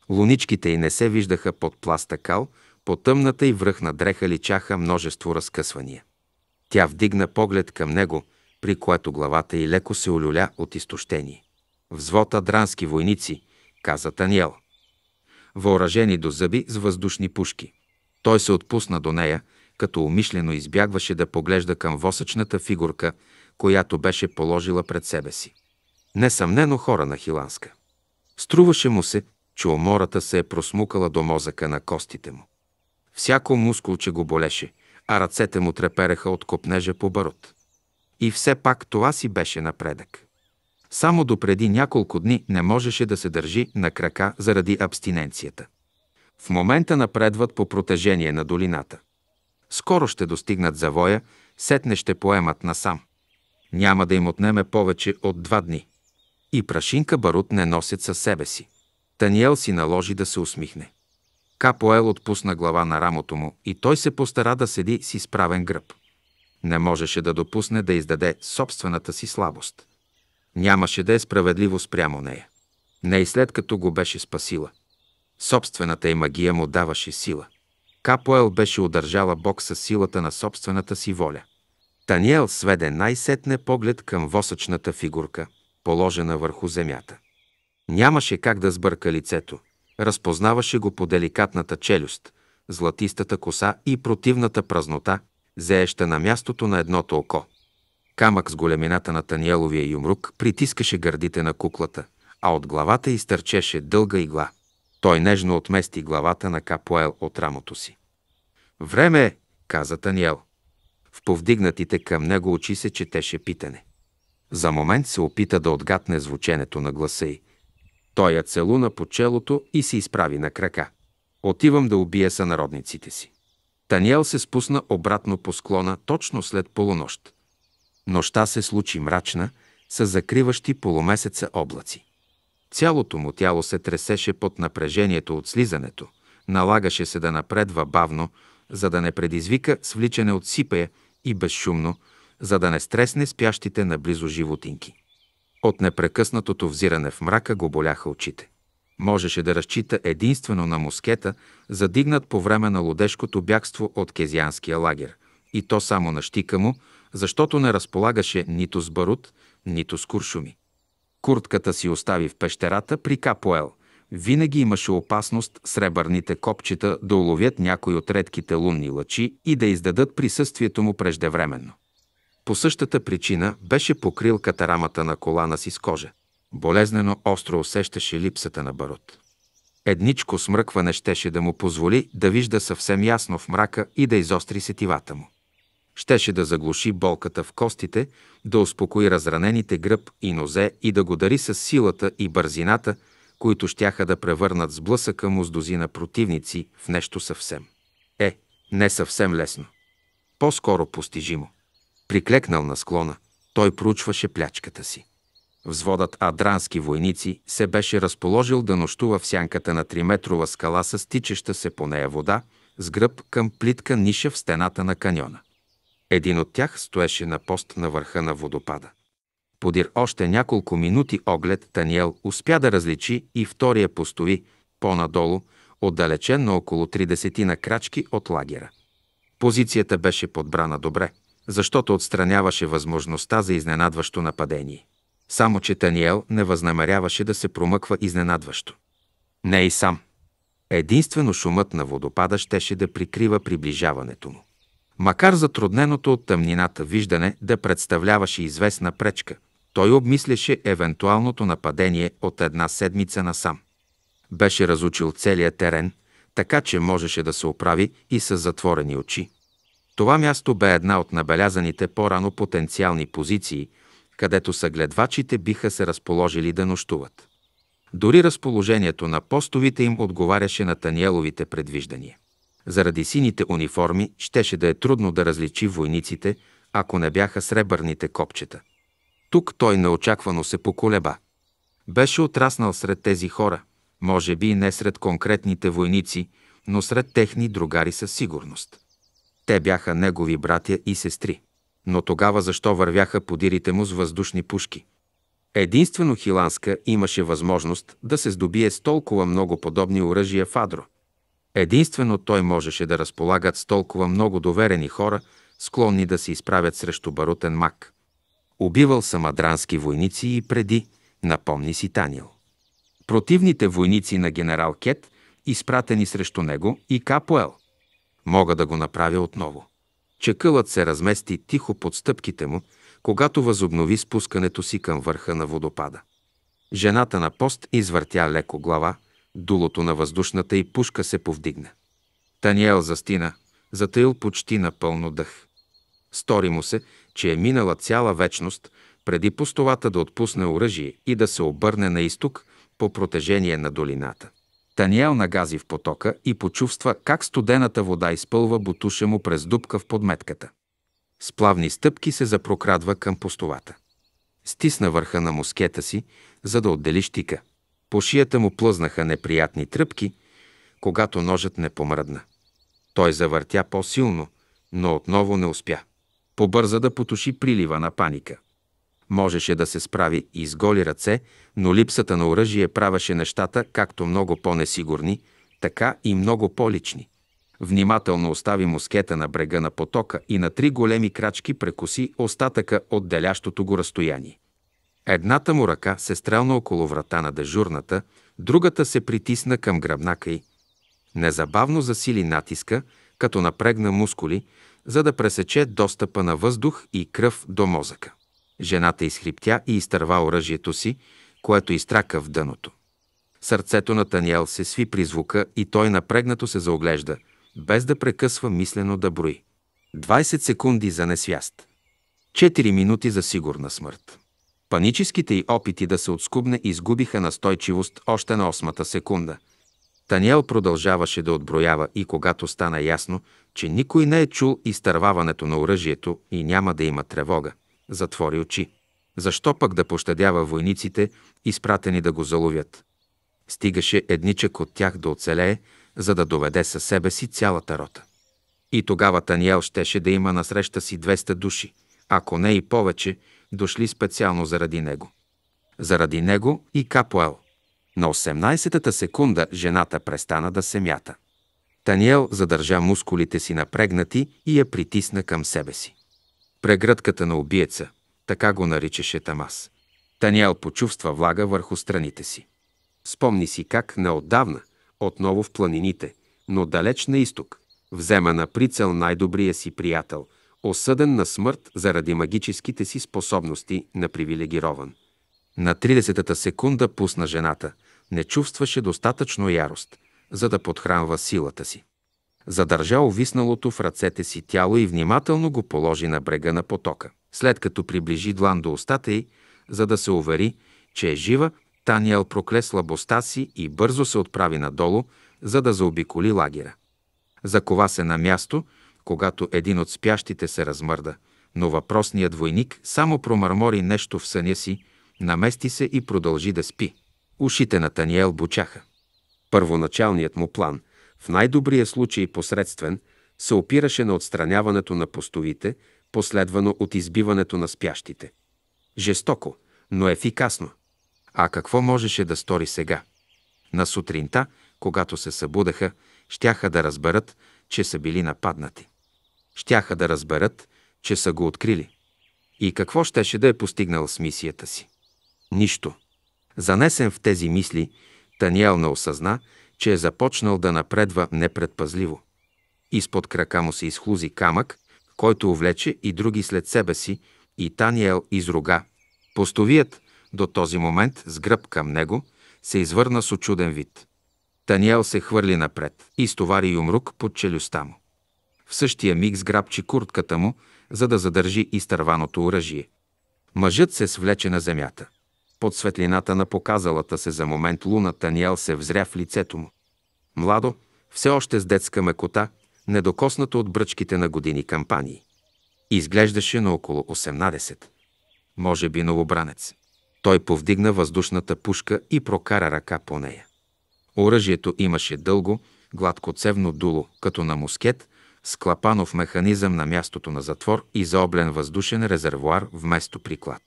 Луничките й не се виждаха под пласта кал, по тъмната и връхна дреха личаха множество разкъсвания. Тя вдигна поглед към него, при което главата й леко се олюля от изтощение. Взвота дрански войници, каза Таниел. Въоръжени до зъби с въздушни пушки. Той се отпусна до нея, като умишлено избягваше да поглежда към восъчната фигурка, която беше положила пред себе си. Несъмнено хора на Хиланска. Струваше му се, че умората се е просмукала до мозъка на костите му. Всяко мускулче го болеше, а ръцете му трепереха от копнежа по барут. И все пак това си беше напредък. Само допреди няколко дни не можеше да се държи на крака заради абстиненцията. В момента напредват по протежение на долината. Скоро ще достигнат завоя, сетне ще поемат насам. Няма да им отнеме повече от два дни. И прашинка барут не носят със себе си. Таниел си наложи да се усмихне. Капоел отпусна глава на рамото му и той се постара да седи с изправен гръб. Не можеше да допусне да издаде собствената си слабост. Нямаше да е справедливо спрямо нея. Не и след като го беше спасила – Собствената й магия му даваше сила. Капоел беше удържала Бог със силата на собствената си воля. Таниел сведе най-сетне поглед към восъчната фигурка, положена върху земята. Нямаше как да сбърка лицето. Разпознаваше го по деликатната челюст, златистата коса и противната празнота, заеща на мястото на едното око. Камък с големината на Таниеловия юмрук притискаше гърдите на куклата, а от главата изтърчеше дълга игла – той нежно отмести главата на Капоел от рамото си. «Време е!» каза Таниел. В повдигнатите към него очи се четеше питане. За момент се опита да отгатне звученето на гласа й. Той я целуна по челото и се изправи на крака. Отивам да убия сънародниците си. Таниел се спусна обратно по склона точно след полунощ. Нощта се случи мрачна, с закриващи полумесеца облаци. Цялото му тяло се тресеше под напрежението от слизането. Налагаше се да напредва бавно, за да не предизвика свличане от сипея и безшумно, за да не стресне спящите наблизо животинки. От непрекъснатото взиране в мрака го боляха очите. Можеше да разчита единствено на мускета, задигнат по време на лодешкото бягство от кезианския лагер, и то само на щика му, защото не разполагаше нито с барут, нито с куршуми. Куртката си остави в пещерата при Капоел. Винаги имаше опасност сребърните копчета да уловят някой от редките лунни лъчи и да издадат присъствието му преждевременно. По същата причина беше покрил катарамата на колана си с кожа. Болезнено остро усещаше липсата на барут. Едничко смръкване щеше да му позволи да вижда съвсем ясно в мрака и да изостри сетивата му. Щеше да заглуши болката в костите, да успокои разранените гръб и нозе и да го дари с силата и бързината, които щяха да превърнат с блъсъка му с дозина противници в нещо съвсем. Е, не съвсем лесно. По-скоро постижимо. Приклекнал на склона, той проучваше плячката си. Взводът адрански войници се беше разположил да нощува в сянката на триметрова скала с тичеща се по нея вода, с гръб към плитка ниша в стената на каньона. Един от тях стоеше на пост на върха на водопада. Подир още няколко минути оглед Таниел успя да различи и втория постови, по-надолу, отдалечен на около 30 на крачки от лагера. Позицията беше подбрана добре, защото отстраняваше възможността за изненадващо нападение. Само, че Таниел не възнамеряваше да се промъква изненадващо. Не и сам. Единствено шумът на водопада щеше да прикрива приближаването му. Макар затрудненото от тъмнината виждане да представляваше известна пречка, той обмисляше евентуалното нападение от една седмица насам. Беше разучил целия терен, така че можеше да се оправи и с затворени очи. Това място бе една от набелязаните по-рано потенциални позиции, където съгледвачите биха се разположили да нощуват. Дори разположението на постовите им отговаряше на Таниеловите предвиждания. Заради сините униформи щеше да е трудно да различи войниците, ако не бяха сребърните копчета. Тук той неочаквано се поколеба. Беше отраснал сред тези хора, може би не сред конкретните войници, но сред техни другари със сигурност. Те бяха негови братя и сестри. Но тогава защо вървяха подирите му с въздушни пушки? Единствено Хиланска имаше възможност да се здобие с толкова много подобни оръжия в Адро – Единствено той можеше да разполагат с толкова много доверени хора, склонни да се изправят срещу барутен мак. Убивал адрански войници и преди, напомни си Танил. Противните войници на генерал Кет, изпратени срещу него и Капоел. Мога да го направя отново. Чекълът се размести тихо под стъпките му, когато възобнови спускането си към върха на водопада. Жената на пост извъртя леко глава, Дулото на въздушната и пушка се повдигна. Таниел застина, затъил почти напълно дъх. Стори му се, че е минала цяла вечност, преди постовата да отпусне оръжие и да се обърне на изток по протежение на долината. Таниел нагази в потока и почувства как студената вода изпълва бутуша му през дупка в подметката. С плавни стъпки се запрокрадва към постовата. Стисна върха на мускета си, за да отдели щика – по шията му плъзнаха неприятни тръпки, когато ножът не помръдна. Той завъртя по-силно, но отново не успя. Побърза да потуши прилива на паника. Можеше да се справи и с голи ръце, но липсата на оръжие правеше нещата както много по-несигурни, така и много по-лични. Внимателно остави мускета на брега на потока и на три големи крачки прекоси остатъка от делящото го разстояние. Едната му ръка се стрелна около врата на дежурната, другата се притисна към гръбнака й. Незабавно засили натиска, като напрегна мускули, за да пресече достъпа на въздух и кръв до мозъка. Жената изхриптя и изтърва оръжието си, което изтрака в дъното. Сърцето на Таниел се сви при звука и той напрегнато се заоглежда, без да прекъсва мислено да брои. 20 секунди за несвяст. 4 минути за сигурна смърт. Паническите й опити да се отскубне изгубиха настойчивост още на осмата секунда. Таниел продължаваше да отброява и когато стана ясно, че никой не е чул изтърваването на оръжието и няма да има тревога, затвори очи. Защо пък да пощадява войниците, изпратени да го заловят? Стигаше едничък от тях да оцелее, за да доведе със себе си цялата рота. И тогава Таниел щеше да има насреща си 200 души, ако не и повече – дошли специално заради него. Заради него и Капуел. На 18-та секунда жената престана да се мята. Таниел задържа мускулите си напрегнати и я притисна към себе си. Прегръдката на убиеца, така го наричаше Тамас. Таниел почувства влага върху страните си. Спомни си как неотдавна, отново в планините, но далеч на изток, взема на прицел най-добрия си приятел – осъден на смърт заради магическите си способности на привилегирован. На 30-та секунда пусна жената. Не чувстваше достатъчно ярост, за да подхранва силата си. Задържа овисналото в ръцете си тяло и внимателно го положи на брега на потока. След като приближи длан до устата й, за да се увери, че е жива, Таниел прокле слабостта си и бързо се отправи надолу, за да заобиколи лагера. Закова се на място когато един от спящите се размърда, но въпросният двойник само промърмори нещо в съня си, намести се и продължи да спи. Ушите на Таниел бучаха. Първоначалният му план, в най-добрия случай посредствен, се опираше на отстраняването на постовите, последвано от избиването на спящите. Жестоко, но ефикасно. А какво можеше да стори сега? На сутринта, когато се събудаха, щяха да разберат, че са били нападнати щяха да разберат, че са го открили. И какво щеше да е постигнал с мисията си? Нищо. Занесен в тези мисли, Таниел не осъзна, че е започнал да напредва непредпазливо. Изпод крака му се изхлузи камък, който увлече и други след себе си, и Таниел изруга. Постовият до този момент с гръб към него се извърна с очуден вид. Таниел се хвърли напред и стовари юмрук под челюста му. В същия миг сграбчи куртката му, за да задържи изтърваното оръжие. Мъжът се свлече на земята. Под светлината на показалата се за момент луна Таниел се взря в лицето му. Младо, все още с детска мекота, недокоснато от бръчките на години кампании. Изглеждаше на около 18. Може би новобранец. Той повдигна въздушната пушка и прокара ръка по нея. Оръжието имаше дълго, гладкоцевно дуло, като на мускет, с клапанов механизъм на мястото на затвор и заоблен въздушен резервуар вместо приклад.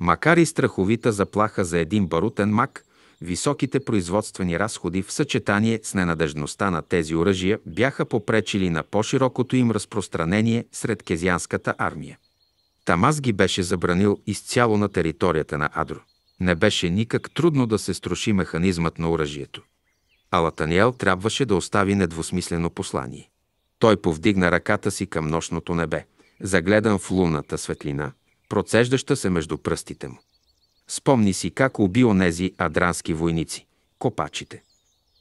Макар и страховита заплаха за един барутен мак, високите производствени разходи в съчетание с ненадежността на тези оръжия бяха попречили на по-широкото им разпространение сред кезианската армия. Тамаз ги беше забранил изцяло на територията на Адро. Не беше никак трудно да се струши механизмът на оръжието. Алатаниел трябваше да остави недвусмислено послание. Той повдигна ръката си към нощното небе, загледан в лунната светлина, процеждаща се между пръстите му. Спомни си как уби онези адрански войници, копачите.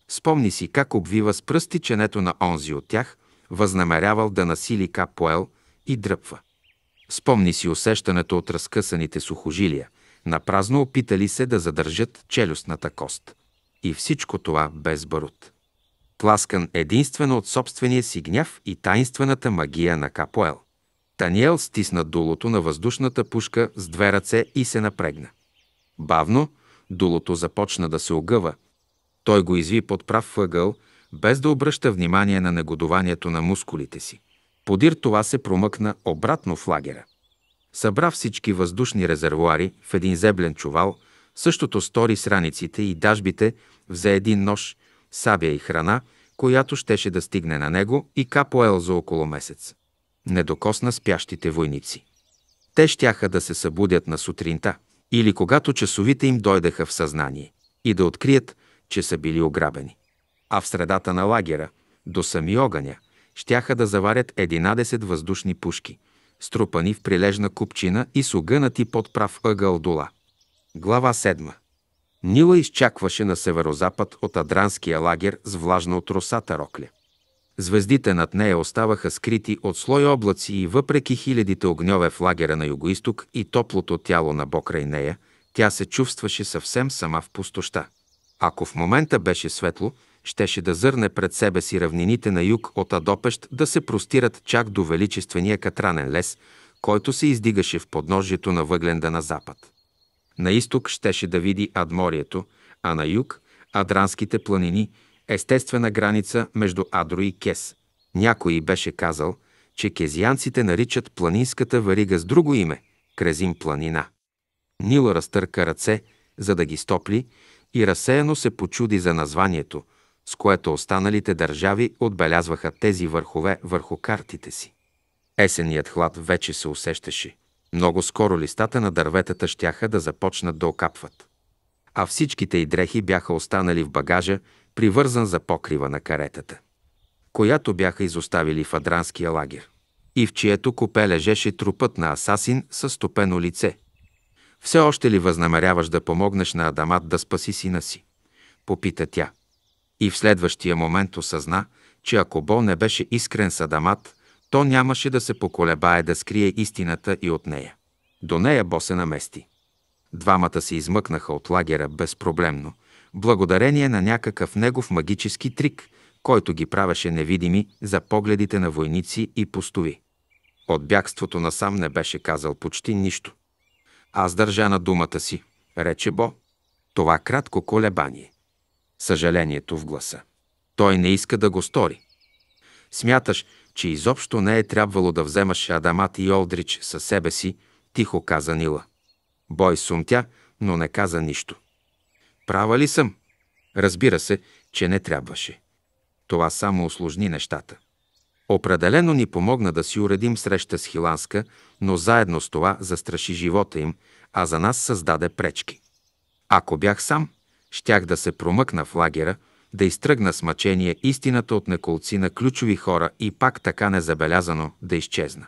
Спомни си как обвива с пръсти ченето на онзи от тях, възнамерявал да насили Капоел и дръпва. Спомни си усещането от разкъсаните сухожилия, напразно опитали се да задържат челюстната кост. И всичко това без барут тласкан единствено от собствения си гняв и таинствената магия на Капоел. Таниел стисна дулото на въздушната пушка с две ръце и се напрегна. Бавно дулото започна да се огъва. Той го изви под прав въгъл, без да обръща внимание на негодованието на мускулите си. Подир това се промъкна обратно в лагера. Събра всички въздушни резервуари в един зеблен чувал, същото стори с раниците и дажбите, взе един нож сабя и храна, която щеше да стигне на него и капоел за около месец. Не докосна спящите войници. Те щяха да се събудят на сутринта или когато часовите им дойдеха в съзнание и да открият, че са били ограбени. А в средата на лагера, до сами огъня, щяха да заварят 11 въздушни пушки, струпани в прилежна купчина и с огънати под прав ъгъл дола. Глава Нила изчакваше на северозапад от Адранския лагер с влажна от росата рокля. Звездите над нея оставаха скрити от слой облаци и въпреки хилядите огньове в лагера на югоисток и топлото тяло на бокрай нея, тя се чувстваше съвсем сама в пустоща. Ако в момента беше светло, щеше да зърне пред себе си равнините на юг от Адопещ да се простират чак до величествения катранен лес, който се издигаше в подножието на въгленда на запад. На изток щеше да види Адморието, а на юг – Адранските планини, естествена граница между Адро и Кес. Някой беше казал, че кезианците наричат планинската варига с друго име – Крезим планина. Нила разтърка ръце, за да ги стопли, и разсеяно се почуди за названието, с което останалите държави отбелязваха тези върхове върху картите си. Есеният хлад вече се усещаше – много скоро листата на дърветата щяха да започнат да окапват. А всичките й дрехи бяха останали в багажа, привързан за покрива на каретата, която бяха изоставили в адранския лагер и в чието купе лежеше трупът на асасин със стопено лице. Все още ли възнамеряваш да помогнеш на Адамат да спаси сина си? Попита тя. И в следващия момент осъзна, че ако Бо не беше искрен с Адамат, то нямаше да се поколебае да скрие истината и от нея. До нея Бо се намести. Двамата се измъкнаха от лагера безпроблемно, благодарение на някакъв негов магически трик, който ги правеше невидими за погледите на войници и постови. От бягството насам не беше казал почти нищо. Аз държа на думата си, рече Бо. Това кратко колебание. Съжалението в гласа. Той не иска да го стори. Смяташ, че изобщо не е трябвало да вземаш Адамат и Олдрич със себе си, тихо каза Нила. Бой сумтя, но не каза нищо. Права ли съм? Разбира се, че не трябваше. Това само осложни нещата. Определено ни помогна да си уредим среща с Хиланска, но заедно с това застраши живота им, а за нас създаде пречки. Ако бях сам, щях да се промъкна в лагера, да изтръгна с мъчение истината от неколци на ключови хора и пак така незабелязано да изчезна.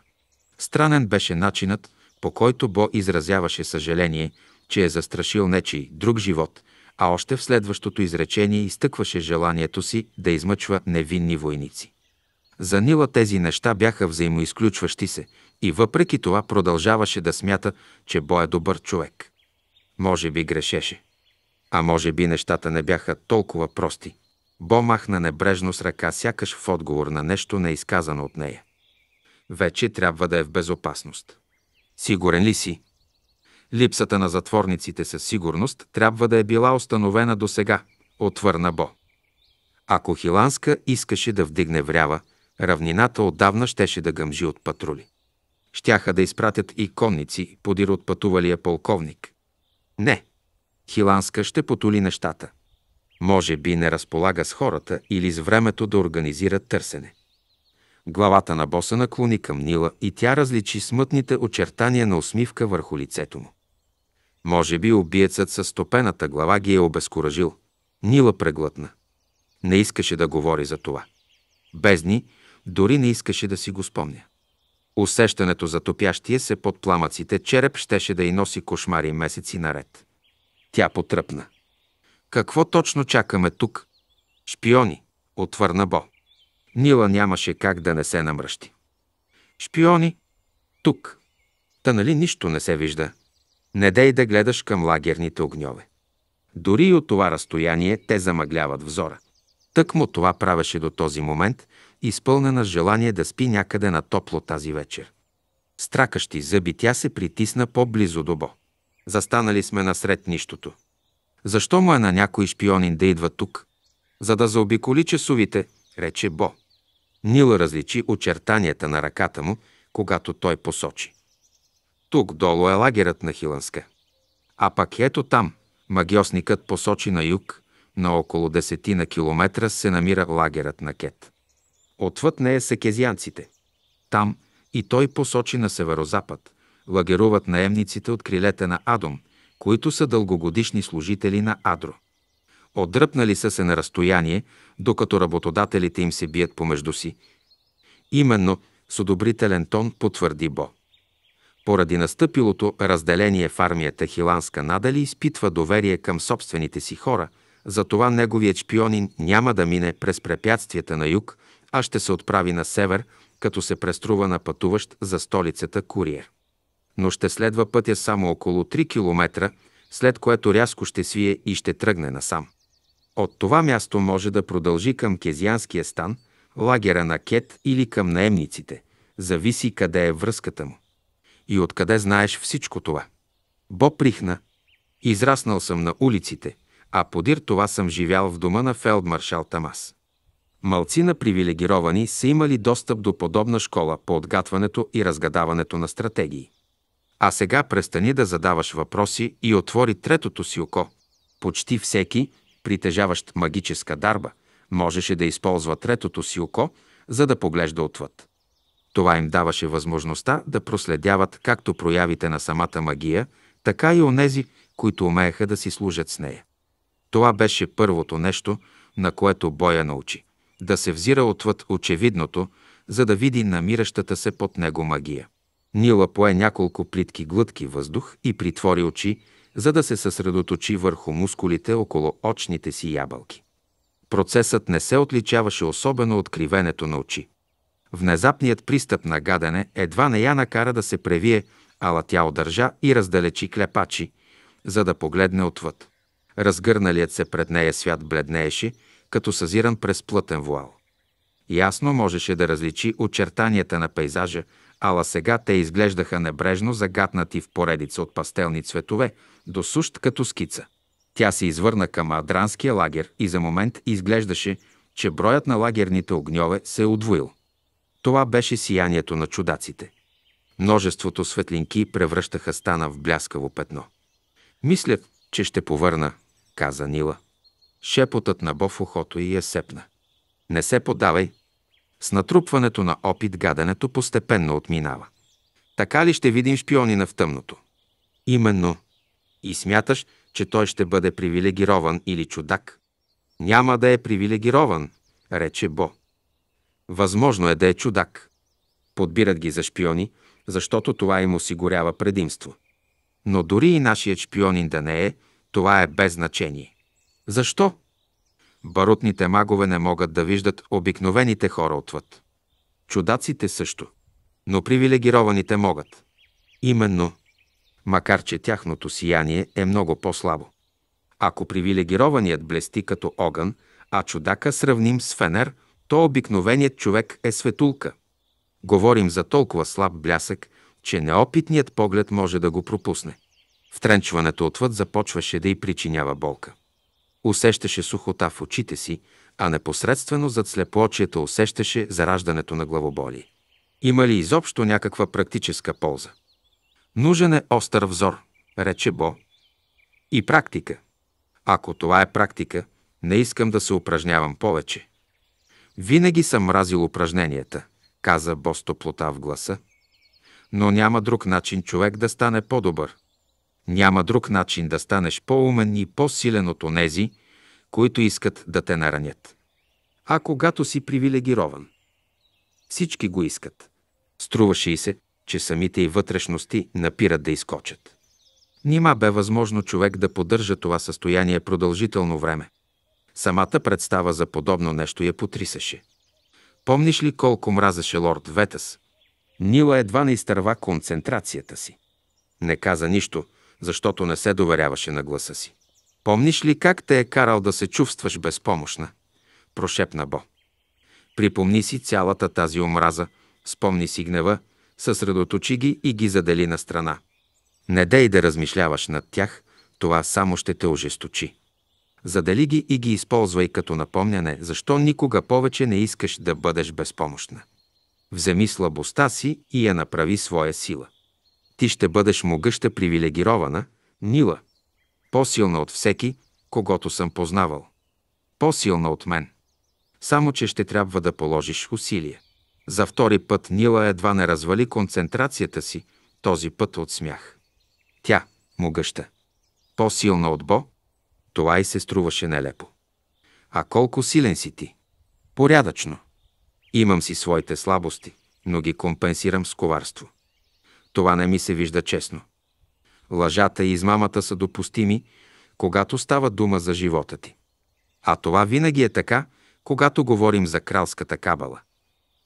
Странен беше начинът, по който Бо изразяваше съжаление, че е застрашил нечий друг живот, а още в следващото изречение изтъкваше желанието си да измъчва невинни войници. За Нила тези неща бяха взаимоизключващи се и въпреки това продължаваше да смята, че Бо е добър човек. Може би грешеше. А може би нещата не бяха толкова прости. Бо махна небрежно с ръка, сякаш в отговор на нещо неизказано от нея. Вече трябва да е в безопасност. Сигурен ли си? Липсата на затворниците със сигурност трябва да е била установена до сега, отвърна Бо. Ако Хиланска искаше да вдигне врява, равнината отдавна щеше да гъмжи от патрули. Щяха да изпратят и конници, подир от пътувалия полковник. Не, Хиланска ще потули нещата. Може би не разполага с хората или с времето да организира търсене. Главата на боса наклони към Нила и тя различи смътните очертания на усмивка върху лицето му. Може би убиецът със стопената глава ги е обезкуражил. Нила преглътна. Не искаше да говори за това. Бездни дори не искаше да си го спомня. Усещането за топящия се под пламъците череп щеше да й носи кошмари месеци наред. Тя потръпна. Какво точно чакаме тук? Шпиони, отвърна Бо. Нила нямаше как да не се намръщи. Шпиони? Тук. Та нали нищо не се вижда? Не дей да гледаш към лагерните огньове. Дори и от това разстояние те замъгляват взора. Тък му това правеше до този момент, изпълнена с желание да спи някъде на топло тази вечер. Стракащи зъби тя се притисна по-близо до Бо. Застанали сме насред нищото. Защо му е на някой шпионин да идва тук? За да заобиколи часовите, рече Бо. Нил различи очертанията на ръката му, когато той посочи. Тук долу е лагерът на Хиланска. А пак ето там, магиосникът посочи на юг, на около десетина километра се намира лагерът на Кет. Отвъд нея са кезианците. Там и той посочи на северозапад, лагеруват наемниците от крилете на Адом, които са дългогодишни служители на Адро. Отдръпнали са се на разстояние, докато работодателите им се бият помежду си. Именно с одобрителен тон потвърди Бо. Поради настъпилото разделение в армията Хиланска надали изпитва доверие към собствените си хора, затова неговият шпионин няма да мине през препятствията на юг, а ще се отправи на север, като се преструва на пътуващ за столицата куриер но ще следва пътя само около 3 км, след което рязко ще свие и ще тръгне насам. От това място може да продължи към Кезианския стан, лагера на Кет или към наемниците, зависи къде е връзката му. И откъде знаеш всичко това? Бо прихна. Израснал съм на улиците, а подир това съм живял в дома на фелдмаршал Тамас. на привилегировани са имали достъп до подобна школа по отгатването и разгадаването на стратегии. А сега престани да задаваш въпроси и отвори третото си око. Почти всеки, притежаващ магическа дарба, можеше да използва третото си око, за да поглежда отвъд. Това им даваше възможността да проследяват както проявите на самата магия, така и онези, които умееха да си служат с нея. Това беше първото нещо, на което Боя научи – да се взира отвъд очевидното, за да види намиращата се под него магия. Нила пое няколко плитки глътки въздух и притвори очи, за да се съсредоточи върху мускулите около очните си ябълки. Процесът не се отличаваше особено от кривенето на очи. Внезапният пристъп на гадене едва не я накара да се превие, ала тя удържа и раздалечи клепачи, за да погледне отвъд. Разгърналият се пред нея свят бледнееше, като съзиран през плътен вуал. Ясно можеше да различи очертанията на пейзажа, ала сега те изглеждаха небрежно загатнати в поредица от пастелни цветове, до сущ като скица. Тя се извърна към адранския лагер и за момент изглеждаше, че броят на лагерните огньове се е удвоил. Това беше сиянието на чудаците. Множеството светлинки превръщаха стана в бляскаво петно. Мисля, че ще повърна, каза Нила. Шепотът на Бов ухото и е сепна. Не се подавай, с натрупването на опит гаденето постепенно отминава. Така ли ще видим шпионина в тъмното? Именно. И смяташ, че той ще бъде привилегирован или чудак? Няма да е привилегирован, рече Бо. Възможно е да е чудак. Подбират ги за шпиони, защото това им осигурява предимство. Но дори и нашият шпионин да не е, това е без значение. Защо? Барутните магове не могат да виждат обикновените хора отвъд. Чудаците също. Но привилегированите могат. Именно. Макар, че тяхното сияние е много по-слабо. Ако привилегированият блести като огън, а чудака сравним с фенер, то обикновеният човек е светулка. Говорим за толкова слаб блясък, че неопитният поглед може да го пропусне. Втренчването отвъд започваше да й причинява болка. Усещаше сухота в очите си, а непосредствено зад слепоочието усещаше зараждането на главоболие. Има ли изобщо някаква практическа полза? Нужен е остър взор, рече Бо. И практика. Ако това е практика, не искам да се упражнявам повече. Винаги съм мразил упражненията, каза Бо с топлота в гласа. Но няма друг начин човек да стане по-добър – няма друг начин да станеш по-умен и по-силен от онези, които искат да те наранят. А когато си привилегирован, всички го искат. Струваше и се, че самите и вътрешности напират да изкочат. Нима бе възможно човек да поддържа това състояние продължително време. Самата представа за подобно нещо я потрисаше. Помниш ли колко мразеше лорд Ветъс? Нила едва не изтърва концентрацията си. Не каза нищо – защото не се доверяваше на гласа си. Помниш ли как те е карал да се чувстваш безпомощна? Прошепна Бо. Припомни си цялата тази омраза, спомни си гнева, съсредоточи ги и ги задели на страна. Не дей да размишляваш над тях, това само ще те ожесточи. Задели ги и ги използвай като напомняне, защо никога повече не искаш да бъдеш безпомощна. Вземи слабостта си и я направи своя сила. Ти ще бъдеш могъща привилегирована, Нила. по-силна от всеки, когато съм познавал. По-силна от мен. Само, че ще трябва да положиш усилие. За втори път Нила едва не развали концентрацията си, този път от смях. Тя, могъща, по-силна от Бо, това и се струваше нелепо. А колко силен си ти? Порядъчно. Имам си своите слабости, но ги компенсирам с коварство. Това не ми се вижда честно. Лъжата и измамата са допустими, когато става дума за живота ти. А това винаги е така, когато говорим за кралската кабала.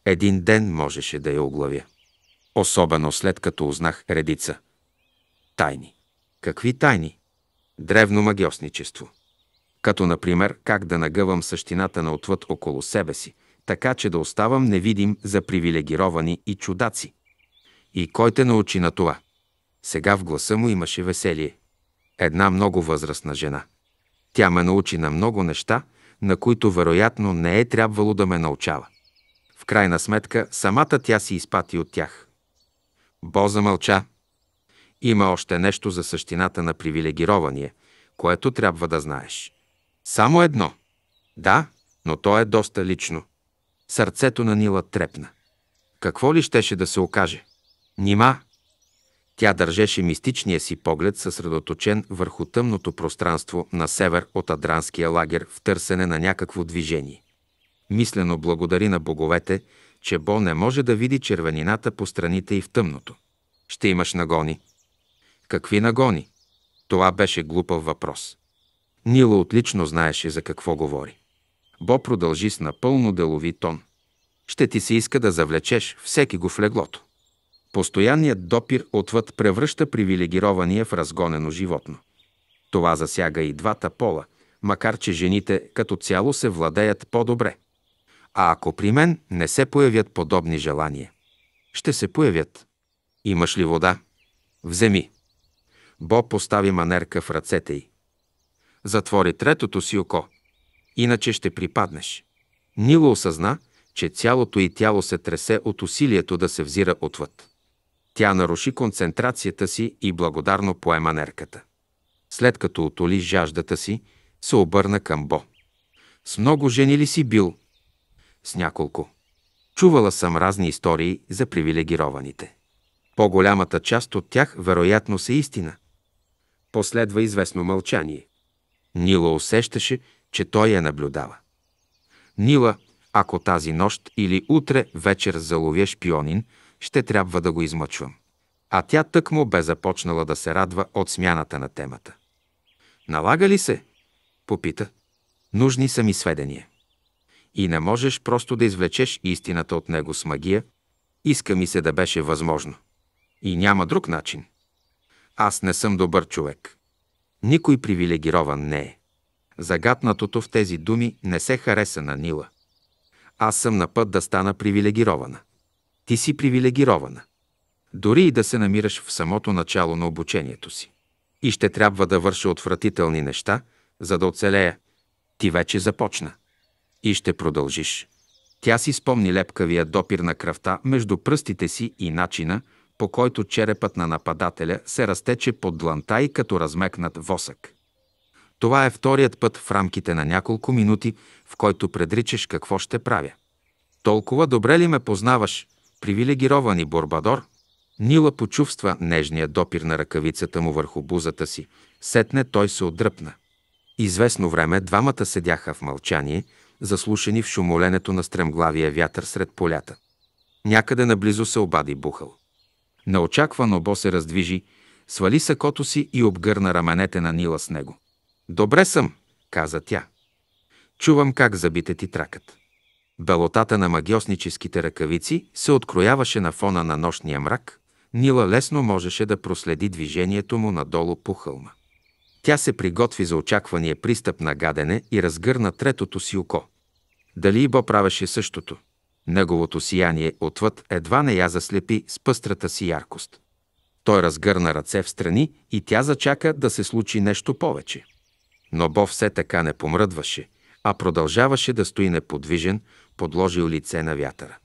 Един ден можеше да я оглавя. Особено след като узнах редица. Тайни. Какви тайни? Древно магиосничество. Като, например, как да нагъвам същината на отвъд около себе си, така че да оставам невидим за привилегировани и чудаци – и кой те научи на това? Сега в гласа му имаше веселие. Една много възрастна жена. Тя ме научи на много неща, на които вероятно не е трябвало да ме научава. В крайна сметка, самата тя си изпати от тях. Бо замълча. Има още нещо за същината на привилегирование, което трябва да знаеш. Само едно. Да, но то е доста лично. Сърцето на Нила трепна. Какво ли щеше да се окаже? Нима! Тя държеше мистичния си поглед съсредоточен върху тъмното пространство на север от Адранския лагер в търсене на някакво движение. Мислено благодари на боговете, че Бо не може да види червенината по страните и в тъмното. Ще имаш нагони. Какви нагони? Това беше глупав въпрос. Нила отлично знаеше за какво говори. Бо продължи с напълно делови тон. Ще ти се иска да завлечеш всеки го в леглото. Постоянният допир отвъд превръща привилегирования в разгонено животно. Това засяга и двата пола, макар че жените като цяло се владеят по-добре. А ако при мен не се появят подобни желания? Ще се появят. Имаш ли вода? Вземи. Бо постави манерка в ръцете й. Затвори третото си око. Иначе ще припаднеш. Нило осъзна, че цялото й тяло се тресе от усилието да се взира отвъд. Тя наруши концентрацията си и благодарно поема нерката. След като отоли жаждата си, се обърна към Бо. С много жени ли си бил? С няколко. Чувала съм разни истории за привилегированите. По-голямата част от тях вероятно са истина. Последва известно мълчание. Нила усещаше, че той я наблюдава. Нила, ако тази нощ или утре вечер заловя шпионин, ще трябва да го измъчвам. А тя тъкмо бе започнала да се радва от смяната на темата. Налага ли се? Попита. Нужни са ми сведения. И не можеш просто да извлечеш истината от него с магия. Иска ми се да беше възможно. И няма друг начин. Аз не съм добър човек. Никой привилегирован не е. Загатнатото в тези думи не се хареса на Нила. Аз съм на път да стана привилегирована. Ти си привилегирована. Дори и да се намираш в самото начало на обучението си. И ще трябва да върша отвратителни неща, за да оцелея. Ти вече започна. И ще продължиш. Тя си спомни лепкавия допир на кръвта между пръстите си и начина, по който черепът на нападателя се разтече под дланта и като размекнат восък. Това е вторият път в рамките на няколко минути, в който предричаш какво ще правя. Толкова добре ли ме познаваш, привилегировани Борбадор, Нила почувства нежния допир на ръкавицата му върху бузата си. Сетне той се отдръпна. Известно време двамата седяха в мълчание, заслушани в шумоленето на стремглавия вятър сред полята. Някъде наблизо се обади бухал. Неочаквано Бо се раздвижи, свали сакото си и обгърна раменете на Нила с него. «Добре съм», каза тя. «Чувам как забите ти тракът». Белотата на магиосническите ръкавици се открояваше на фона на нощния мрак. Нила лесно можеше да проследи движението му надолу по хълма. Тя се приготви за очаквания пристъп на гадене и разгърна третото си око. Дали и Бо правеше същото? Неговото сияние отвъд едва не я заслепи с пъстрата си яркост. Той разгърна ръце в страни и тя зачака да се случи нещо повече. Но Бо все така не помръдваше, а продължаваше да стои неподвижен, подложил лице на вятъра.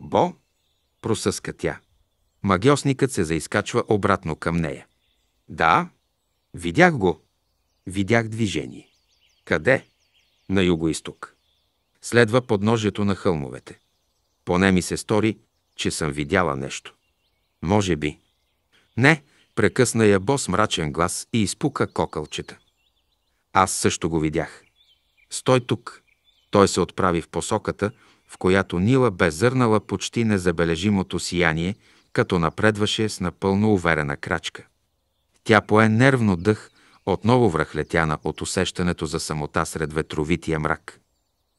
Бо, просъска тя. Магиосникът се заискачва обратно към нея. Да, видях го. Видях движение. Къде? На юго-исток. Следва подножието на хълмовете. Поне ми се стори, че съм видяла нещо. Може би. Не, прекъсна я бос мрачен глас и изпука кокълчета. Аз също го видях. Стой тук, той се отправи в посоката, в която Нила бе зърнала почти незабележимото сияние, като напредваше с напълно уверена крачка. Тя пое нервно дъх, отново връхлетяна от усещането за самота сред ветровития мрак.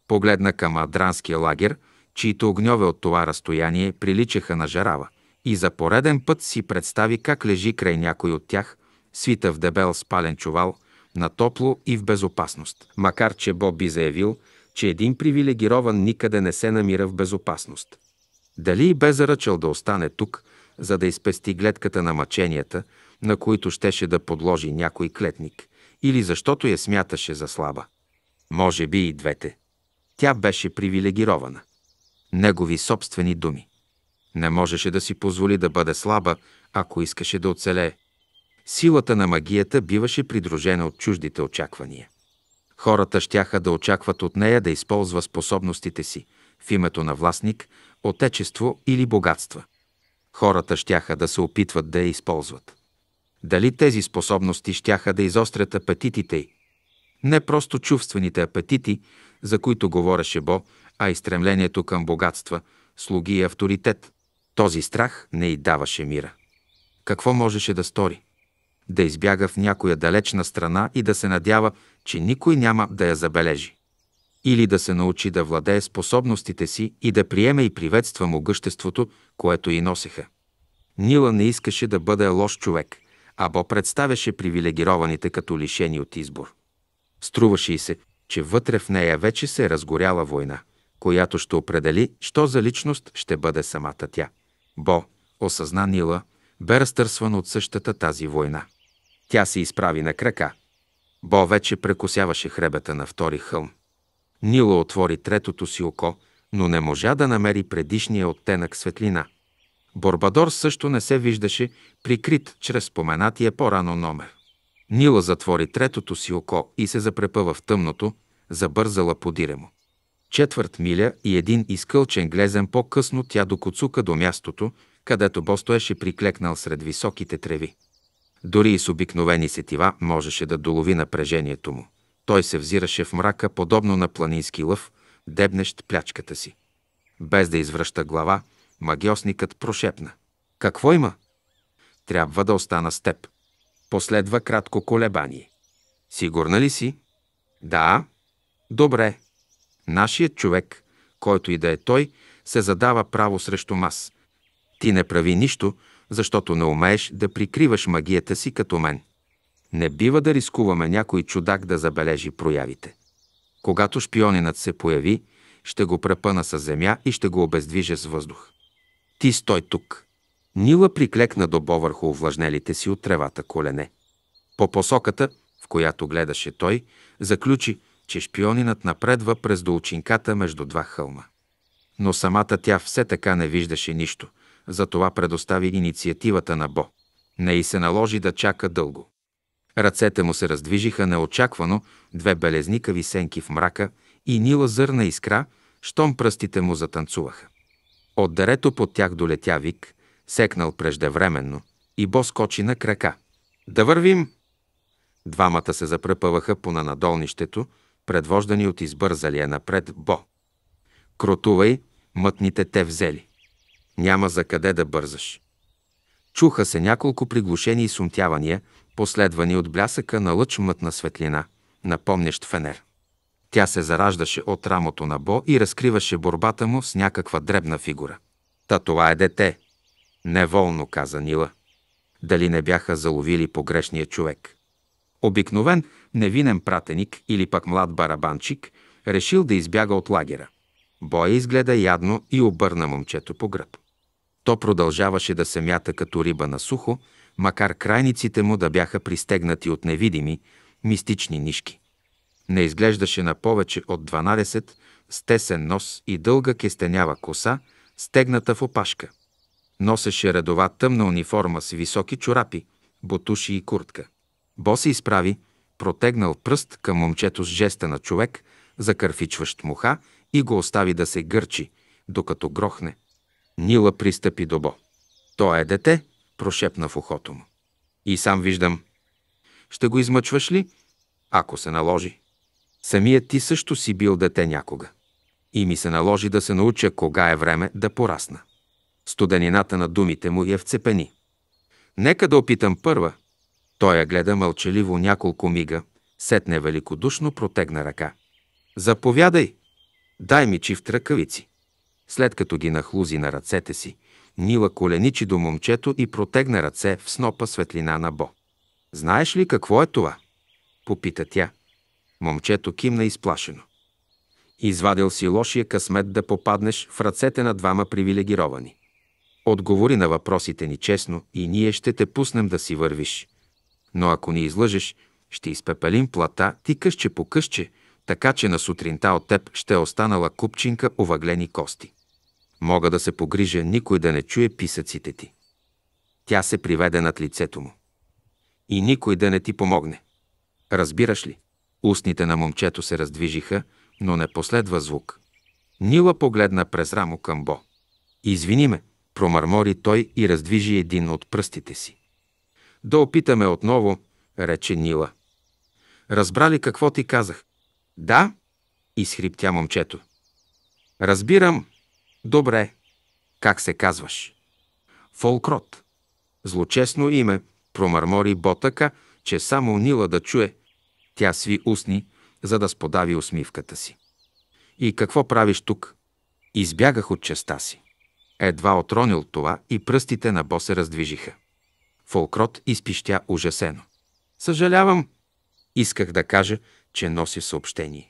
Погледна към адранския лагер, чието огньове от това разстояние приличаха на жарава, и за пореден път си представи как лежи край някой от тях, свита в дебел спален чувал, на топло и в безопасност. Макар, че Боби заявил – че един привилегирован никъде не се намира в безопасност. Дали и бе заръчал да остане тук, за да изпести гледката на мъченията, на които щеше да подложи някой клетник, или защото я смяташе за слаба. Може би и двете. Тя беше привилегирована. Негови собствени думи. Не можеше да си позволи да бъде слаба, ако искаше да оцелее. Силата на магията биваше придружена от чуждите очаквания. Хората щяха да очакват от нея да използва способностите си в името на властник, отечество или богатства. Хората щяха да се опитват да я използват. Дали тези способности щяха да изострят апетитите й? Не просто чувствените апетити, за които говореше Бо, а и стремлението към богатства, слуги и авторитет. Този страх не й даваше мира. Какво можеше да стори? да избяга в някоя далечна страна и да се надява, че никой няма да я забележи. Или да се научи да владее способностите си и да приеме и приветства могъществото, което и носеха. Нила не искаше да бъде лош човек, а Бо представяше привилегированите като лишени от избор. Струваше и се, че вътре в нея вече се е разгоряла война, която ще определи, що за личност ще бъде самата тя. Бо, осъзна Нила, бе разтърсван от същата тази война. Тя се изправи на крака. Бо вече прекосяваше хребета на втори хълм. Нила отвори третото си око, но не можа да намери предишния оттенък светлина. Борбадор също не се виждаше, прикрит чрез споменатия по-рано номер. Нила затвори третото си око и се запрепъва в тъмното, забързала по диремо. Четвърт миля и един изкълчен глезен по-късно тя докоцука до мястото, където Бо стоеше приклекнал сред високите треви. Дори и с обикновени сетива можеше да долови напрежението му. Той се взираше в мрака, подобно на планински лъв, дебнещ плячката си. Без да извръща глава, магиосникът прошепна. «Какво има?» «Трябва да остана с теб». Последва кратко колебание. «Сигурна ли си?» «Да». «Добре». Нашият човек, който и да е той, се задава право срещу мас. Ти не прави нищо, защото не умееш да прикриваш магията си като мен. Не бива да рискуваме някой чудак да забележи проявите. Когато шпионинът се появи, ще го препъна с земя и ще го обездвижа с въздух. Ти стой тук. Нила приклекна добо върху увлажнелите си от тревата колене. По посоката, в която гледаше той, заключи, че шпионинът напредва през долчинката между два хълма. Но самата тя все така не виждаше нищо – затова предостави инициативата на Бо. Не и се наложи да чака дълго. Ръцете му се раздвижиха неочаквано, две белезникави сенки в мрака и Нила зърна искра, щом пръстите му затанцуваха. От дерето под тях долетя вик, секнал преждевременно, и Бо скочи на крака. «Да вървим!» Двамата се запрепъваха по нанадолнището, предвождани от избързалия напред Бо. Кротувай, мътните те взели. Няма за къде да бързаш. Чуха се няколко приглушени и сумтявания, последвани от блясъка на лъч мътна светлина, напомнящ фенер. Тя се зараждаше от рамото на Бо и разкриваше борбата му с някаква дребна фигура. Та това е дете. Неволно, каза Нила. Дали не бяха заловили погрешния човек? Обикновен невинен пратеник или пък млад барабанчик решил да избяга от лагера. Боя изгледа ядно и обърна момчето по гръб. То продължаваше да се мята като риба на сухо, макар крайниците му да бяха пристегнати от невидими, мистични нишки. Не изглеждаше на повече от 12, с тесен нос и дълга кестенява коса, стегната в опашка. Носеше редова тъмна униформа с високи чорапи, ботуши и куртка. Бо се изправи, протегнал пръст към момчето с жеста на човек, закърфичващ муха и го остави да се гърчи, докато грохне. Нила пристъпи до Бо. То е дете, прошепна в ухото му. И сам виждам. Ще го измъчваш ли, ако се наложи? Самият ти също си бил дете някога. И ми се наложи да се науча кога е време да порасна. Студенината на думите му я вцепени. Нека да опитам първа. Той я гледа мълчаливо няколко мига, сетне великодушно протегна ръка. Заповядай! Дай ми чифт ръкавици. След като ги нахлузи на ръцете си, Нила коленичи до момчето и протегна ръце в снопа светлина на Бо. «Знаеш ли какво е това?» попита тя. Момчето кимна изплашено. Извадил си лошия късмет да попаднеш в ръцете на двама привилегировани. Отговори на въпросите ни честно и ние ще те пуснем да си вървиш. Но ако ни излъжеш, ще изпепелим плата ти къще по къще – така че на сутринта от теб ще е останала купчинка овъглени кости. Мога да се погрижа никой да не чуе писъците ти. Тя се приведе над лицето му. И никой да не ти помогне. Разбираш ли? Устните на момчето се раздвижиха, но не последва звук. Нила погледна през рамо към Бо. Извини ме, промърмори той и раздвижи един от пръстите си. Да опитаме отново, рече Нила. Разбрали какво ти казах? Да, изхриптя момчето. Разбирам. Добре. Как се казваш? Фолкрот. Злочесно име, промърмори Ботака, че само Нила да чуе. Тя сви устни, за да сподави усмивката си. И какво правиш тук? Избягах от честа си. Едва отронил това и пръстите на Бо се раздвижиха. Фолкрот изпищя ужасено. Съжалявам. Исках да кажа, че носи съобщение.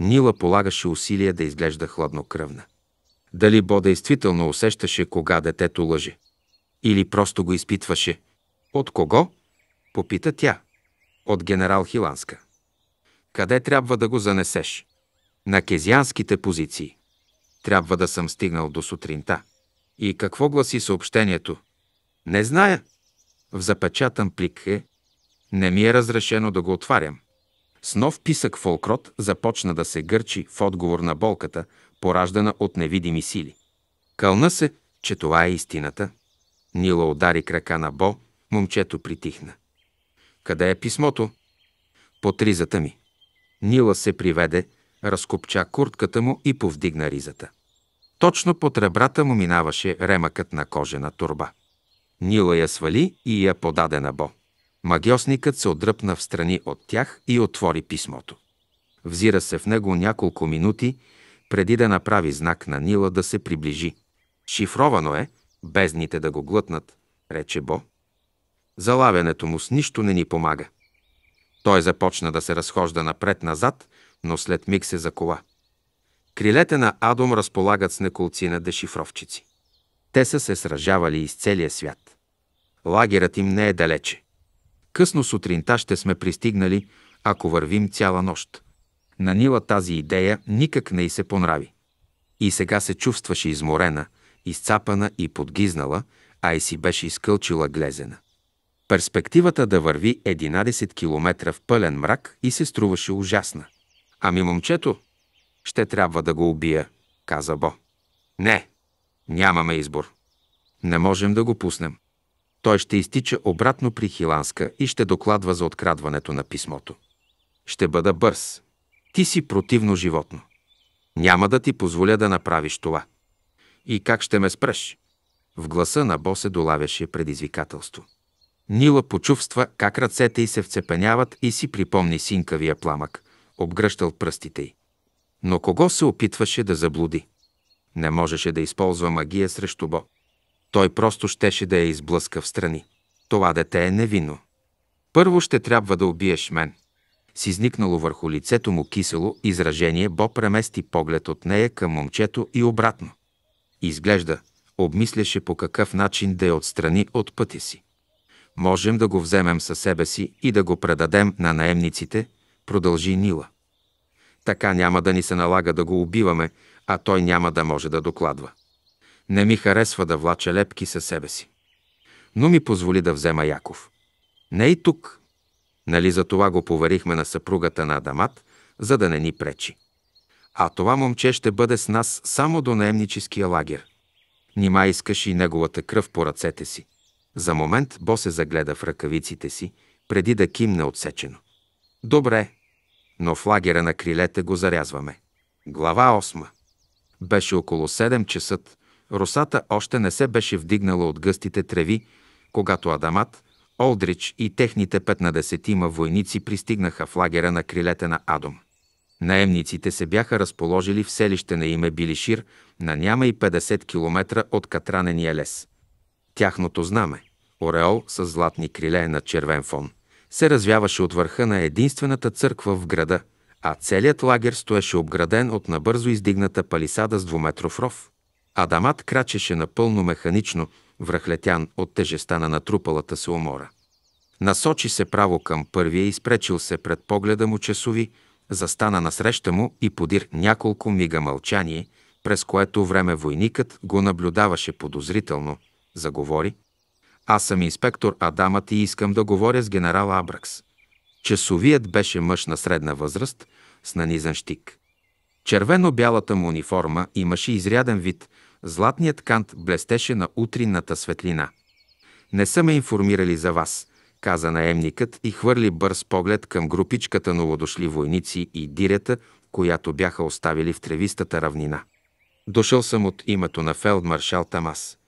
Нила полагаше усилия да изглежда хладнокръвна. Дали Бо действително усещаше кога детето лъже? Или просто го изпитваше? От кого? Попита тя. От генерал Хиланска. Къде трябва да го занесеш? На кезианските позиции. Трябва да съм стигнал до сутринта. И какво гласи съобщението? Не зная. В запечатан плик е. Не ми е разрешено да го отварям. С нов писък фолкрот започна да се гърчи в отговор на болката, пораждана от невидими сили. Кълна се, че това е истината. Нила удари крака на Бо, момчето притихна. Къде е писмото? Под ризата ми. Нила се приведе, разкопча куртката му и повдигна ризата. Точно под ребрата му минаваше ремъкът на кожена турба. Нила я свали и я подаде на Бо. Магиосникът се отдръпна в страни от тях и отвори писмото. Взира се в него няколко минути, преди да направи знак на Нила да се приближи. Шифровано е, бездните да го глътнат, рече Бо. Залавянето му с нищо не ни помага. Той започна да се разхожда напред-назад, но след миг се закола. Крилете на Адом разполагат с неколци на дешифровчици. Те са се сражавали из целия свят. Лагерът им не е далече. Късно сутринта ще сме пристигнали, ако вървим цяла нощ. На Нила тази идея никак не й се понрави. И сега се чувстваше изморена, изцапана и подгизнала, а и си беше изкълчила глезена. Перспективата да върви 11 км в пълен мрак и се струваше ужасна. Ами момчето, ще трябва да го убия, каза Бо. Не, нямаме избор. Не можем да го пуснем. Той ще изтича обратно при Хиланска и ще докладва за открадването на писмото. Ще бъда бърз. Ти си противно животно. Няма да ти позволя да направиш това. И как ще ме спреш? В гласа на Бо се долавяше предизвикателство. Нила почувства как ръцете й се вцепеняват и си припомни синкавия пламък, обгръщал пръстите й. Но кого се опитваше да заблуди? Не можеше да използва магия срещу Бо. Той просто щеше да я изблъска в страни. Това дете е невинно. Първо ще трябва да убиеш мен. С изникнало върху лицето му кисело изражение, Бо премести поглед от нея към момчето и обратно. Изглежда, обмисляше по какъв начин да я отстрани от пътя си. Можем да го вземем със себе си и да го предадем на наемниците, продължи Нила. Така няма да ни се налага да го убиваме, а той няма да може да докладва. Не ми харесва да влача лепки със себе си. Но ми позволи да взема Яков. Не и тук. Нали за това го поверихме на съпругата на Адамат, за да не ни пречи. А това момче ще бъде с нас само до наемническия лагер. Нима искаш и неговата кръв по ръцете си. За момент Бо се загледа в ръкавиците си, преди да кимне отсечено. Добре, но в лагера на крилете го зарязваме. Глава 8. Беше около 7 часа, Росата още не се беше вдигнала от гъстите треви, когато Адамат, Олдрич и техните 15 тима войници пристигнаха в лагера на крилете на Адом. Наемниците се бяха разположили в селище на име Билишир, на няма и 50 км от катранения лес. Тяхното знаме, ореол с златни криле на червен фон, се развяваше от върха на единствената църква в града, а целият лагер стоеше обграден от набързо издигната палисада с двуметров ров. Адамат крачеше напълно механично, връхлетян от тежеста на натрупалата се умора. Насочи се право към първия, и спречил се пред погледа му часови, застана насреща му и подир няколко мига мълчание, през което време войникът го наблюдаваше подозрително. Заговори. Аз съм инспектор Адамът и искам да говоря с генерал Абракс. Часовият беше мъж на средна възраст, с нанизан щик. Червено-бялата му униформа имаше изряден вид – Златният кант блестеше на утринната светлина. Не са ме информирали за вас, каза наемникът и хвърли бърз поглед към групичката новодошли войници и дирята, която бяха оставили в тревистата равнина. Дошъл съм от името на фелдмаршал Тамас.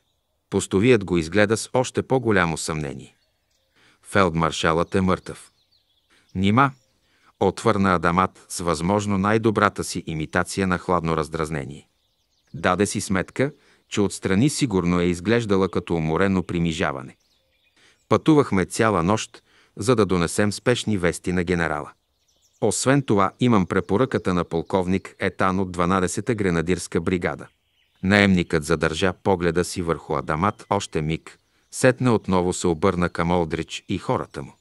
Постовият го изгледа с още по-голямо съмнение. Фелдмаршалът е мъртъв. Нима, отвърна Адамат с възможно най-добрата си имитация на хладно раздразнение. Даде си сметка, че отстрани сигурно е изглеждала като уморено примижаване. Пътувахме цяла нощ, за да донесем спешни вести на генерала. Освен това имам препоръката на полковник Етан от 12-та гренадирска бригада. Наемникът задържа погледа си върху Адамат още миг, сетне отново се обърна към Олдрич и хората му.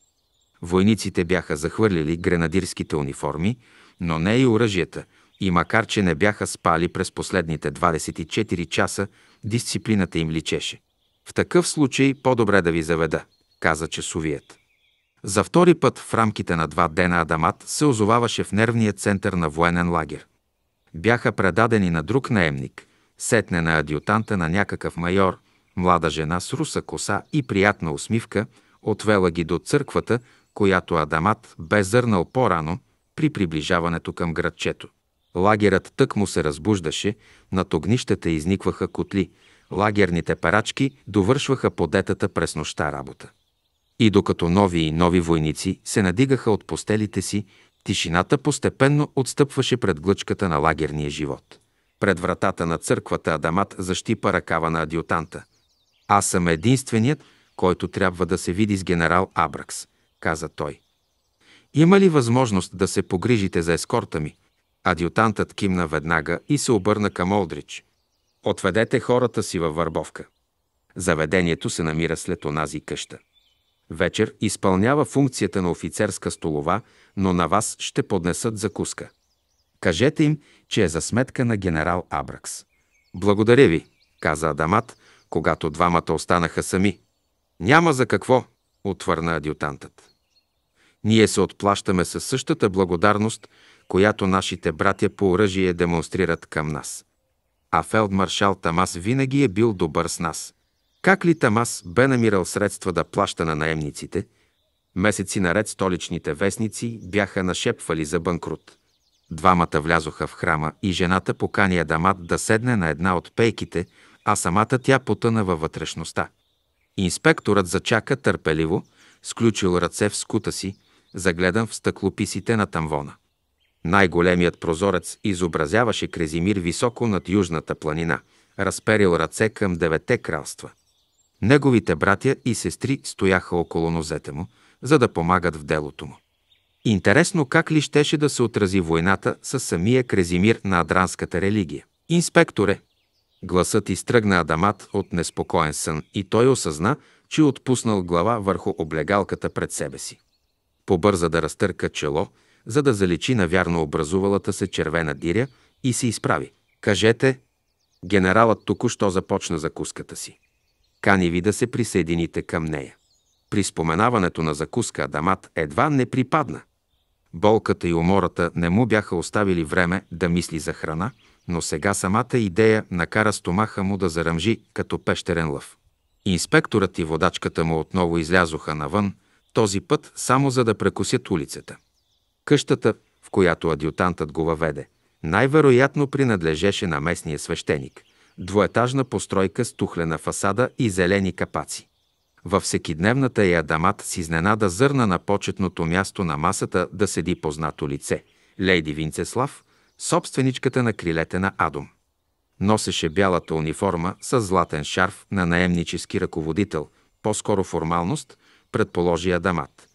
Войниците бяха захвърлили гренадирските униформи, но не и оръжията – и макар, че не бяха спали през последните 24 часа, дисциплината им личеше. В такъв случай по-добре да ви заведа, каза часовият. За втори път в рамките на два дена Адамат се озоваваше в нервния център на военен лагер. Бяха предадени на друг наемник, сетне на адютанта на някакъв майор, млада жена с руса коса и приятна усмивка, отвела ги до църквата, която Адамат бе зърнал по-рано при приближаването към градчето. Лагерът тък му се разбуждаше, над огнищата изникваха котли, лагерните парачки довършваха подетата през нощта работа. И докато нови и нови войници се надигаха от постелите си, тишината постепенно отстъпваше пред глъчката на лагерния живот. Пред вратата на църквата Адамат защипа ръкава на адютанта. Аз съм единственият, който трябва да се види с генерал Абракс, каза той. Има ли възможност да се погрижите за ескорта ми? Адютантът кимна веднага и се обърна към Олдрич. Отведете хората си във Върбовка. Заведението се намира след онази къща. Вечер изпълнява функцията на офицерска столова, но на вас ще поднесат закуска. Кажете им, че е за сметка на генерал Абракс. Благодаря ви, каза Адамат, когато двамата останаха сами. Няма за какво, отвърна адютантът. Ние се отплащаме със същата благодарност, която нашите братя по оръжие демонстрират към нас. А фелдмаршал Тамас винаги е бил добър с нас. Как ли Тамас бе намирал средства да плаща на наемниците? Месеци наред столичните вестници бяха нашепвали за банкрут. Двамата влязоха в храма и жената покани Адамат да седне на една от пейките, а самата тя потъна във вътрешността. Инспекторът зачака търпеливо, сключил ръце в скута си, загледан в стъклописите на тамвона. Най-големият прозорец изобразяваше Крезимир високо над южната планина, разперил ръце към девете кралства. Неговите братя и сестри стояха около нозете му, за да помагат в делото му. Интересно как ли щеше да се отрази войната с самия Крезимир на адранската религия. Инспекторе! Гласът изтръгна Адамат от неспокоен сън и той осъзна, че отпуснал глава върху облегалката пред себе си. Побърза да разтърка чело – за да заличи навярно образувалата се червена диря и се изправи. Кажете, генералът току-що започна закуската си. Кани ви да се присъедините към нея. При споменаването на закуска Адамат едва не припадна. Болката и умората не му бяха оставили време да мисли за храна, но сега самата идея накара стомаха му да заръмжи като пещерен лъв. Инспекторът и водачката му отново излязоха навън, този път само за да прекусят улицата. Къщата, в която адютантът го въведе, най-вероятно принадлежеше на местния свещеник. Двоетажна постройка с тухлена фасада и зелени капаци. Във всекидневната я дамат с изненада зърна на почетното място на масата да седи познато лице – лейди Винцеслав, собственичката на крилете на Адом. Носеше бялата униформа с златен шарф на наемнически ръководител, по-скоро формалност, предположи Адамат.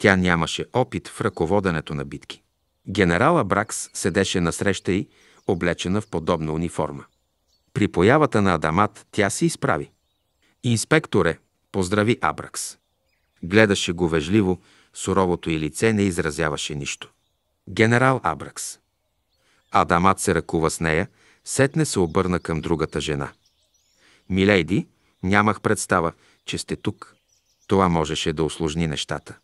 Тя нямаше опит в ръководенето на битки. Генерала Бракс седеше насреща й, облечена в подобна униформа. При появата на Адамат тя се изправи. Инспекторе, поздрави Абракс. Гледаше го вежливо, суровото й лице не изразяваше нищо. Генерал Абракс. Адамат се ръкува с нея, сетне се обърна към другата жена. Милейди, нямах представа, че сте тук. Това можеше да осложни нещата.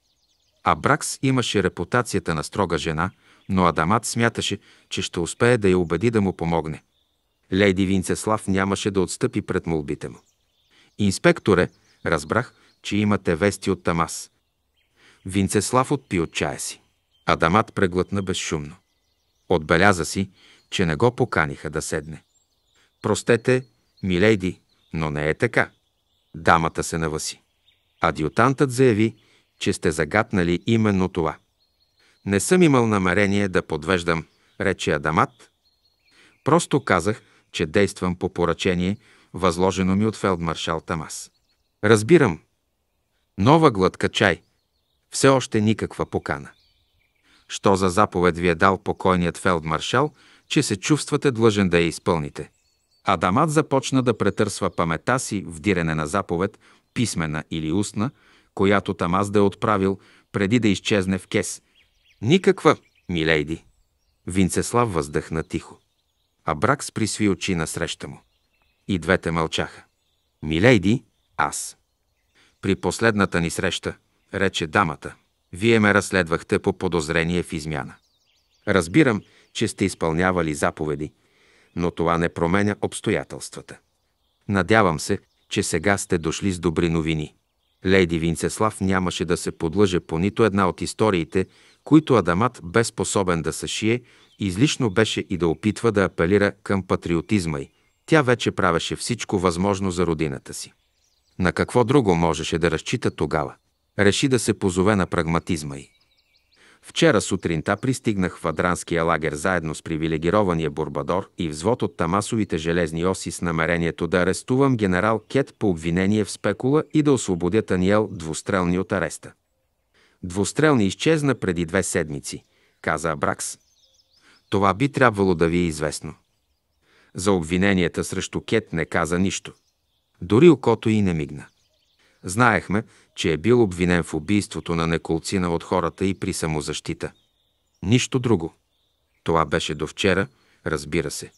Абракс имаше репутацията на строга жена, но Адамат смяташе, че ще успее да я убеди да му помогне. Лейди Винцеслав нямаше да отстъпи пред молбите му. Инспекторе, разбрах, че имате вести от Тамас. Винцеслав отпи от чая си. Адамат преглътна безшумно. Отбеляза си, че не го поканиха да седне. Простете, милейди, но не е така. Дамата се наваси. Адиотантът заяви, че сте загатнали именно това. Не съм имал намерение да подвеждам, рече Адамат. Просто казах, че действам по поръчение, възложено ми от фелдмаршал Тамас. Разбирам. Нова глътка чай. Все още никаква покана. Що за заповед ви е дал покойният фелдмаршал, че се чувствате длъжен да я изпълните? Адамат започна да претърсва памета си в дирене на заповед, писмена или устна, която Тамаз да е отправил, преди да изчезне в кес. Никаква, милейди. Винцеслав въздъхна тихо. А брак присви очи насреща му. И двете мълчаха. Милейди, аз. При последната ни среща, рече дамата, вие ме разследвахте по подозрение в измяна. Разбирам, че сте изпълнявали заповеди, но това не променя обстоятелствата. Надявам се, че сега сте дошли с добри новини. Лейди Винцеслав нямаше да се подлъже по нито една от историите, които Адамат бе способен да съшие, излишно беше и да опитва да апелира към патриотизма й. Тя вече правеше всичко възможно за родината си. На какво друго можеше да разчита тогава? Реши да се позове на прагматизма й. Вчера сутринта пристигнах в Адранския лагер заедно с привилегирования Бурбадор и взвод от Тамасовите железни оси с намерението да арестувам генерал Кет по обвинение в спекула и да освободя Таниел Двустрелни от ареста. Двустрелни изчезна преди две седмици, каза Абракс. Това би трябвало да ви е известно. За обвиненията срещу Кет не каза нищо. Дори окото и не мигна. Знаехме, че е бил обвинен в убийството на неколцина от хората и при самозащита. Нищо друго. Това беше до вчера, разбира се.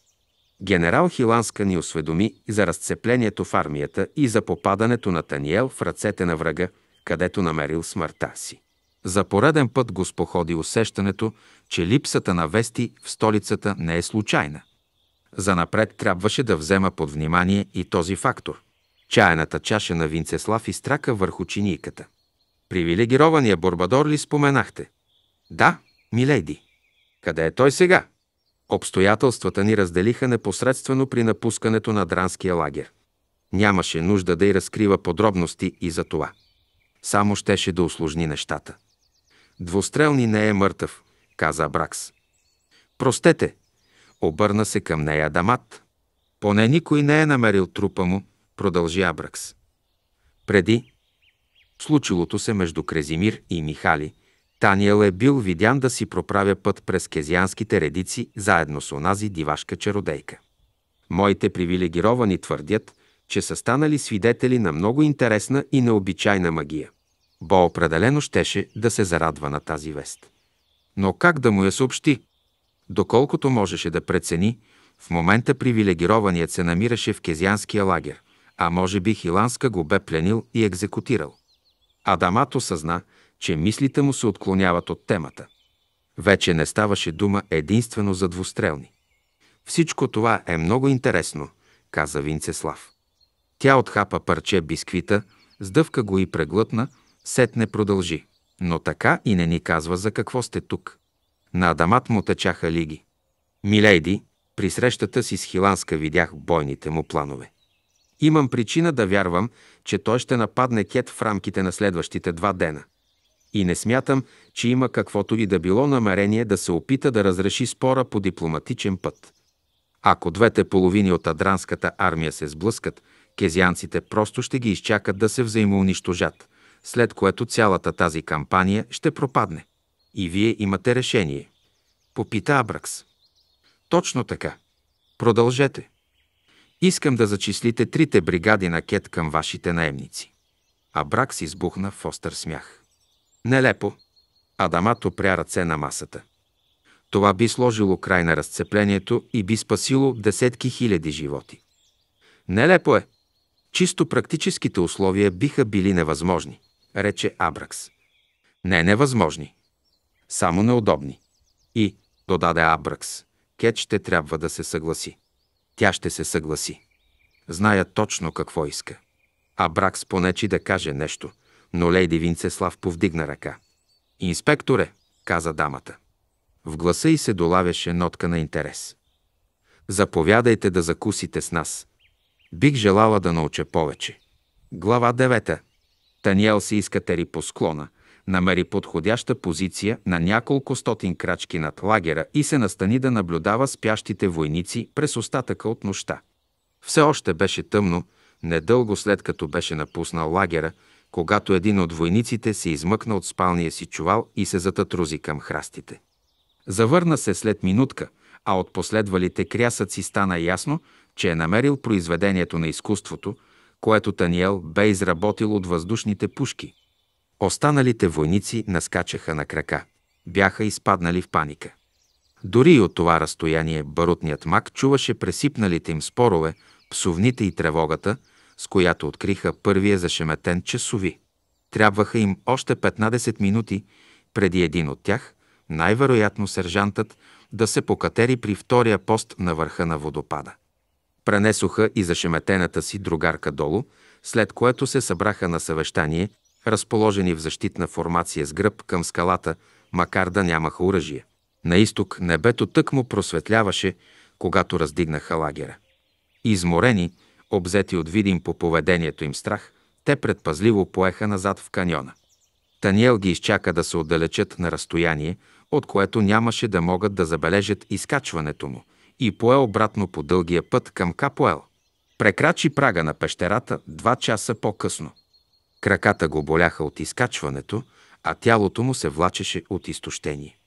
Генерал Хиланска ни осведоми за разцеплението в армията и за попадането на Таниел в ръцете на врага, където намерил смъртта си. За пореден път го споходи усещането, че липсата на вести в столицата не е случайна. Занапред трябваше да взема под внимание и този фактор – чаяната чаша на Винцеслав и страка върху чинийката. Привилегирования Борбадор ли споменахте? Да, милейди. Къде е той сега? Обстоятелствата ни разделиха непосредствено при напускането на Дранския лагер. Нямаше нужда да й разкрива подробности и за това. Само щеше да усложни нещата. Двустрелни не е мъртъв, каза Бракс. Простете, обърна се към нея Дамат. Поне никой не е намерил трупа му, продължи Абракс. Преди случилото се между Крезимир и Михали, Таниел е бил видян да си проправя път през кезианските редици заедно с онази дивашка чародейка. Моите привилегировани твърдят, че са станали свидетели на много интересна и необичайна магия. Бо определено щеше да се зарадва на тази вест. Но как да му я съобщи? Доколкото можеше да прецени, в момента привилегированият се намираше в кезианския лагер а може би Хиланска го бе пленил и екзекутирал. Адамат осъзна, че мислите му се отклоняват от темата. Вече не ставаше дума единствено за двустрелни. Всичко това е много интересно, каза Винцеслав. Тя отхапа парче бисквита, сдъвка го и преглътна, сетне продължи. Но така и не ни казва за какво сте тук. На Адамат му течаха лиги. Милейди, при срещата си с Хиланска видях бойните му планове. Имам причина да вярвам, че той ще нападне Кет в рамките на следващите два дена. И не смятам, че има каквото и да било намерение да се опита да разреши спора по дипломатичен път. Ако двете половини от адранската армия се сблъскат, кезианците просто ще ги изчакат да се взаимоунищожат, след което цялата тази кампания ще пропадне. И вие имате решение. Попита Абракс. Точно така. Продължете. Искам да зачислите трите бригади на Кет към вашите наемници. А брак си избухна в остър смях. Нелепо. Адамат опря ръце на масата. Това би сложило край на разцеплението и би спасило десетки хиляди животи. Нелепо е. Чисто практическите условия биха били невъзможни, рече Абракс. Не невъзможни. Само неудобни. И, додаде Абракс, Кет ще трябва да се съгласи тя ще се съгласи. Зная точно какво иска. А брак спонечи да каже нещо, но лейди Винцеслав повдигна ръка. «Инспекторе!» каза дамата. В гласа й се долавяше нотка на интерес. Заповядайте да закусите с нас. Бих желала да науча повече. Глава 9. Таниел се иска тери по склона – намери подходяща позиция на няколко стотин крачки над лагера и се настани да наблюдава спящите войници през остатъка от нощта. Все още беше тъмно, недълго след като беше напуснал лагера, когато един от войниците се измъкна от спалния си чувал и се зататрузи към храстите. Завърна се след минутка, а от последвалите крясъци стана ясно, че е намерил произведението на изкуството, което Таниел бе изработил от въздушните пушки – Останалите войници наскачаха на крака. Бяха изпаднали в паника. Дори и от това разстояние барутният мак чуваше пресипналите им спорове, псовните и тревогата, с която откриха първия зашеметен часови. Трябваха им още 15 минути преди един от тях, най-вероятно сержантът, да се покатери при втория пост на върха на водопада. Пренесоха и зашеметената си другарка долу, след което се събраха на съвещание – разположени в защитна формация с гръб към скалата, макар да нямаха оръжие. На изток небето тъкмо просветляваше, когато раздигнаха лагера. Изморени, обзети от видим по поведението им страх, те предпазливо поеха назад в каньона. Таниел ги изчака да се отдалечат на разстояние, от което нямаше да могат да забележат изкачването му, и пое обратно по дългия път към Капоел. Прекрачи прага на пещерата два часа по-късно. Краката го боляха от изкачването, а тялото му се влачеше от изтощение.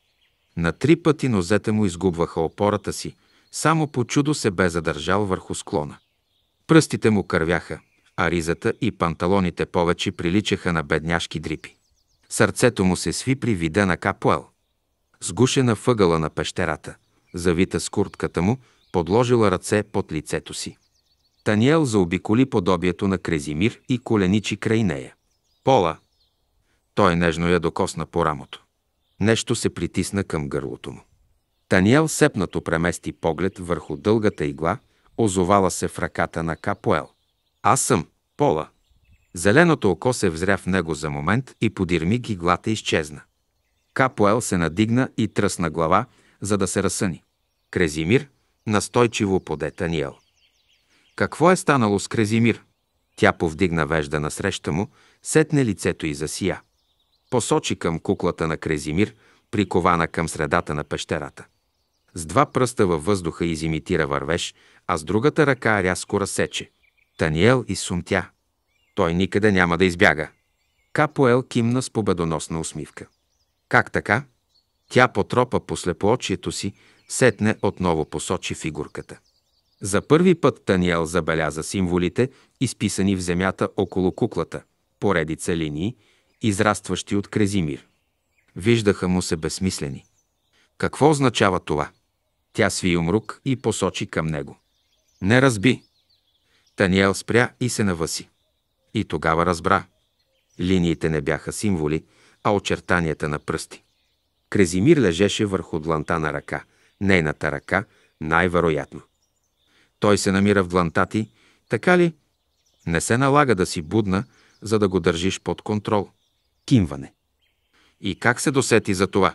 На три пъти нозете му изгубваха опората си, само по чудо се бе задържал върху склона. Пръстите му кървяха, а ризата и панталоните повече приличаха на бедняшки дрипи. Сърцето му се сви при вида на Капуел. Сгушена въгъла на пещерата, завита с куртката му, подложила ръце под лицето си. Таниел заобиколи подобието на Крезимир и коленичи край нея. Пола! Той нежно я докосна по рамото. Нещо се притисна към гърлото му. Таниел сепнато премести поглед върху дългата игла, озовала се в ръката на Капоел. Аз съм Пола. Зеленото око се взря в него за момент и подирми гиглата изчезна. Капоел се надигна и тръсна глава, за да се разсъни. Крезимир настойчиво поде Таниел. Какво е станало с Крезимир? Тя повдигна вежда насреща му, сетне лицето и засия. Посочи към куклата на Крезимир, прикована към средата на пещерата. С два пръста във въздуха изимитира вървеж, а с другата ръка рязко разсече. Таниел и сумтя. Той никъде няма да избяга. Капоел кимна с победоносна усмивка. Как така? Тя потропа по слепоочието си, сетне отново посочи фигурката. За първи път Таниел забеляза символите, изписани в земята около куклата, поредица линии, израстващи от Крезимир. Виждаха му се безсмислени. Какво означава това? Тя сви умрук и посочи към него. Не разби! Таниел спря и се наваси. И тогава разбра. Линиите не бяха символи, а очертанията на пръсти. Крезимир лежеше върху дланта на ръка, нейната ръка, най-вероятно. Той се намира в дланта ти, така ли? Не се налага да си будна, за да го държиш под контрол. Кимване. И как се досети за това?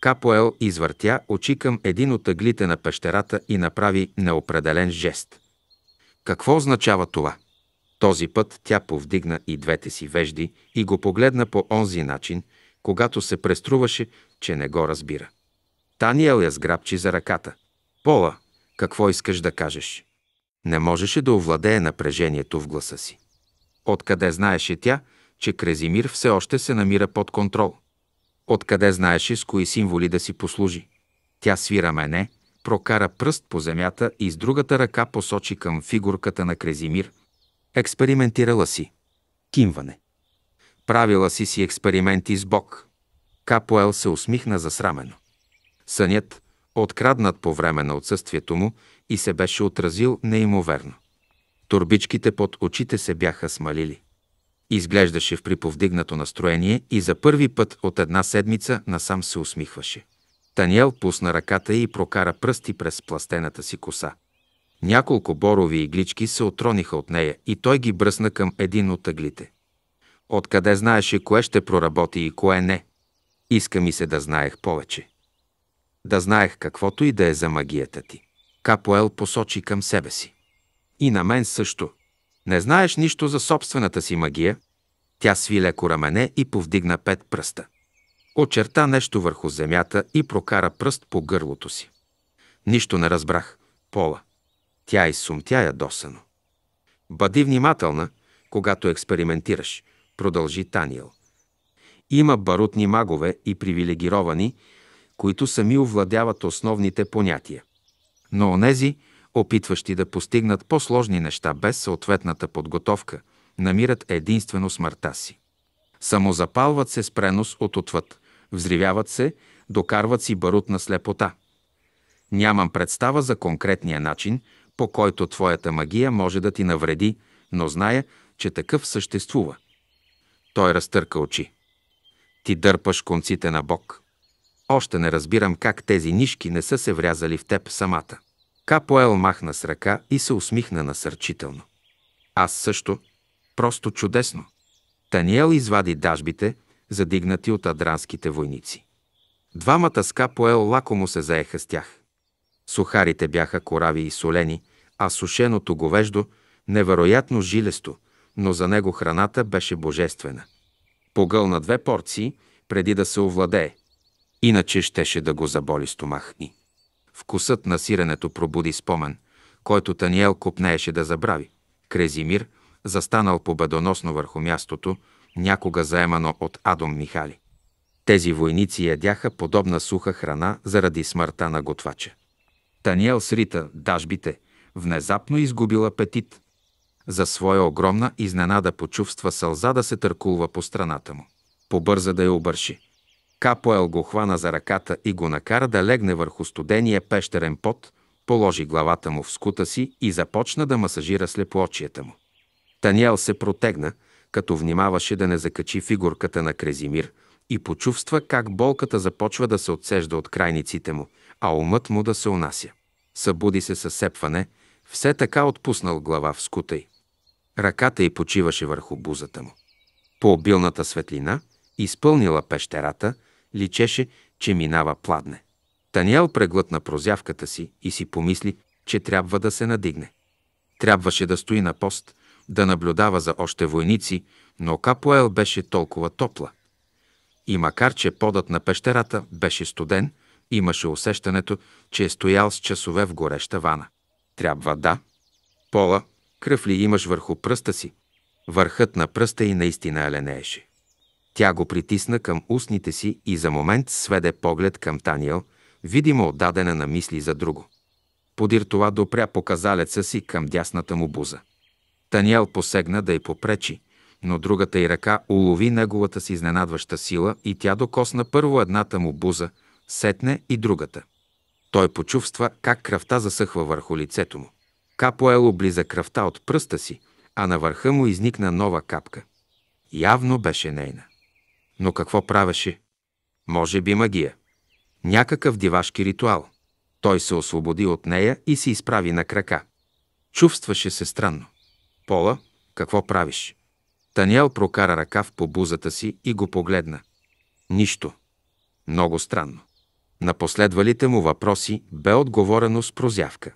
Капоел извъртя очи към един от ъглите на пещерата и направи неопределен жест. Какво означава това? Този път тя повдигна и двете си вежди и го погледна по онзи начин, когато се преструваше, че не го разбира. Таниел я сграбчи за ръката. Пола, какво искаш да кажеш? Не можеше да овладее напрежението в гласа си. Откъде знаеше тя, че Крезимир все още се намира под контрол? Откъде знаеше с кои символи да си послужи? Тя свира мене, прокара пръст по земята и с другата ръка посочи към фигурката на Крезимир. Експериментирала си. Кимване. Правила си си експерименти с Бог. Капоел се усмихна засрамено. Сънят, откраднат по време на отсъствието му и се беше отразил неимоверно. Турбичките под очите се бяха смалили. Изглеждаше в приповдигнато настроение и за първи път от една седмица насам се усмихваше. Таниел пусна ръката и прокара пръсти през пластената си коса. Няколко борови иглички се отрониха от нея и той ги бръсна към един от тъглите. Откъде знаеше кое ще проработи и кое не? Иска ми се да знаех повече да знаех каквото и да е за магията ти. Капоел посочи към себе си. И на мен също. Не знаеш нищо за собствената си магия? Тя сви леко рамене и повдигна пет пръста. Очерта нещо върху земята и прокара пръст по гърлото си. Нищо не разбрах. Пола. Тя изсумтя досано. Бъди внимателна, когато експериментираш, продължи Таниел. Има барутни магове и привилегировани, които сами овладяват основните понятия. Но онези, опитващи да постигнат по-сложни неща без съответната подготовка, намират единствено смъртта си. Самозапалват се с пренос от отвъд, взривяват се, докарват си барут на слепота. Нямам представа за конкретния начин, по който твоята магия може да ти навреди, но зная, че такъв съществува. Той разтърка очи. Ти дърпаш конците на Бог. Още не разбирам как тези нишки не са се врязали в теб самата. Капоел махна с ръка и се усмихна насърчително. Аз също. Просто чудесно. Таниел извади дажбите, задигнати от адранските войници. Двамата с Капоел лакомо се заеха с тях. Сухарите бяха корави и солени, а сушеното говеждо невероятно жилесто, но за него храната беше божествена. Погълна две порции, преди да се овладее – иначе щеше да го заболи стомах и. Вкусът на сиренето пробуди спомен, който Таниел копнееше да забрави. Крезимир, застанал победоносно върху мястото, някога заемано от Адом Михали. Тези войници ядяха подобна суха храна заради смъртта на готвача. Таниел срита дажбите, внезапно изгубил апетит. За своя огромна изненада почувства сълза да се търкулва по страната му. Побърза да я обърши. Капоел го хвана за ръката и го накара да легне върху студения пещерен пот, положи главата му в скута си и започна да масажира слепоочията му. Таниел се протегна, като внимаваше да не закачи фигурката на Крезимир и почувства как болката започва да се отсежда от крайниците му, а умът му да се унася. Събуди се със сепване, все така отпуснал глава в скута й. Ръката й почиваше върху бузата му. По обилната светлина, изпълнила пещерата, личеше, че минава пладне. Таниел преглътна прозявката си и си помисли, че трябва да се надигне. Трябваше да стои на пост, да наблюдава за още войници, но Капоел беше толкова топла. И макар, че подът на пещерата беше студен, имаше усещането, че е стоял с часове в гореща вана. Трябва да. Пола, кръв ли имаш върху пръста си? Върхът на пръста и наистина еленееше. Тя го притисна към устните си и за момент сведе поглед към Таниел, видимо отдадена на мисли за друго. Подир това допря показалеца си към дясната му буза. Таниел посегна да й попречи, но другата й ръка улови неговата си изненадваща сила и тя докосна първо едната му буза, сетне и другата. Той почувства как кръвта засъхва върху лицето му. Капоел облиза кръвта от пръста си, а на върха му изникна нова капка. Явно беше нейна. Но какво правеше? Може би магия. Някакъв дивашки ритуал. Той се освободи от нея и се изправи на крака. Чувстваше се странно. Пола, какво правиш? Таниел прокара ръка в побузата си и го погледна. Нищо. Много странно. На последвалите му въпроси бе отговорено с прозявка.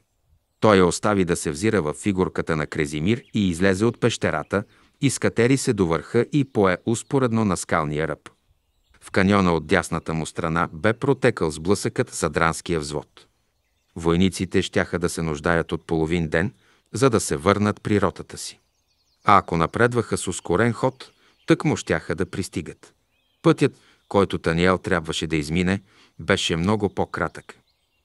Той я остави да се взира в фигурката на Крезимир и излезе от пещерата, изкатери се до върха и пое успоредно на скалния ръб. В каньона от дясната му страна бе протекал сблъсъкът за дранския взвод. Войниците щяха да се нуждаят от половин ден, за да се върнат при ротата си. А ако напредваха с ускорен ход, тък му щяха да пристигат. Пътят, който Таниел трябваше да измине, беше много по-кратък.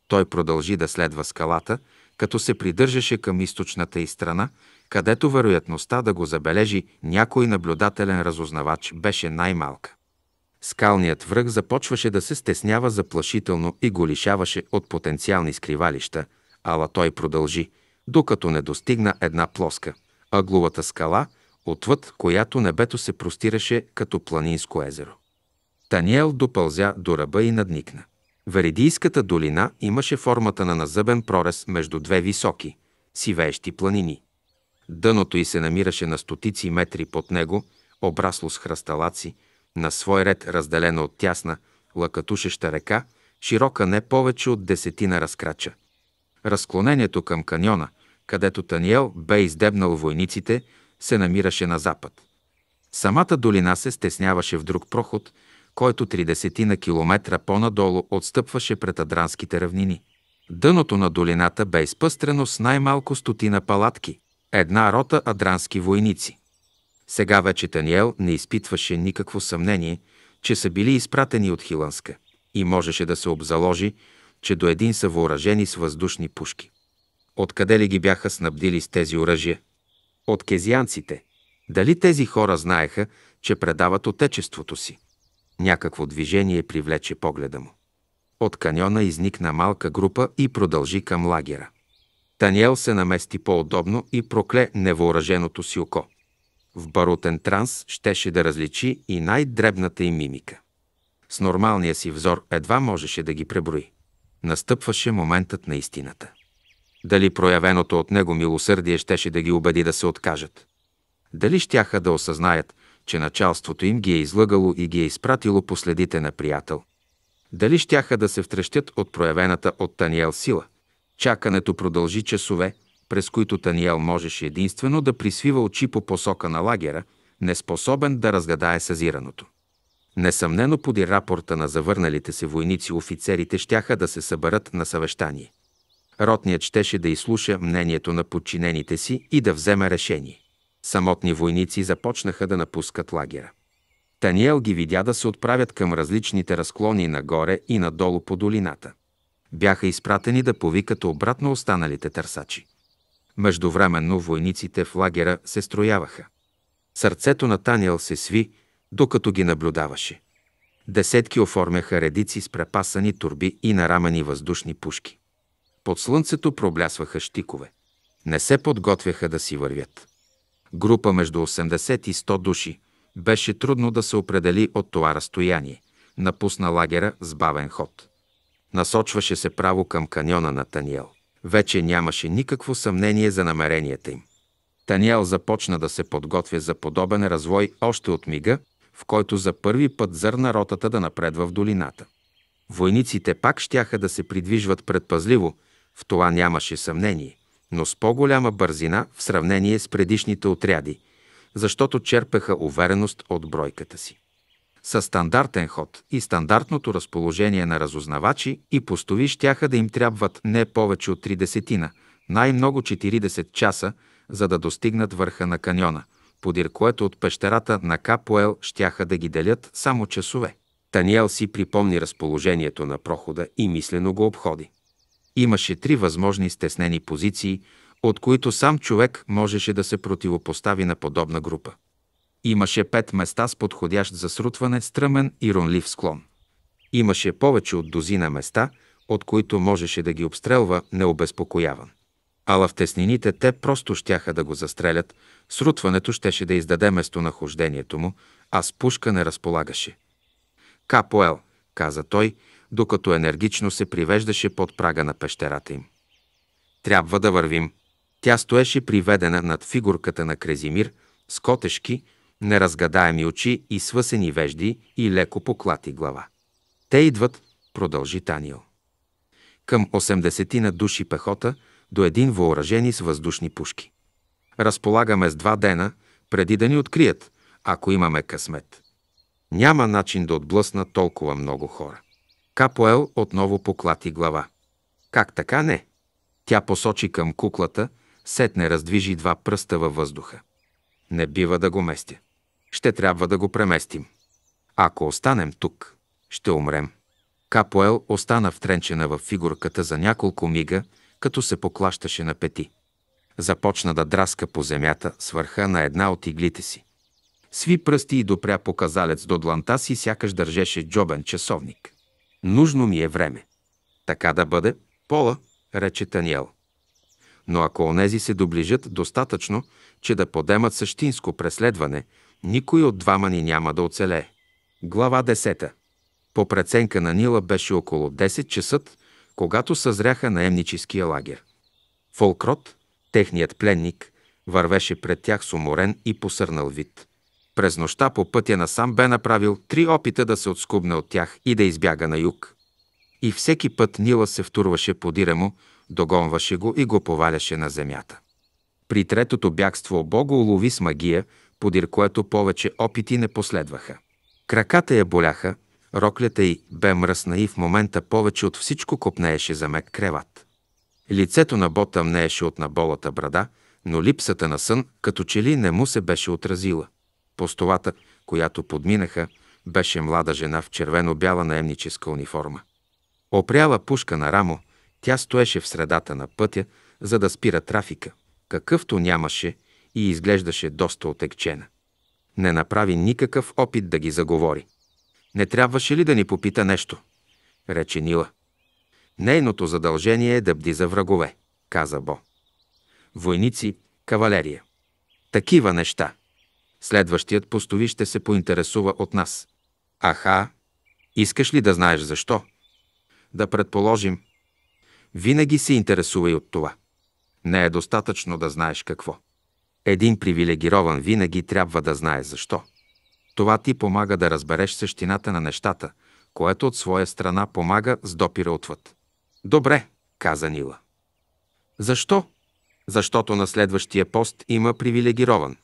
Той продължи да следва скалата, като се придържаше към източната и страна, където вероятността да го забележи някой наблюдателен разузнавач беше най-малка. Скалният връх започваше да се стеснява заплашително и го лишаваше от потенциални скривалища, ала той продължи, докато не достигна една плоска, ъгловата скала, отвъд която небето се простираше като планинско езеро. Таниел допълзя до ръба и надникна. Веридийската долина имаше формата на назъбен прорез между две високи, сивеещи планини. Дъното й се намираше на стотици метри под него, обрасло с хръсталаци, на свой ред разделено от тясна, лъкатушеща река, широка не повече от десетина разкрача. Разклонението към каньона, където Таниел бе издебнал войниците, се намираше на запад. Самата долина се стесняваше в друг проход, който три десетина километра по-надолу отстъпваше пред адранските равнини. Дъното на долината бе изпъстрено с най-малко стотина палатки, една рота адрански войници. Сега вече Таниел не изпитваше никакво съмнение, че са били изпратени от Хиланска и можеше да се обзаложи, че до един са въоръжени с въздушни пушки. Откъде ли ги бяха снабдили с тези оръжия? От кезианците. Дали тези хора знаеха, че предават отечеството си? Някакво движение привлече погледа му. От каньона изникна малка група и продължи към лагера. Таниел се намести по-удобно и прокле невооръженото си око. В барутен транс щеше да различи и най-дребната им мимика. С нормалния си взор едва можеше да ги преброи. Настъпваше моментът на истината. Дали проявеното от него милосърдие щеше да ги убеди да се откажат? Дали щяха да осъзнаят, че началството им ги е излъгало и ги е изпратило последите на приятел? Дали щяха да се втрещят от проявената от Таниел сила? Чакането продължи часове, през които Таниел можеше единствено да присвива очи по посока на лагера, неспособен да разгадае съзираното. Несъмнено поди рапорта на завърналите се войници офицерите щяха да се съберат на съвещание. Ротният щеше да изслуша мнението на подчинените си и да вземе решение. Самотни войници започнаха да напускат лагера. Таниел ги видя да се отправят към различните разклони нагоре и надолу по долината бяха изпратени да повикат обратно останалите търсачи. Междувременно войниците в лагера се строяваха. Сърцето на Таниел се сви, докато ги наблюдаваше. Десетки оформяха редици с препасани турби и нарамени въздушни пушки. Под слънцето проблясваха щикове. Не се подготвяха да си вървят. Група между 80 и 100 души. Беше трудно да се определи от това разстояние. Напусна лагера с бавен ход. Насочваше се право към каньона на Таниел. Вече нямаше никакво съмнение за намеренията им. Таниел започна да се подготвя за подобен развой още от мига, в който за първи път зърна ротата да напредва в долината. Войниците пак щяха да се придвижват предпазливо, в това нямаше съмнение, но с по-голяма бързина в сравнение с предишните отряди, защото черпеха увереност от бройката си със стандартен ход и стандартното разположение на разузнавачи и постови щяха да им трябват не повече от три десетина, най-много 40 часа, за да достигнат върха на каньона, подир което от пещерата на Капуел щяха да ги делят само часове. Таниел си припомни разположението на прохода и мислено го обходи. Имаше три възможни стеснени позиции, от които сам човек можеше да се противопостави на подобна група. Имаше пет места с подходящ за срутване, стръмен и ронлив склон. Имаше повече от дозина места, от които можеше да ги обстрелва необезпокояван. Ала в теснините те просто щяха да го застрелят, срутването щеше да издаде местонахождението му, а с пушка не разполагаше. Капоел, каза той, докато енергично се привеждаше под прага на пещерата им. Трябва да вървим. Тя стоеше приведена над фигурката на Крезимир с котешки, неразгадаеми очи и свъсени вежди и леко поклати глава. Те идват, продължи Таниел. Към 80 на души пехота до един въоръжени с въздушни пушки. Разполагаме с два дена, преди да ни открият, ако имаме късмет. Няма начин да отблъсна толкова много хора. Капоел отново поклати глава. Как така не? Тя посочи към куклата, сетне раздвижи два пръста във въздуха. Не бива да го местя ще трябва да го преместим. Ако останем тук, ще умрем. Капоел остана втренчена в фигурката за няколко мига, като се поклащаше на пети. Започна да драска по земята с върха на една от иглите си. Сви пръсти и допря показалец до дланта си, сякаш държеше джобен часовник. Нужно ми е време. Така да бъде, Пола, рече Таниел. Но ако онези се доближат достатъчно, че да подемат същинско преследване – никой от двама ни няма да оцелее. Глава 10. По преценка на Нила беше около 10 часа, когато съзряха наемническия лагер. Фолкрот, техният пленник, вървеше пред тях с уморен и посърнал вид. През нощта по пътя насам бе направил три опита да се отскубне от тях и да избяга на юг. И всеки път Нила се втурваше по му, догонваше го и го поваляше на земята. При третото бягство Бога улови с магия – подир което повече опити не последваха. Краката я боляха, роклята й бе мръсна и в момента повече от всичко копнееше за мек креват. Лицето на бота мнееше от наболата брада, но липсата на сън като че ли не му се беше отразила. Постовата, която подминаха, беше млада жена в червено-бяла наемническа униформа. Опряла пушка на рамо, тя стоеше в средата на пътя, за да спира трафика. Какъвто нямаше, и изглеждаше доста отекчена. Не направи никакъв опит да ги заговори. Не трябваше ли да ни попита нещо? рече Нила. Нейното задължение е да бди за врагове, каза Бо. Войници, кавалерия. Такива неща. Следващият постови ще се поинтересува от нас. Аха, искаш ли да знаеш защо? Да предположим. Винаги се интересувай от това. Не е достатъчно да знаеш какво. Един привилегирован винаги трябва да знае защо. Това ти помага да разбереш същината на нещата, което от своя страна помага с допира отвъд. Добре, каза Нила. Защо? Защото на следващия пост има привилегирован.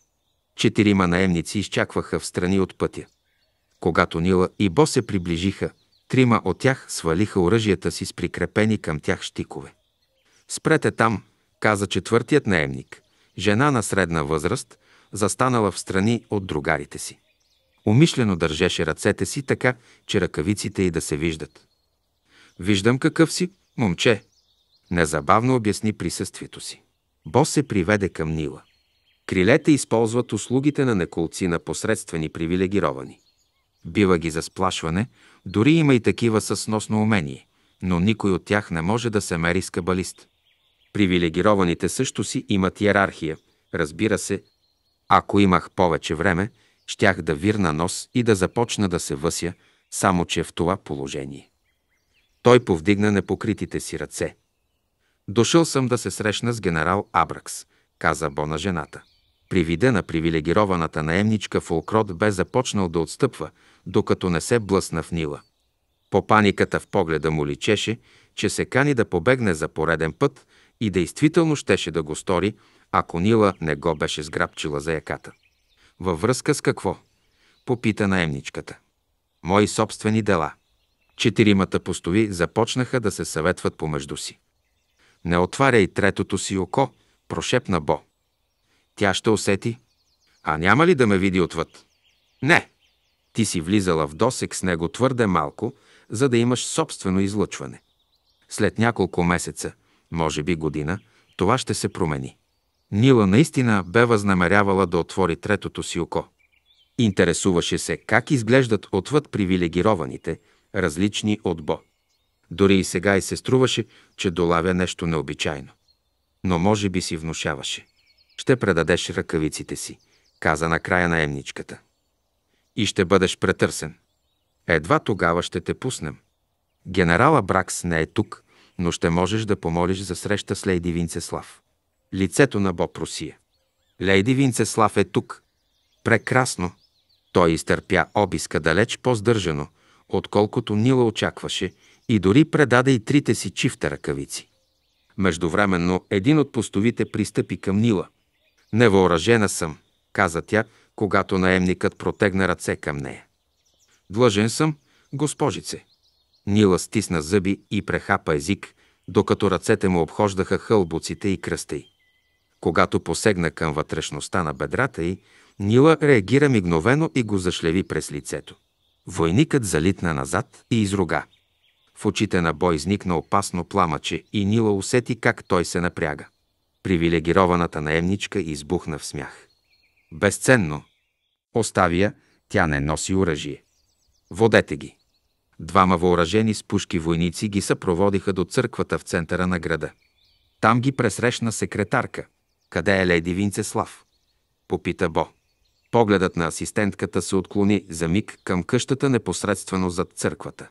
Четирима наемници изчакваха в страни от пътя. Когато Нила и Бо се приближиха, трима от тях свалиха оръжията си с прикрепени към тях щикове. Спрете там, каза четвъртият наемник жена на средна възраст, застанала в страни от другарите си. Умишлено държеше ръцете си така, че ръкавиците й да се виждат. Виждам какъв си, момче. Незабавно обясни присъствието си. Бос се приведе към Нила. Крилете използват услугите на неколци на посредствени привилегировани. Бива ги за сплашване, дори има и такива със сносно умение, но никой от тях не може да се мери с кабалист. Привилегированите също си имат иерархия. Разбира се, ако имах повече време, щях да вирна нос и да започна да се въся, само че в това положение. Той повдигна непокритите си ръце. Дошъл съм да се срещна с генерал Абракс, каза Бона жената. При вида на привилегированата наемничка Фолкрот бе започнал да отстъпва, докато не се блъсна в Нила. По паниката в погледа му личеше, че се кани да побегне за пореден път, и действително щеше да го стори, ако Нила не го беше сграбчила за яката. Във връзка с какво? Попита наемничката. Мои собствени дела. Четиримата постови започнаха да се съветват помежду си. Не отваряй третото си око, прошепна Бо. Тя ще усети. А няма ли да ме види отвъд? Не. Ти си влизала в досек с него твърде малко, за да имаш собствено излъчване. След няколко месеца, може би година, това ще се промени. Нила наистина бе възнамерявала да отвори третото си око. Интересуваше се как изглеждат отвъд привилегированите, различни от Бо. Дори и сега и се струваше, че долавя нещо необичайно. Но може би си внушаваше. Ще предадеш ръкавиците си, каза накрая на емничката. И ще бъдеш претърсен. Едва тогава ще те пуснем. Генерала Бракс не е тук, но ще можеш да помолиш за среща с Лейди Винцеслав. Лицето на Боб Русия. Лейди Винцеслав е тук. Прекрасно. Той изтърпя обиска далеч по-здържано, отколкото Нила очакваше и дори предаде и трите си чифта ръкавици. Междувременно един от постовите пристъпи към Нила. Невъоръжена съм, каза тя, когато наемникът протегна ръце към нея. Длъжен съм, госпожице, Нила стисна зъби и прехапа език, докато ръцете му обхождаха хълбуците и кръста й. Когато посегна към вътрешността на бедрата й, Нила реагира мигновено и го зашлеви през лицето. Войникът залитна назад и изруга. В очите на бой изникна опасно пламъче и Нила усети как той се напряга. Привилегированата наемничка избухна в смях. Безценно! Оставя, тя не носи оръжие. Водете ги! Двама въоръжени с пушки войници ги съпроводиха до църквата в центъра на града. Там ги пресрещна секретарка. Къде е леди Винцеслав? Попита Бо. Погледът на асистентката се отклони за миг към къщата непосредствено зад църквата.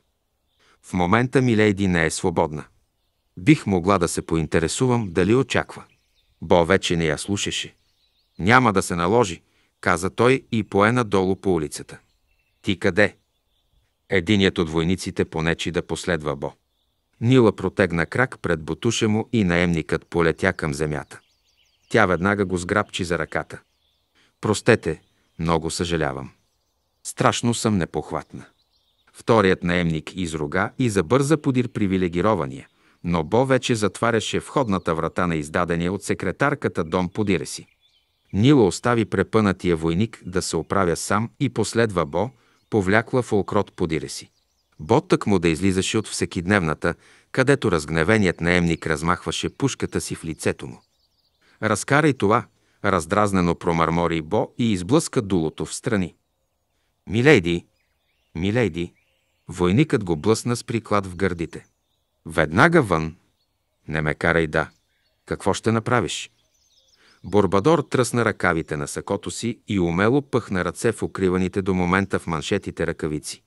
В момента ми леди не е свободна. Бих могла да се поинтересувам дали очаква. Бо вече не я слушаше. Няма да се наложи, каза той и пое надолу по улицата. Ти къде? Единият от войниците понечи да последва Бо. Нила протегна крак пред бутуша му и наемникът полетя към земята. Тя веднага го сграбчи за ръката. Простете, много съжалявам. Страшно съм непохватна. Вторият наемник изруга и забърза подир привилегирования, но Бо вече затваряше входната врата на издадения от секретарката дом подире си. Нила остави препънатия войник да се оправя сам и последва Бо, повлякла фолкрот подире си. Ботък му да излизаше от всекидневната, където разгневеният наемник размахваше пушката си в лицето му. Разкарай това, раздразнено промърмори Бо и изблъска дулото в страни. Милейди, милейди, войникът го блъсна с приклад в гърдите. Веднага вън. Не ме карай да. Какво ще направиш? Борбадор тръсна ръкавите на сакото си и умело пъхна ръце в укриваните до момента в маншетите ръкавици.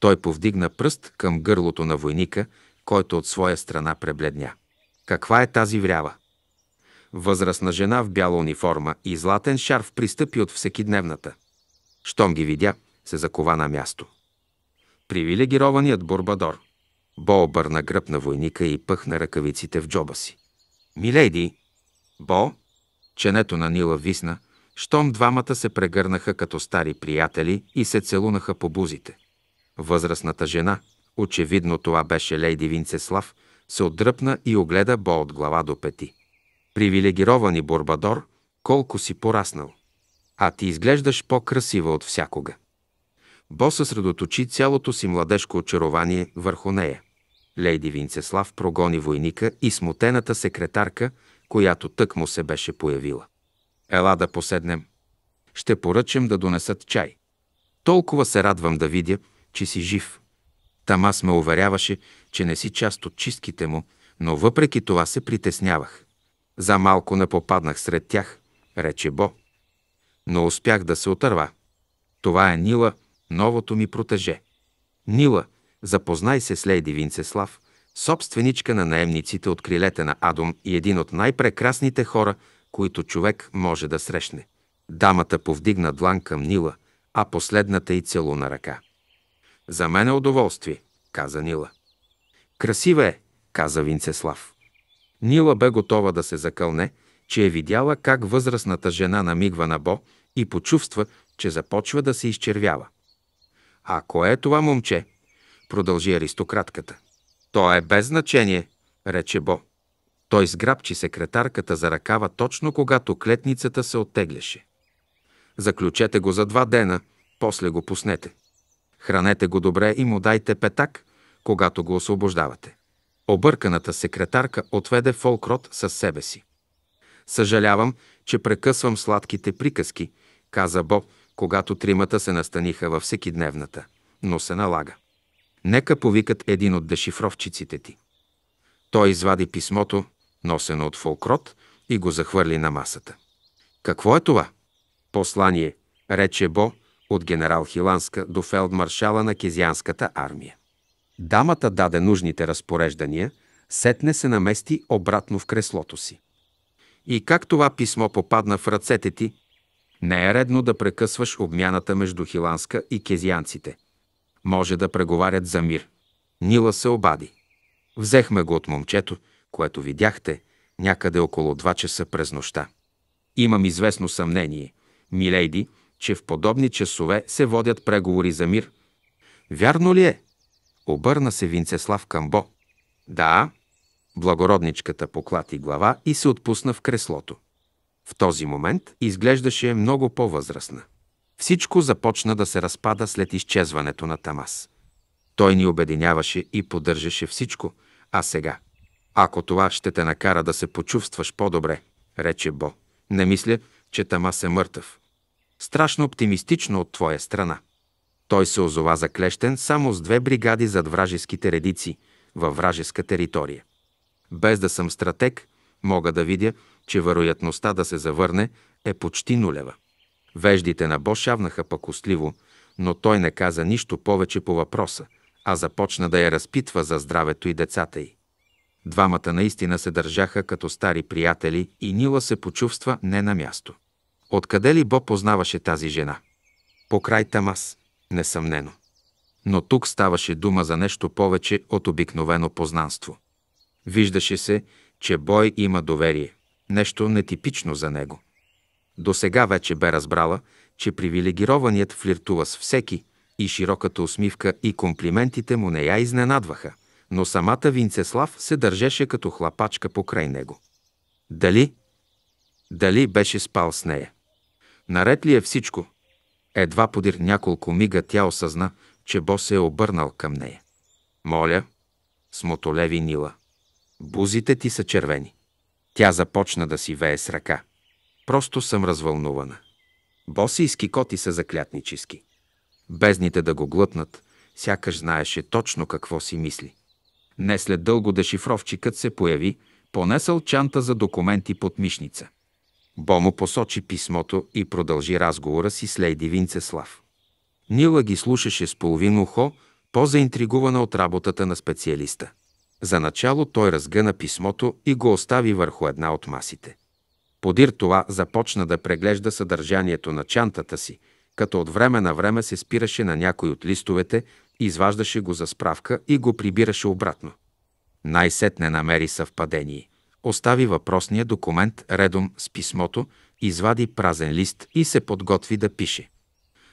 Той повдигна пръст към гърлото на войника, който от своя страна пребледня. Каква е тази врява? Възрастна жена в бяла униформа и златен шарф пристъпи от всекидневната. Щом ги видя, се закова на място. Привилегированият Борбадор. Бо обърна гръб на войника и пъхна ръкавиците в джоба си. Милейди! Бо! ченето на Нила висна, щом двамата се прегърнаха като стари приятели и се целунаха по бузите. Възрастната жена, очевидно това беше лейди Винцеслав, се отдръпна и огледа Бо от глава до пети. Привилегировани Борбадор, колко си пораснал. А ти изглеждаш по-красива от всякога. Бо съсредоточи цялото си младежко очарование върху нея. Лейди Винцеслав прогони войника и смутената секретарка – която тък му се беше появила. Ела да поседнем. Ще поръчам да донесат чай. Толкова се радвам да видя, че си жив. Тамас ме уверяваше, че не си част от чистките му, но въпреки това се притеснявах. За малко не попаднах сред тях, рече Бо. Но успях да се отърва. Това е Нила, новото ми протеже. Нила, запознай се с лейди Винцеслав, собственичка на наемниците от крилете на Адом и един от най-прекрасните хора, които човек може да срещне. Дамата повдигна длан към Нила, а последната й целуна ръка. За мен е удоволствие, каза Нила. Красива е, каза Винцеслав. Нила бе готова да се закълне, че е видяла как възрастната жена намигва на Бо и почувства, че започва да се изчервява. А кое е това момче? Продължи аристократката. То е без значение, рече Бо. Той сграбчи секретарката за ръкава точно когато клетницата се оттегляше. Заключете го за два дена, после го пуснете. Хранете го добре и му дайте петак, когато го освобождавате. Обърканата секретарка отведе Фолкрот със себе си. Съжалявам, че прекъсвам сладките приказки, каза Бо, когато тримата се настаниха във всекидневната, но се налага. Нека повикат един от дешифровчиците ти. Той извади писмото, носено от фолкрот, и го захвърли на масата. Какво е това? Послание, рече Бо, от генерал Хиланска до фелдмаршала на кезианската армия. Дамата даде нужните разпореждания, сетне се намести обратно в креслото си. И как това писмо попадна в ръцете ти? Не е редно да прекъсваш обмяната между Хиланска и кезианците може да преговарят за мир. Нила се обади. Взехме го от момчето, което видяхте, някъде около 2 часа през нощта. Имам известно съмнение, милейди, че в подобни часове се водят преговори за мир. Вярно ли е? Обърна се Винцеслав Камбо. Да. Благородничката поклати глава и се отпусна в креслото. В този момент изглеждаше много по-възрастна. Всичко започна да се разпада след изчезването на Тамас. Той ни обединяваше и поддържаше всичко, а сега. Ако това ще те накара да се почувстваш по-добре, рече Бо, не мисля, че Тамас е мъртъв. Страшно оптимистично от твоя страна. Той се озова заклещен само с две бригади зад вражеските редици във вражеска територия. Без да съм стратег, мога да видя, че вероятността да се завърне е почти нулева. Веждите на Бо шавнаха пакостливо, но той не каза нищо повече по въпроса, а започна да я разпитва за здравето и децата й. Двамата наистина се държаха като стари приятели и Нила се почувства не на място. Откъде ли Бо познаваше тази жена? Покрай Тамас, несъмнено. Но тук ставаше дума за нещо повече от обикновено познанство. Виждаше се, че Бой има доверие, нещо нетипично за него – до сега вече бе разбрала, че привилегированият флиртува с всеки и широката усмивка и комплиментите му не я изненадваха, но самата Винцеслав се държеше като хлапачка покрай него. Дали? Дали беше спал с нея? Наред ли е всичко? Едва подир няколко мига тя осъзна, че Бо се е обърнал към нея. Моля, смотолеви Нила, бузите ти са червени. Тя започна да си вее с ръка. Просто съм развълнувана. Босийски коти са заклятнически. Безните да го глътнат, сякаш знаеше точно какво си мисли. Не след дълго дешифровчикът се появи, понесъл чанта за документи под мишница. му посочи писмото и продължи разговора си с лейди Винцеслав. Нила ги слушаше с половин ухо, по-заинтригувана от работата на специалиста. За начало той разгъна писмото и го остави върху една от масите. Подир това започна да преглежда съдържанието на чантата си, като от време на време се спираше на някой от листовете, изваждаше го за справка и го прибираше обратно. Най-сетне намери съвпадение. Остави въпросния документ редом с писмото, извади празен лист и се подготви да пише.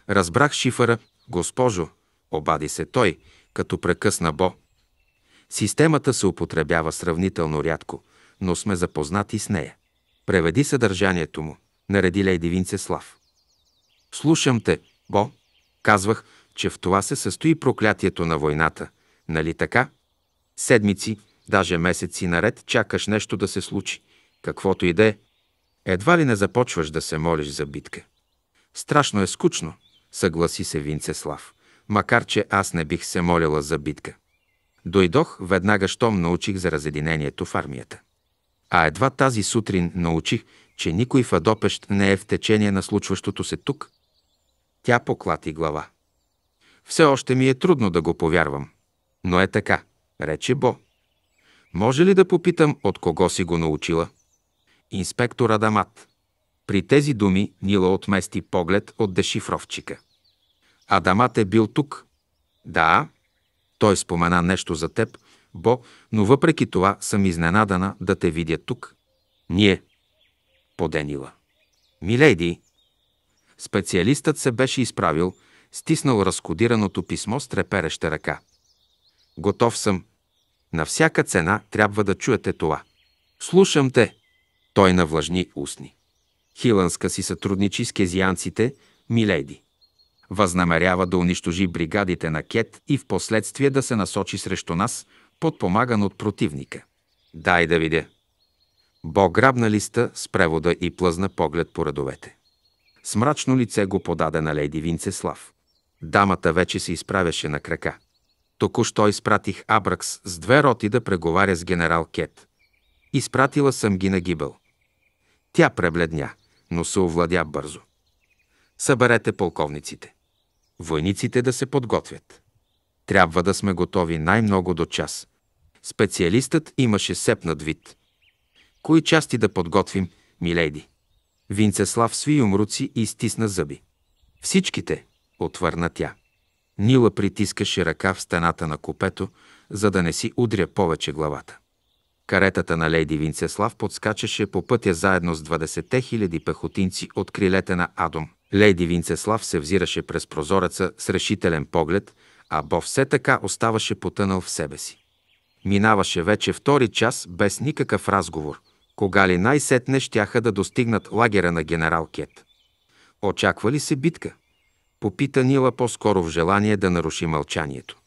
Разбрах шифъра, госпожо, обади се той, като прекъсна Бо. Системата се употребява сравнително рядко, но сме запознати с нея. Преведи съдържанието му, нареди лейди Винцеслав. Слушам те, Бо. Казвах, че в това се състои проклятието на войната. Нали така? Седмици, даже месеци наред чакаш нещо да се случи, каквото и да е. Едва ли не започваш да се молиш за битка. Страшно е скучно, съгласи се Винцеслав, макар че аз не бих се молила за битка. Дойдох веднага, щом научих за разединението в армията. А едва тази сутрин научих, че никой в Адопещ не е в течение на случващото се тук. Тя поклати глава. Все още ми е трудно да го повярвам. Но е така, рече Бо. Може ли да попитам от кого си го научила? Инспектор Адамат. При тези думи Нила отмести поглед от дешифровчика. Адамат е бил тук. Да, той спомена нещо за теб, Бо, но въпреки това съм изненадана да те видя тук. Ние. Поденила. Милейди. Специалистът се беше изправил, стиснал разкодираното писмо с трепереща ръка. Готов съм. На всяка цена трябва да чуете това. Слушам те. Той навлажни устни. Хиланска си сътрудничи с кезианците, Милейди. Възнамерява да унищожи бригадите на Кет и в последствие да се насочи срещу нас, подпомаган от противника. Дай да видя. Бог грабна листа с превода и плъзна поглед по редовете. С мрачно лице го подаде на леди Винцеслав. Дамата вече се изправяше на крака. Току-що изпратих Абракс с две роти да преговаря с генерал Кет. Изпратила съм ги на гибел. Тя пребледня, но се овладя бързо. Съберете полковниците. Войниците да се подготвят. Трябва да сме готови най-много до час. Специалистът имаше сепнат вид. Кои части да подготвим, милейди? Винцеслав сви умруци и стисна зъби. Всичките, отвърна тя. Нила притискаше ръка в стената на купето, за да не си удря повече главата. Каретата на лейди Винцеслав подскачаше по пътя заедно с 20 хиляди пехотинци от крилете на Адом. Лейди Винцеслав се взираше през прозореца с решителен поглед, а Бо все така оставаше потънал в себе си. Минаваше вече втори час без никакъв разговор, кога ли най-сетне щяха да достигнат лагера на генерал Кет. Очаква ли се битка? Попита Нила по-скоро в желание да наруши мълчанието.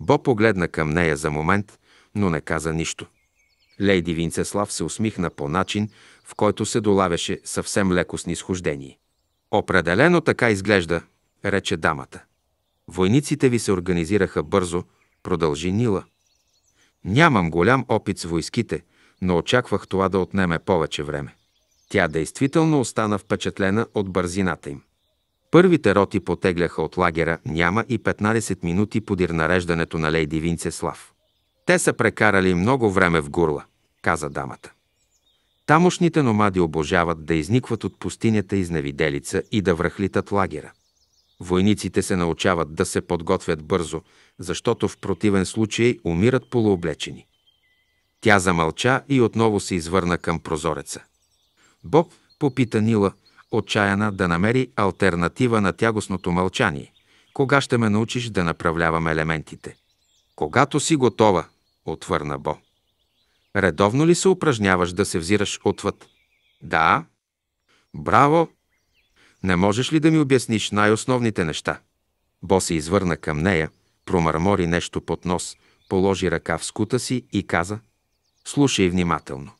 Бо погледна към нея за момент, но не каза нищо. Лейди Винцеслав се усмихна по начин, в който се долавяше съвсем леко снисхождение. Определено така изглежда, рече дамата. Войниците ви се организираха бързо, продължи Нила. Нямам голям опит с войските, но очаквах това да отнеме повече време. Тя действително остана впечатлена от бързината им. Първите роти потегляха от лагера няма и 15 минути подир нареждането на лейди Винцеслав. Те са прекарали много време в гурла, каза дамата. Тамошните номади обожават да изникват от пустинята изневиделица и да връхлитат лагера. Войниците се научават да се подготвят бързо, защото в противен случай умират полуоблечени. Тя замълча и отново се извърна към прозореца. Боб попита Нила, отчаяна да намери альтернатива на тягостното мълчание. Кога ще ме научиш да направлявам елементите? Когато си готова, отвърна Бо. Редовно ли се упражняваш да се взираш отвъд? Да. Браво, не можеш ли да ми обясниш най-основните неща? Бо се извърна към нея, промърмори нещо под нос, положи ръка в скута си и каза «Слушай внимателно.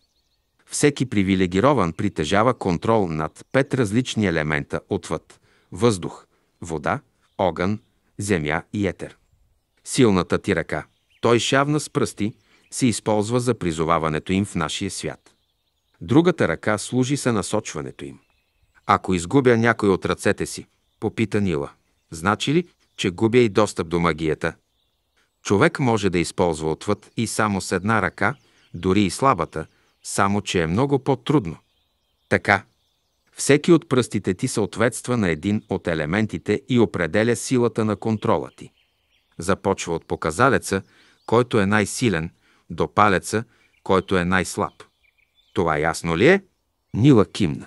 Всеки привилегирован притежава контрол над пет различни елемента отвъд – въздух, вода, огън, земя и етер. Силната ти ръка, той шавна с пръсти, се използва за призоваването им в нашия свят. Другата ръка служи за насочването им. Ако изгубя някой от ръцете си, попита Нила, значи ли, че губя и достъп до магията? Човек може да използва отвъд и само с една ръка, дори и слабата, само че е много по-трудно. Така, всеки от пръстите ти съответства на един от елементите и определя силата на контрола ти. Започва от показалеца, който е най-силен, до палеца, който е най-слаб. Това ясно ли е? Нила кимна.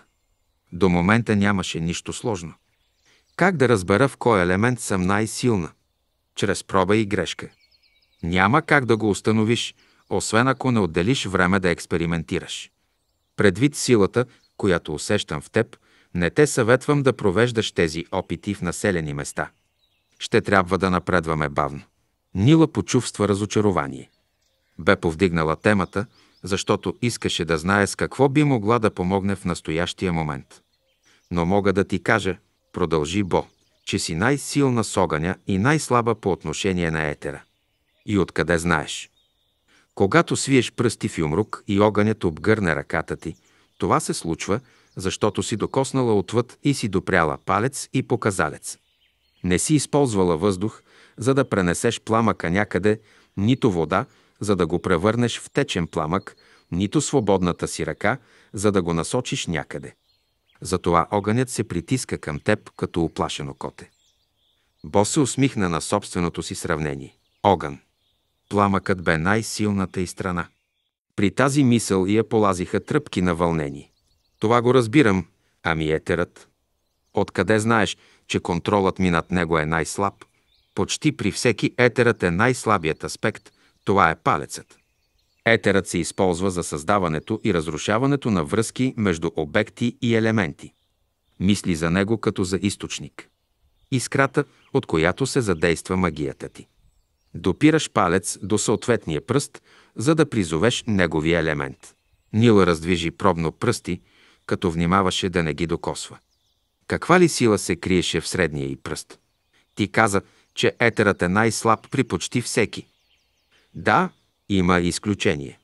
До момента нямаше нищо сложно. Как да разбера в кой елемент съм най-силна? Чрез проба и грешка. Няма как да го установиш, освен ако не отделиш време да експериментираш. Предвид силата, която усещам в теб, не те съветвам да провеждаш тези опити в населени места. Ще трябва да напредваме бавно. Нила почувства разочарование. Бе повдигнала темата, защото искаше да знае с какво би могла да помогне в настоящия момент. Но мога да ти кажа, продължи Бо, че си най-силна с огъня и най-слаба по отношение на етера. И откъде знаеш? Когато свиеш пръсти в юмрук и огънят обгърне ръката ти, това се случва, защото си докоснала отвъд и си допряла палец и показалец. Не си използвала въздух, за да пренесеш пламъка някъде, нито вода, за да го превърнеш в течен пламък, нито свободната си ръка, за да го насочиш някъде. Затова огънят се притиска към теб като оплашено коте. Бо се усмихна на собственото си сравнение. Огън. Пламъкът бе най-силната и страна. При тази мисъл я полазиха тръпки на вълнение. Това го разбирам, ами етерът. Откъде знаеш, че контролът ми над него е най-слаб? Почти при всеки етерът е най-слабият аспект, това е палецът. Етерът се използва за създаването и разрушаването на връзки между обекти и елементи. Мисли за него като за източник. Искрата, от която се задейства магията ти. Допираш палец до съответния пръст, за да призовеш неговия елемент. Нил раздвижи пробно пръсти, като внимаваше да не ги докосва. Каква ли сила се криеше в средния и пръст? Ти каза, че етерът е най-слаб при почти всеки. Да, има изключение.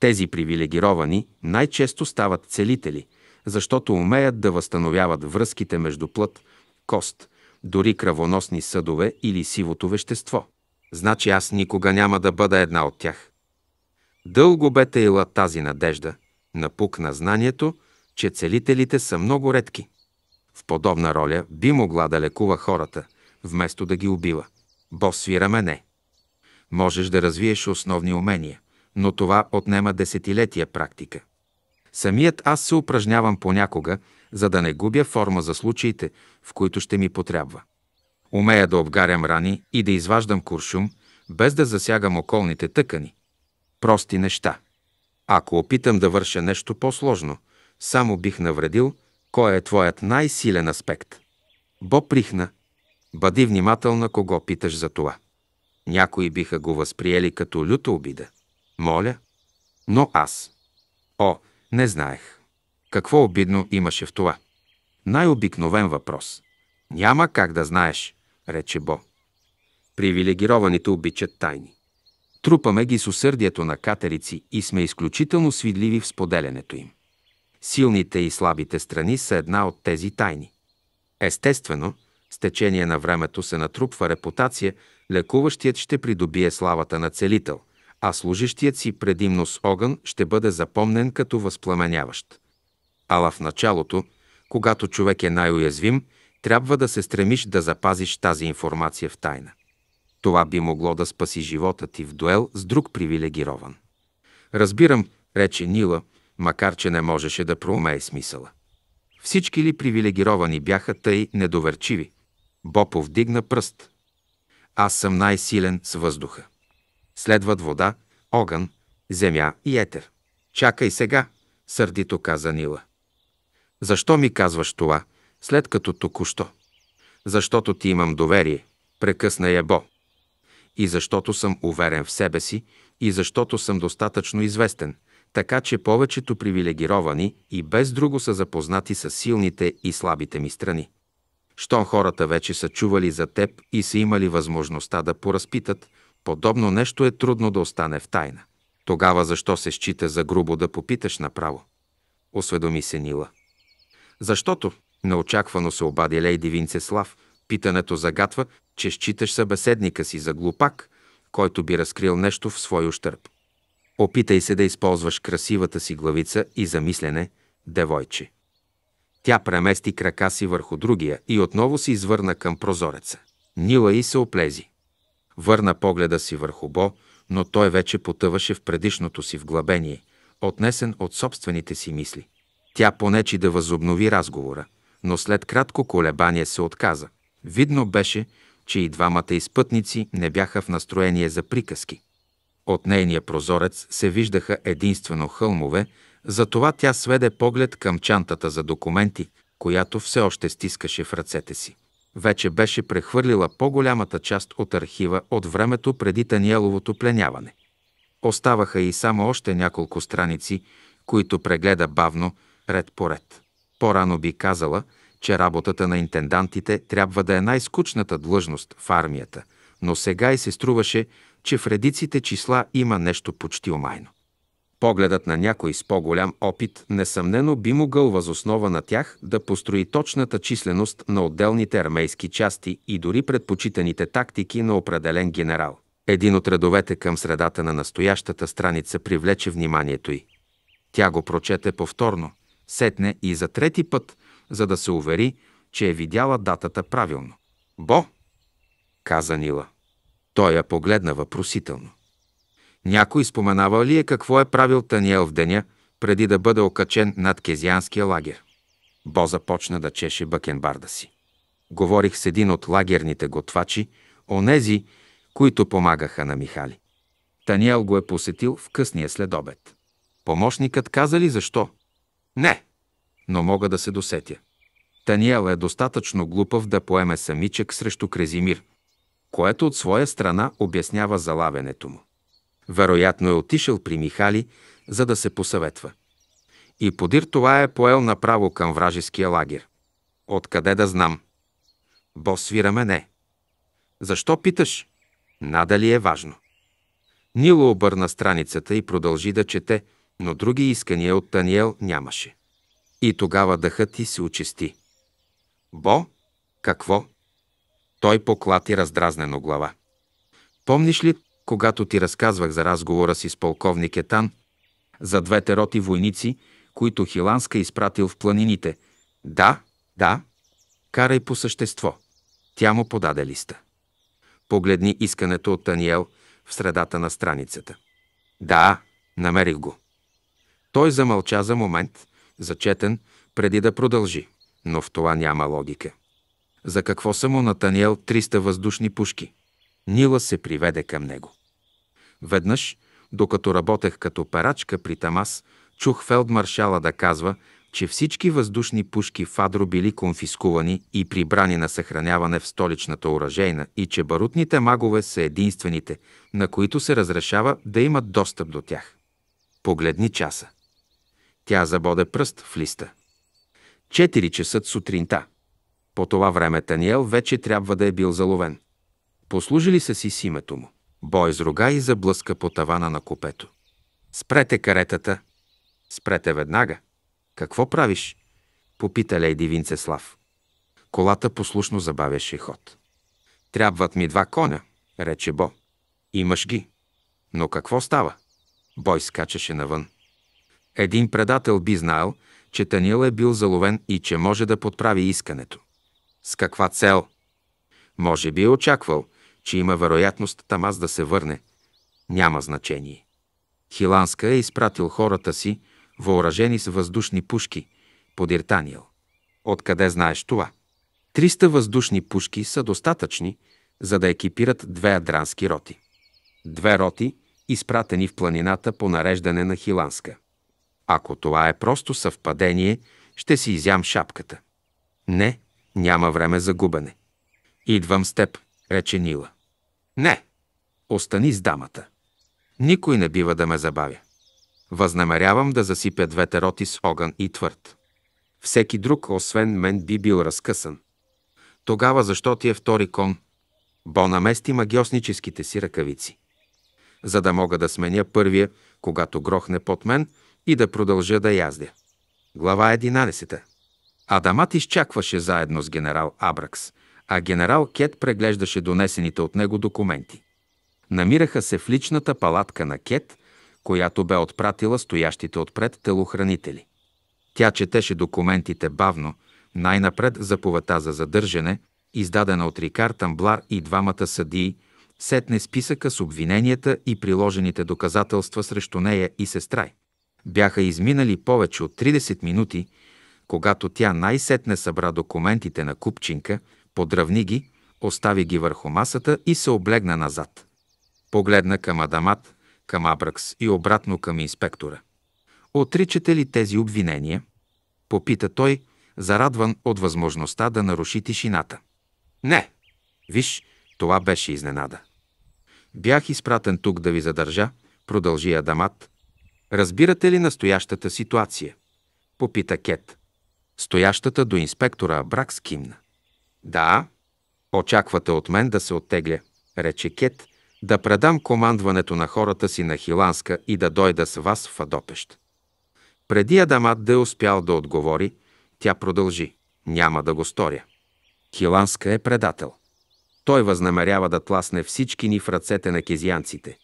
Тези привилегировани най-често стават целители, защото умеят да възстановяват връзките между плът, кост, дори кръвоносни съдове или сивото вещество. Значи аз никога няма да бъда една от тях. Дълго бе тейла тази надежда, напук на знанието, че целителите са много редки. В подобна роля би могла да лекува хората, вместо да ги убива. Бос свира мене можеш да развиеш основни умения, но това отнема десетилетия практика. Самият аз се упражнявам понякога, за да не губя форма за случаите, в които ще ми потрябва. Умея да обгарям рани и да изваждам куршум, без да засягам околните тъкани. Прости неща. Ако опитам да върша нещо по-сложно, само бих навредил, кой е твоят най-силен аспект. Бо прихна. Бъди внимателна кого питаш за това. Някои биха го възприели като люта обида. Моля. Но аз. О, не знаех. Какво обидно имаше в това? Най-обикновен въпрос. Няма как да знаеш, рече Бо. Привилегированите обичат тайни. Трупаме ги с усърдието на катерици и сме изключително свидливи в споделянето им. Силните и слабите страни са една от тези тайни. Естествено, с течение на времето се натрупва репутация – лекуващият ще придобие славата на целител, а служищият си предимно с огън ще бъде запомнен като възпламеняващ. Ала в началото, когато човек е най-уязвим, трябва да се стремиш да запазиш тази информация в тайна. Това би могло да спаси живота ти в дуел с друг привилегирован. Разбирам, рече Нила, макар че не можеше да проумее смисъла. Всички ли привилегировани бяха тъй недоверчиви? Бо повдигна пръст – аз съм най-силен с въздуха. Следват вода, огън, земя и етер. Чакай сега, сърдито каза Нила. Защо ми казваш това, след като току-що? Защото ти имам доверие, прекъсна я Бо. И защото съм уверен в себе си, и защото съм достатъчно известен, така че повечето привилегировани и без друго са запознати с силните и слабите ми страни. Щом хората вече са чували за теб и са имали възможността да поразпитат, подобно нещо е трудно да остане в тайна. Тогава защо се счита за грубо да попиташ направо? Осведоми се Нила. Защото, неочаквано се обади Лейди Винцеслав, питането загатва, че считаш събеседника си за глупак, който би разкрил нещо в свой ущърп. Опитай се да използваш красивата си главица и замислене, девойче. Тя премести крака си върху другия и отново се извърна към прозореца. Нила и се оплези. Върна погледа си върху Бо, но той вече потъваше в предишното си вглъбение, отнесен от собствените си мисли. Тя понечи да възобнови разговора, но след кратко колебание се отказа. Видно беше, че и двамата изпътници не бяха в настроение за приказки. От нейния прозорец се виждаха единствено хълмове, затова тя сведе поглед към чантата за документи, която все още стискаше в ръцете си. Вече беше прехвърлила по-голямата част от архива от времето преди Таниеловото пленяване. Оставаха и само още няколко страници, които прегледа бавно, ред по ред. По-рано би казала, че работата на интендантите трябва да е най-скучната длъжност в армията, но сега и се струваше, че в редиците числа има нещо почти омайно. Погледът на някой с по-голям опит несъмнено би могъл възоснова на тях да построи точната численост на отделните армейски части и дори предпочитаните тактики на определен генерал. Един от редовете към средата на настоящата страница привлече вниманието й. Тя го прочете повторно, сетне и за трети път, за да се увери, че е видяла датата правилно. Бо! каза Нила. Той я погледна въпросително. Някой споменава ли е какво е правил Таниел в деня, преди да бъде окачен над кезианския лагер? Бо започна да чеше бакенбарда си. Говорих с един от лагерните готвачи, онези, които помагаха на Михали. Таниел го е посетил в късния следобед. Помощникът каза ли защо? Не, но мога да се досетя. Таниел е достатъчно глупав да поеме самичък срещу Крезимир, което от своя страна обяснява залавянето му. Вероятно е отишъл при Михали, за да се посъветва. И подир това е поел направо към вражеския лагер. Откъде да знам? Бо свира мене. Защо питаш? Надали е важно. Нило обърна страницата и продължи да чете, но други искания от Таниел нямаше. И тогава дъхът ти се очисти. Бо? Какво? Той поклати раздразнено глава. Помниш ли когато ти разказвах за разговора си с полковник Етан, за двете роти войници, които Хиланска изпратил в планините. Да, да, карай по същество. Тя му подаде листа. Погледни искането от Таниел в средата на страницата. Да, намерих го. Той замълча за момент, зачетен, преди да продължи, но в това няма логика. За какво са му на Таниел 300 въздушни пушки? Нила се приведе към него. Веднъж, докато работех като парачка при Тамас, чух фелдмаршала да казва, че всички въздушни пушки в Адро били конфискувани и прибрани на съхраняване в столичната оръжейна и че барутните магове са единствените, на които се разрешава да имат достъп до тях. Погледни часа. Тя забоде пръст в листа. Четири часа сутринта. По това време Таниел вече трябва да е бил заловен. Послужили са си с името му. Бой с рога и заблъска по тавана на купето. Спрете каретата. Спрете веднага. Какво правиш? Попита лейди Винцеслав. Колата послушно забавяше ход. Трябват ми два коня, рече Бо. Имаш ги. Но какво става? Бой скачаше навън. Един предател би знаел, че Танил е бил заловен и че може да подправи искането. С каква цел? Може би е очаквал, че има вероятност там аз да се върне, няма значение. Хиланска е изпратил хората си, въоръжени с въздушни пушки, подир Таниел. Откъде знаеш това? 300 въздушни пушки са достатъчни, за да екипират две адрански роти. Две роти, изпратени в планината по нареждане на Хиланска. Ако това е просто съвпадение, ще си изям шапката. Не, няма време за губене. Идвам с теб, рече Нила. Не, остани с дамата. Никой не бива да ме забавя. Възнамерявам да засипя двете роти с огън и твърд. Всеки друг, освен мен, би бил разкъсан. Тогава защо ти е втори кон? Бо намести магиосническите си ръкавици. За да мога да сменя първия, когато грохне под мен и да продължа да яздя. Глава 11. Адамат изчакваше заедно с генерал Абракс – а генерал Кет преглеждаше донесените от него документи. Намираха се в личната палатка на Кет, която бе отпратила стоящите отпред телохранители. Тя четеше документите бавно, най-напред заповедта за задържане, издадена от Рикар Тамблар и двамата съдии, сетне списъка с обвиненията и приложените доказателства срещу нея и сестра. Бяха изминали повече от 30 минути, когато тя най-сетне събра документите на Купчинка – подравни ги, остави ги върху масата и се облегна назад. Погледна към Адамат, към Абракс и обратно към инспектора. Отричате ли тези обвинения? Попита той, зарадван от възможността да наруши тишината. Не! Виж, това беше изненада. Бях изпратен тук да ви задържа, продължи Адамат. Разбирате ли настоящата ситуация? Попита Кет. Стоящата до инспектора Абракс кимна. Да, очаквате от мен да се оттегля, рече Кет, да предам командването на хората си на Хиланска и да дойда с вас в Адопещ. Преди Адамат да е успял да отговори, тя продължи. Няма да го сторя. Хиланска е предател. Той възнамерява да тласне всички ни в ръцете на кезианците.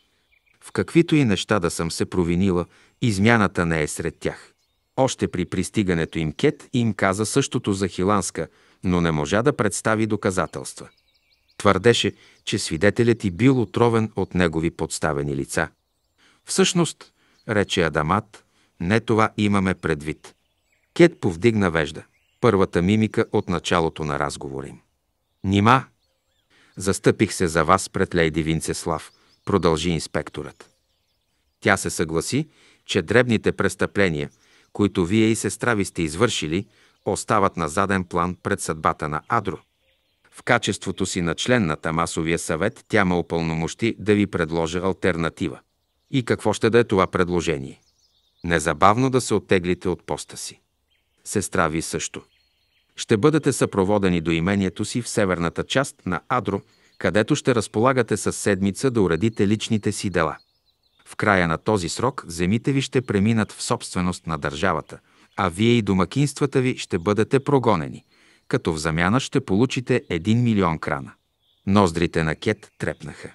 В каквито и неща да съм се провинила, измяната не е сред тях. Още при пристигането им Кет им каза същото за Хиланска – но не можа да представи доказателства. Твърдеше, че свидетелят и бил отровен от негови подставени лица. Всъщност, рече Адамат, не това имаме предвид. Кет повдигна вежда, първата мимика от началото на разговора им. Нима! Застъпих се за вас пред лейди Винцеслав, продължи инспекторът. Тя се съгласи, че дребните престъпления, които вие и сестра ви сте извършили, остават на заден план пред съдбата на Адро. В качеството си на член на Тамасовия съвет тя ме опълномощи да ви предложа альтернатива. И какво ще да е това предложение? Незабавно да се оттеглите от поста си. Сестра ви също. Ще бъдете съпроводени до имението си в северната част на Адро, където ще разполагате с седмица да уредите личните си дела. В края на този срок земите ви ще преминат в собственост на държавата – а вие и домакинствата ви ще бъдете прогонени, като в замяна ще получите 1 милион крана. Ноздрите на Кет трепнаха.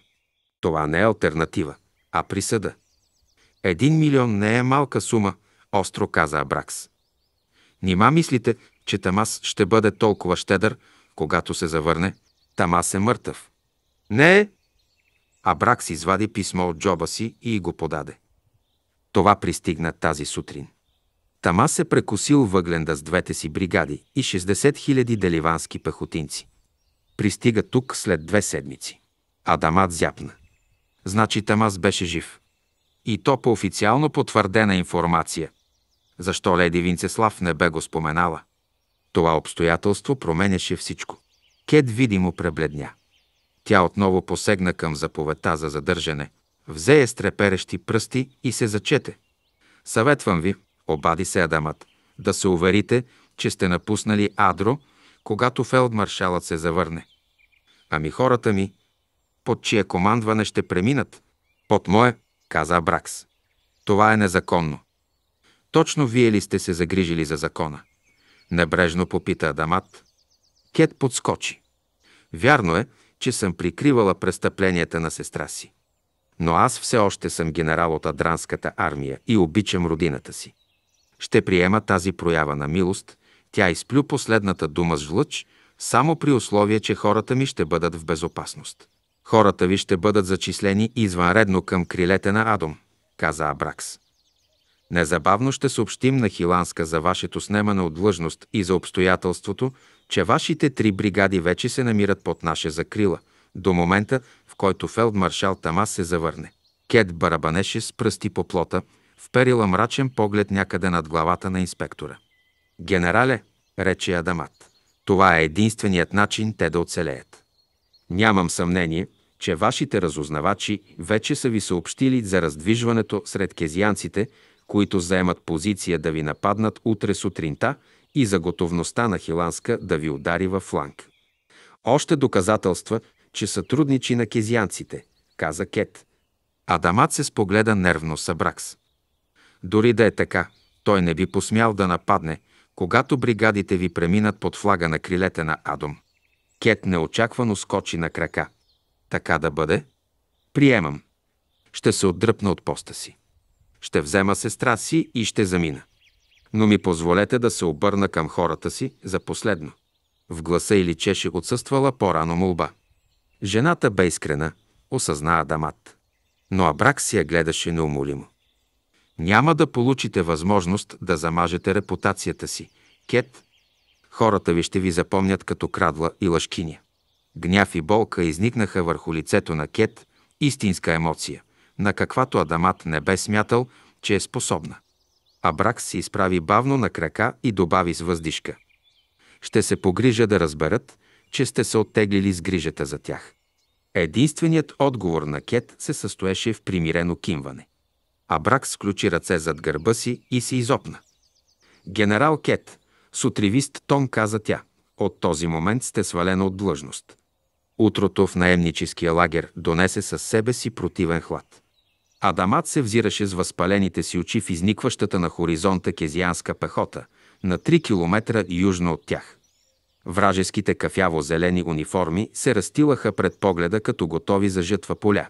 Това не е альтернатива, а присъда. Един милион не е малка сума, остро каза Абракс. Нима мислите, че Тамас ще бъде толкова щедър, когато се завърне? Тамас е мъртъв. Не е! Абракс извади писмо от джоба си и го подаде. Това пристигна тази сутрин. Тама се прекосил въгленда с двете си бригади и 60 хиляди деливански пехотинци. Пристига тук след две седмици. Адамат зяпна. Значи Тамас беше жив. И то по официално потвърдена информация. Защо леди Винцеслав не бе го споменала? Това обстоятелство променяше всичко. Кет видимо пребледня. Тя отново посегна към заповедта за задържане. Взе е стреперещи пръсти и се зачете. Съветвам ви, Обади се Адамът. Да се уверите, че сте напуснали Адро, когато фелдмаршалът се завърне. Ами хората ми, под чие командване ще преминат? Под мое, каза Бракс. Това е незаконно. Точно вие ли сте се загрижили за закона? Небрежно попита Адамат. Кет подскочи. Вярно е, че съм прикривала престъпленията на сестра си. Но аз все още съм генерал от Адранската армия и обичам родината си ще приема тази проява на милост, тя изплю последната дума с жлъч, само при условие, че хората ми ще бъдат в безопасност. Хората ви ще бъдат зачислени извънредно към крилете на Адом, каза Абракс. Незабавно ще съобщим на Хиланска за вашето снемане от длъжност и за обстоятелството, че вашите три бригади вече се намират под наше закрила, до момента, в който фелдмаршал Тамас се завърне. Кет барабанеше с пръсти по плота, вперила мрачен поглед някъде над главата на инспектора. «Генерале», рече Адамат, «това е единственият начин те да оцелеят. Нямам съмнение, че вашите разузнавачи вече са ви съобщили за раздвижването сред кезианците, които заемат позиция да ви нападнат утре сутринта и за готовността на Хиланска да ви удари във фланг. Още доказателства, че са трудничи на кезианците, каза Кет. Адамат се спогледа нервно с Абракс. Дори да е така, той не би посмял да нападне, когато бригадите ви преминат под флага на крилете на Адом. Кет неочаквано скочи на крака. Така да бъде? Приемам. Ще се отдръпна от поста си. Ще взема сестра си и ще замина. Но ми позволете да се обърна към хората си за последно. В гласа и личеше отсъствала по-рано молба. Жената бе искрена, осъзна Адамат. Но Абрак си я гледаше неумолимо. Няма да получите възможност да замажете репутацията си. Кет, хората ви ще ви запомнят като крадла и лъжкиня. Гняв и болка изникнаха върху лицето на Кет, истинска емоция, на каквато Адамат не бе смятал, че е способна. Абрак се изправи бавно на крака и добави с въздишка. Ще се погрижа да разберат, че сте се оттеглили с грижата за тях. Единственият отговор на Кет се състоеше в примирено кимване а брак сключи ръце зад гърба си и се изопна. Генерал Кет, сутривист тон каза тя, от този момент сте свалена от длъжност. Утрото в наемническия лагер донесе със себе си противен хлад. Адамат се взираше с възпалените си очи в изникващата на хоризонта кезианска пехота, на 3 километра южно от тях. Вражеските кафяво-зелени униформи се разтилаха пред погледа като готови за жътва поля.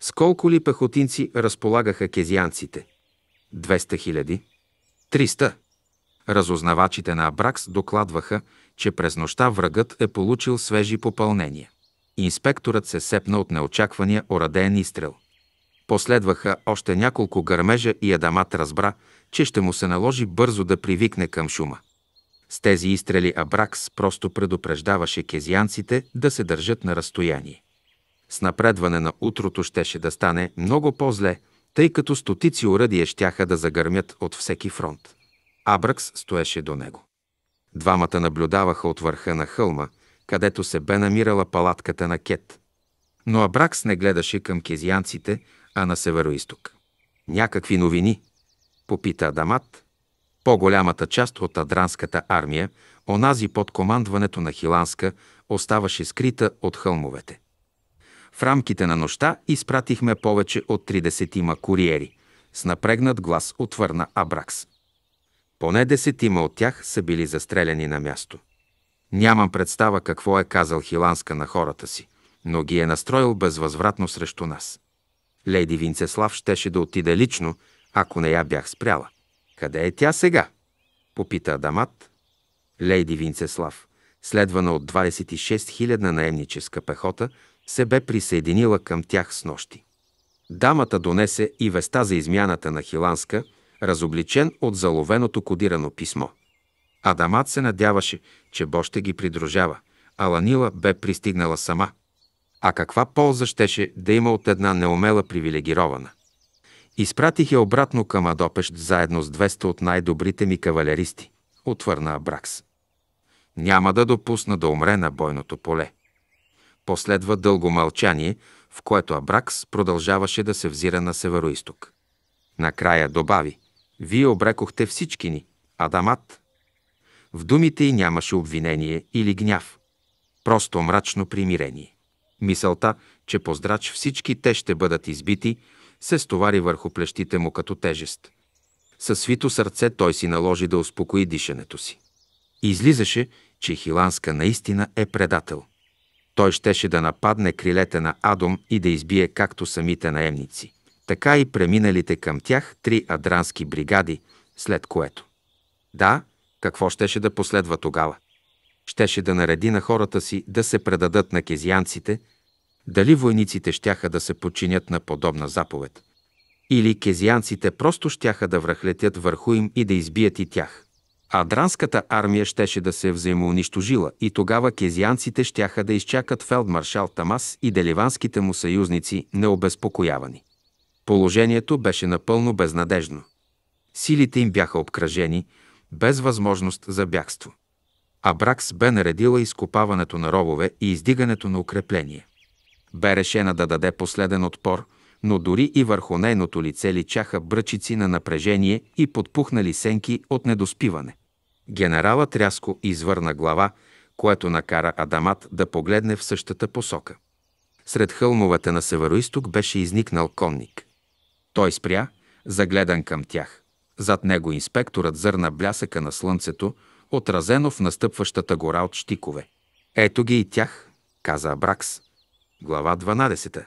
С колко ли пехотинци разполагаха кезианците? 200 хиляди? 300. Разузнавачите на Абракс докладваха, че през нощта врагът е получил свежи попълнения. Инспекторът се сепна от неочаквания орадеен изстрел. Последваха още няколко гърмежа и Адамат разбра, че ще му се наложи бързо да привикне към шума. С тези изстрели Абракс просто предупреждаваше кезианците да се държат на разстояние. С напредване на утрото щеше да стане много по-зле, тъй като стотици уръдия щяха да загърмят от всеки фронт. Абракс стоеше до него. Двамата наблюдаваха от върха на хълма, където се бе намирала палатката на Кет. Но Абракс не гледаше към кезианците, а на североисток. Някакви новини? Попита Адамат. По-голямата част от адранската армия, онази под командването на Хиланска, оставаше скрита от хълмовете. В рамките на нощта изпратихме повече от 30-ма куриери. С напрегнат глас отвърна Абракс. Поне десетима от тях са били застреляни на място. Нямам представа какво е казал Хиланска на хората си, но ги е настроил безвъзвратно срещу нас. Лейди Винцеслав щеше да отиде лично, ако не я бях спряла. Къде е тя сега? Попита Адамат. Лейди Винцеслав, следвана от 26 000 наемническа пехота, се бе присъединила към тях с нощи. Дамата донесе и веста за измяната на Хиланска, разобличен от заловеното кодирано писмо. Адамат се надяваше, че Бо ще ги придружава, а Ланила бе пристигнала сама. А каква полза щеше да има от една неумела привилегирована? Изпратих я обратно към Адопещ заедно с 200 от най-добрите ми кавалеристи, отвърна Абракс. Няма да допусна да умре на бойното поле. Последва дълго мълчание, в което Абракс продължаваше да се взира на североизток. Накрая добави, «Вие обрекохте всички ни, Адамат». В думите й нямаше обвинение или гняв. Просто мрачно примирение. Мисълта, че поздрач всички те ще бъдат избити, се стовари върху плещите му като тежест. Със свито сърце той си наложи да успокои дишането си. Излизаше, че Хиланска наистина е предател – той щеше да нападне крилете на Адом и да избие както самите наемници, така и преминалите към тях три адрански бригади, след което. Да, какво щеше да последва тогава? Щеше да нареди на хората си да се предадат на кезианците, дали войниците щяха да се подчинят на подобна заповед. Или кезианците просто щяха да връхлетят върху им и да избият и тях а Дранската армия щеше да се взаимоунищожила и тогава кезианците щяха да изчакат фелдмаршал Тамас и деливанските му съюзници необезпокоявани. Положението беше напълно безнадежно. Силите им бяха обкръжени, без възможност за бягство. Абракс бе наредила изкопаването на робове и издигането на укрепление. Бе решена да даде последен отпор – но дори и върху нейното лице личаха бръчици на напрежение и подпухнали сенки от недоспиване. Генералът рязко извърна глава, което накара Адамат да погледне в същата посока. Сред хълмовете на североисток беше изникнал конник. Той спря, загледан към тях. Зад него инспекторът зърна блясъка на слънцето, отразено в настъпващата гора от щикове. Ето ги и тях, каза Абракс. Глава 12.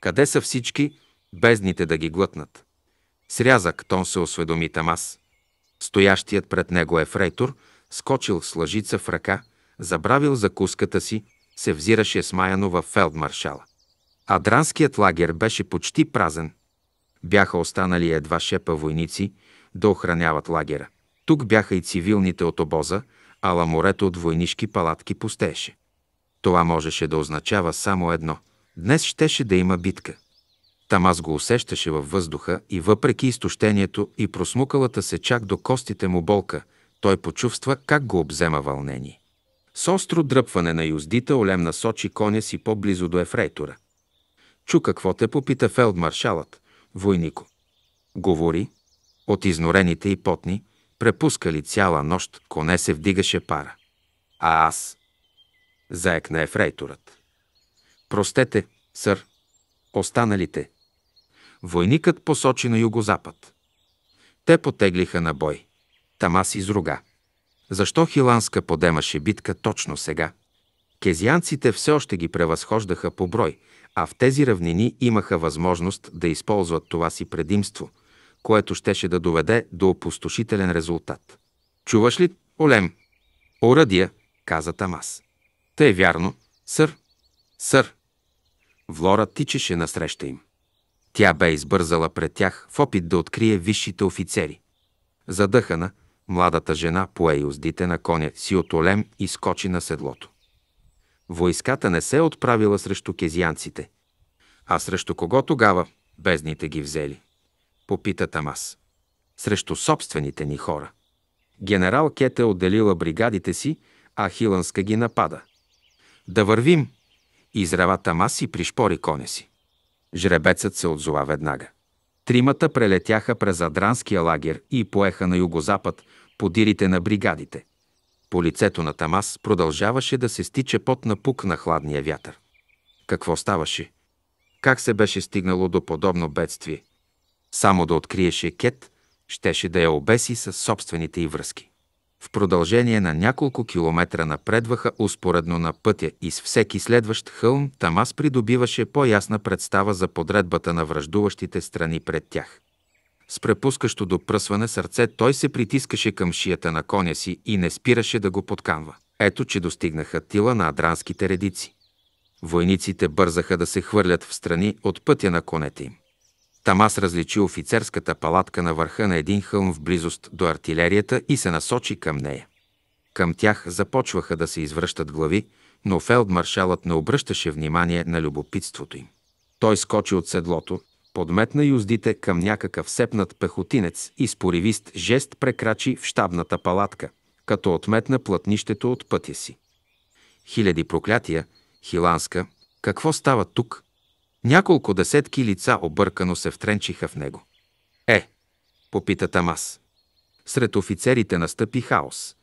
Къде са всички, бездните да ги глътнат? Срязък тон се осведоми Тамас. Стоящият пред него фрейтор, скочил с лъжица в ръка, забравил закуската си, се взираше смаяно във фелдмаршала. Адранският лагер беше почти празен. Бяха останали едва шепа войници да охраняват лагера. Тук бяха и цивилните от обоза, ала морето от войнишки палатки пустееше. Това можеше да означава само едно – Днес щеше да има битка. Там аз го усещаше във въздуха и въпреки изтощението и просмукалата се чак до костите му болка, той почувства как го обзема вълнение. С остро дръпване на юздите Олем насочи коня си по-близо до ефрейтора. Чу какво те попита фелдмаршалът, войнико. Говори, от изнорените и потни, препускали цяла нощ, коне се вдигаше пара. А аз? Заекна ефрейторът. Простете, сър, останалите. Войникът посочи на югозапад. Те потеглиха на бой. Тамас изруга. Защо Хиланска подемаше битка точно сега? Кезианците все още ги превъзхождаха по брой, а в тези равнини имаха възможност да използват това си предимство, което щеше да доведе до опустошителен резултат. Чуваш ли, Олем? Орадия, каза Тамас. Те е вярно, сър. Сър, Влора тичеше насреща им. Тя бе избързала пред тях в опит да открие висшите офицери. Задъхана, младата жена пое юздите на коня си от олем и скочи на седлото. Войската не се отправила срещу кезианците. А срещу кого тогава бездните ги взели? Попита Тамас. Срещу собствените ни хора. Генерал Кете отделила бригадите си, а Хиланска ги напада. Да вървим, и изрева тамас и пришпори коня си. Жребецът се отзова веднага. Тримата прелетяха през Адранския лагер и поеха на югозапад подирите на бригадите. По лицето на Тамас продължаваше да се стича пот на пук на хладния вятър. Какво ставаше? Как се беше стигнало до подобно бедствие? Само да откриеше Кет, щеше да я обеси със собствените и връзки. В продължение на няколко километра напредваха успоредно на пътя и с всеки следващ хълм Тамас придобиваше по-ясна представа за подредбата на връждуващите страни пред тях. С препускащо до пръсване сърце той се притискаше към шията на коня си и не спираше да го подканва. Ето, че достигнаха тила на адранските редици. Войниците бързаха да се хвърлят в страни от пътя на конете им. Там аз различи офицерската палатка на върха на един хълм в близост до артилерията и се насочи към нея. Към тях започваха да се извръщат глави, но фелдмаршалът не обръщаше внимание на любопитството им. Той скочи от седлото, подметна юздите към някакъв сепнат пехотинец и с поривист жест прекрачи в щабната палатка, като отметна плътнището от пътя си. Хиляди проклятия, Хиланска, какво става тук? Няколко десетки лица объркано се втренчиха в него. Е, попита Тамас. Сред офицерите настъпи хаос.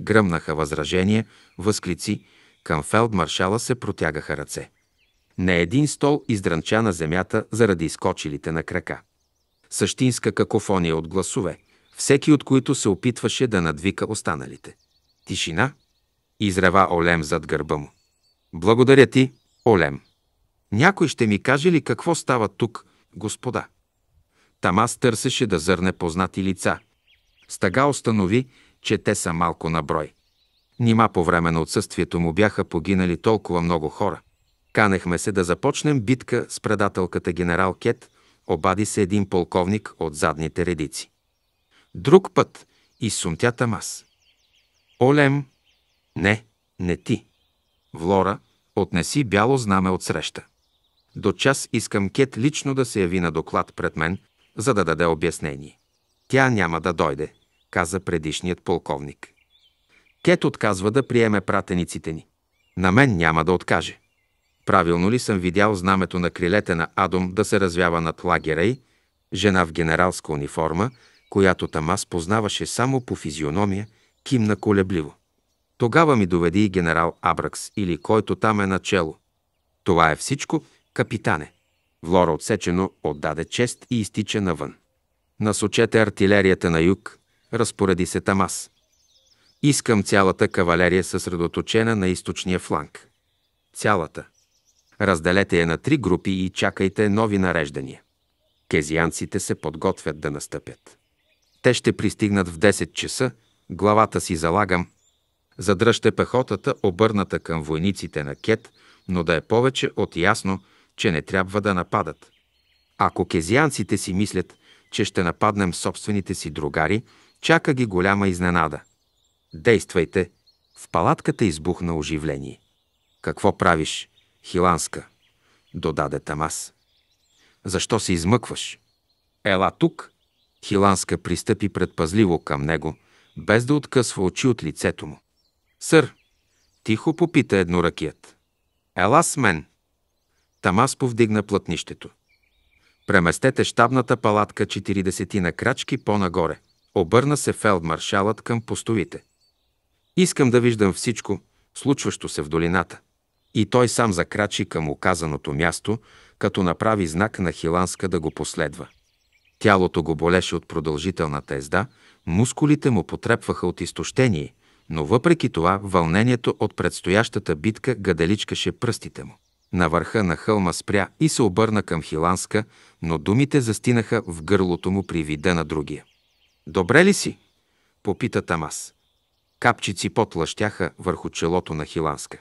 Гръмнаха възражения, възклици, към фелдмаршала се протягаха ръце. Не един стол издранча на земята заради изкочилите на крака. Същинска какофония от гласове, всеки от които се опитваше да надвика останалите. Тишина? Изрева Олем зад гърба му. Благодаря ти, Олем. Някой ще ми каже ли какво става тук, господа? Там аз търсеше да зърне познати лица. Стага установи, че те са малко на брой. Нима по време на отсъствието му бяха погинали толкова много хора. Канехме се да започнем битка с предателката генерал Кет, обади се един полковник от задните редици. Друг път и сумтя тамас. Олем, не, не ти. Влора, отнеси бяло знаме от среща. До час искам Кет лично да се яви на доклад пред мен, за да даде обяснение. Тя няма да дойде, каза предишният полковник. Кет отказва да приеме пратениците ни. На мен няма да откаже. Правилно ли съм видял знамето на крилете на Адом да се развява над лагера й, жена в генералска униформа, която Тамас познаваше само по физиономия, кимна колебливо. Тогава ми доведи и генерал Абракс или който там е начело. Това е всичко, Капитане! Влора отсечено отдаде чест и изтича навън. Насочете артилерията на юг, разпореди се Тамас. Искам цялата кавалерия съсредоточена на източния фланг. Цялата. Разделете я на три групи и чакайте нови нареждания. Кезианците се подготвят да настъпят. Те ще пристигнат в 10 часа, главата си залагам. Задръжте пехотата, обърната към войниците на Кет, но да е повече от ясно, че не трябва да нападат. Ако кезианците си мислят, че ще нападнем собствените си другари, чака ги голяма изненада. Действайте! В палатката избухна оживление. Какво правиш, Хиланска? Додаде Тамас. Защо се измъкваш? Ела тук! Хиланска пристъпи предпазливо към него, без да откъсва очи от лицето му. Сър, тихо попита едноръкият. Ела с мен! Тамас повдигна плътнището. Преместете щабната палатка 40 на крачки по-нагоре. Обърна се фелдмаршалът към постовите. Искам да виждам всичко, случващо се в долината. И той сам закрачи към указаното място, като направи знак на Хиланска да го последва. Тялото го болеше от продължителната езда, мускулите му потрепваха от изтощение, но въпреки това вълнението от предстоящата битка гаделичкаше пръстите му. На върха на хълма спря и се обърна към Хиланска, но думите застинаха в гърлото му при вида на другия. «Добре ли си?» – попита Тамас. Капчици пот лъщяха върху челото на Хиланска.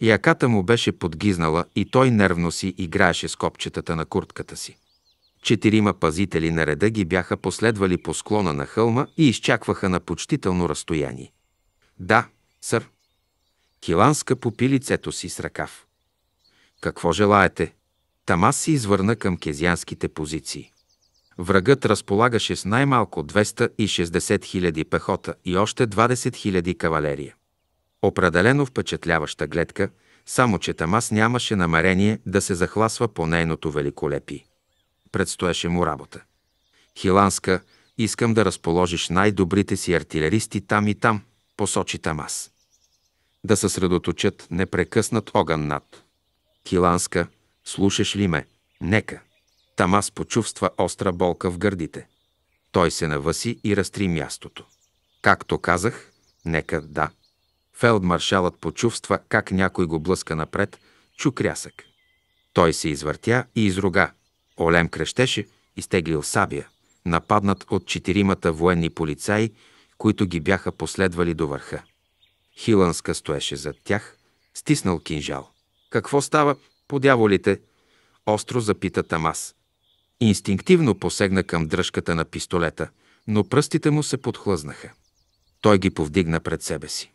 Яката му беше подгизнала и той нервно си играеше с копчетата на куртката си. Четирима пазители на реда ги бяха последвали по склона на хълма и изчакваха на почтително разстояние. Да, сър. Хиланска попи лицето си с ръкав. Какво желаете? Тамас се извърна към кезианските позиции. Врагът разполагаше с най-малко 260 хиляди пехота и още 20 хиляди кавалерия. Определено впечатляваща гледка, само че Тамас нямаше намерение да се захласва по нейното великолепие. Предстояше му работа. Хиланска, искам да разположиш най-добрите си артилеристи там и там, посочи Тамас. Да съсредоточат непрекъснат огън над Киланска, слушаш ли ме? Нека. Тамас почувства остра болка в гърдите. Той се наваси и разтри мястото. Както казах, нека да. Фелдмаршалът почувства как някой го блъска напред, чу крясък. Той се извъртя и изруга. Олем крещеше, изтеглил сабия, нападнат от четиримата военни полицаи, които ги бяха последвали до върха. Хиланска стоеше зад тях, стиснал кинжал. Какво става? Подяволите! Остро запита Тамас. Инстинктивно посегна към дръжката на пистолета, но пръстите му се подхлъзнаха. Той ги повдигна пред себе си.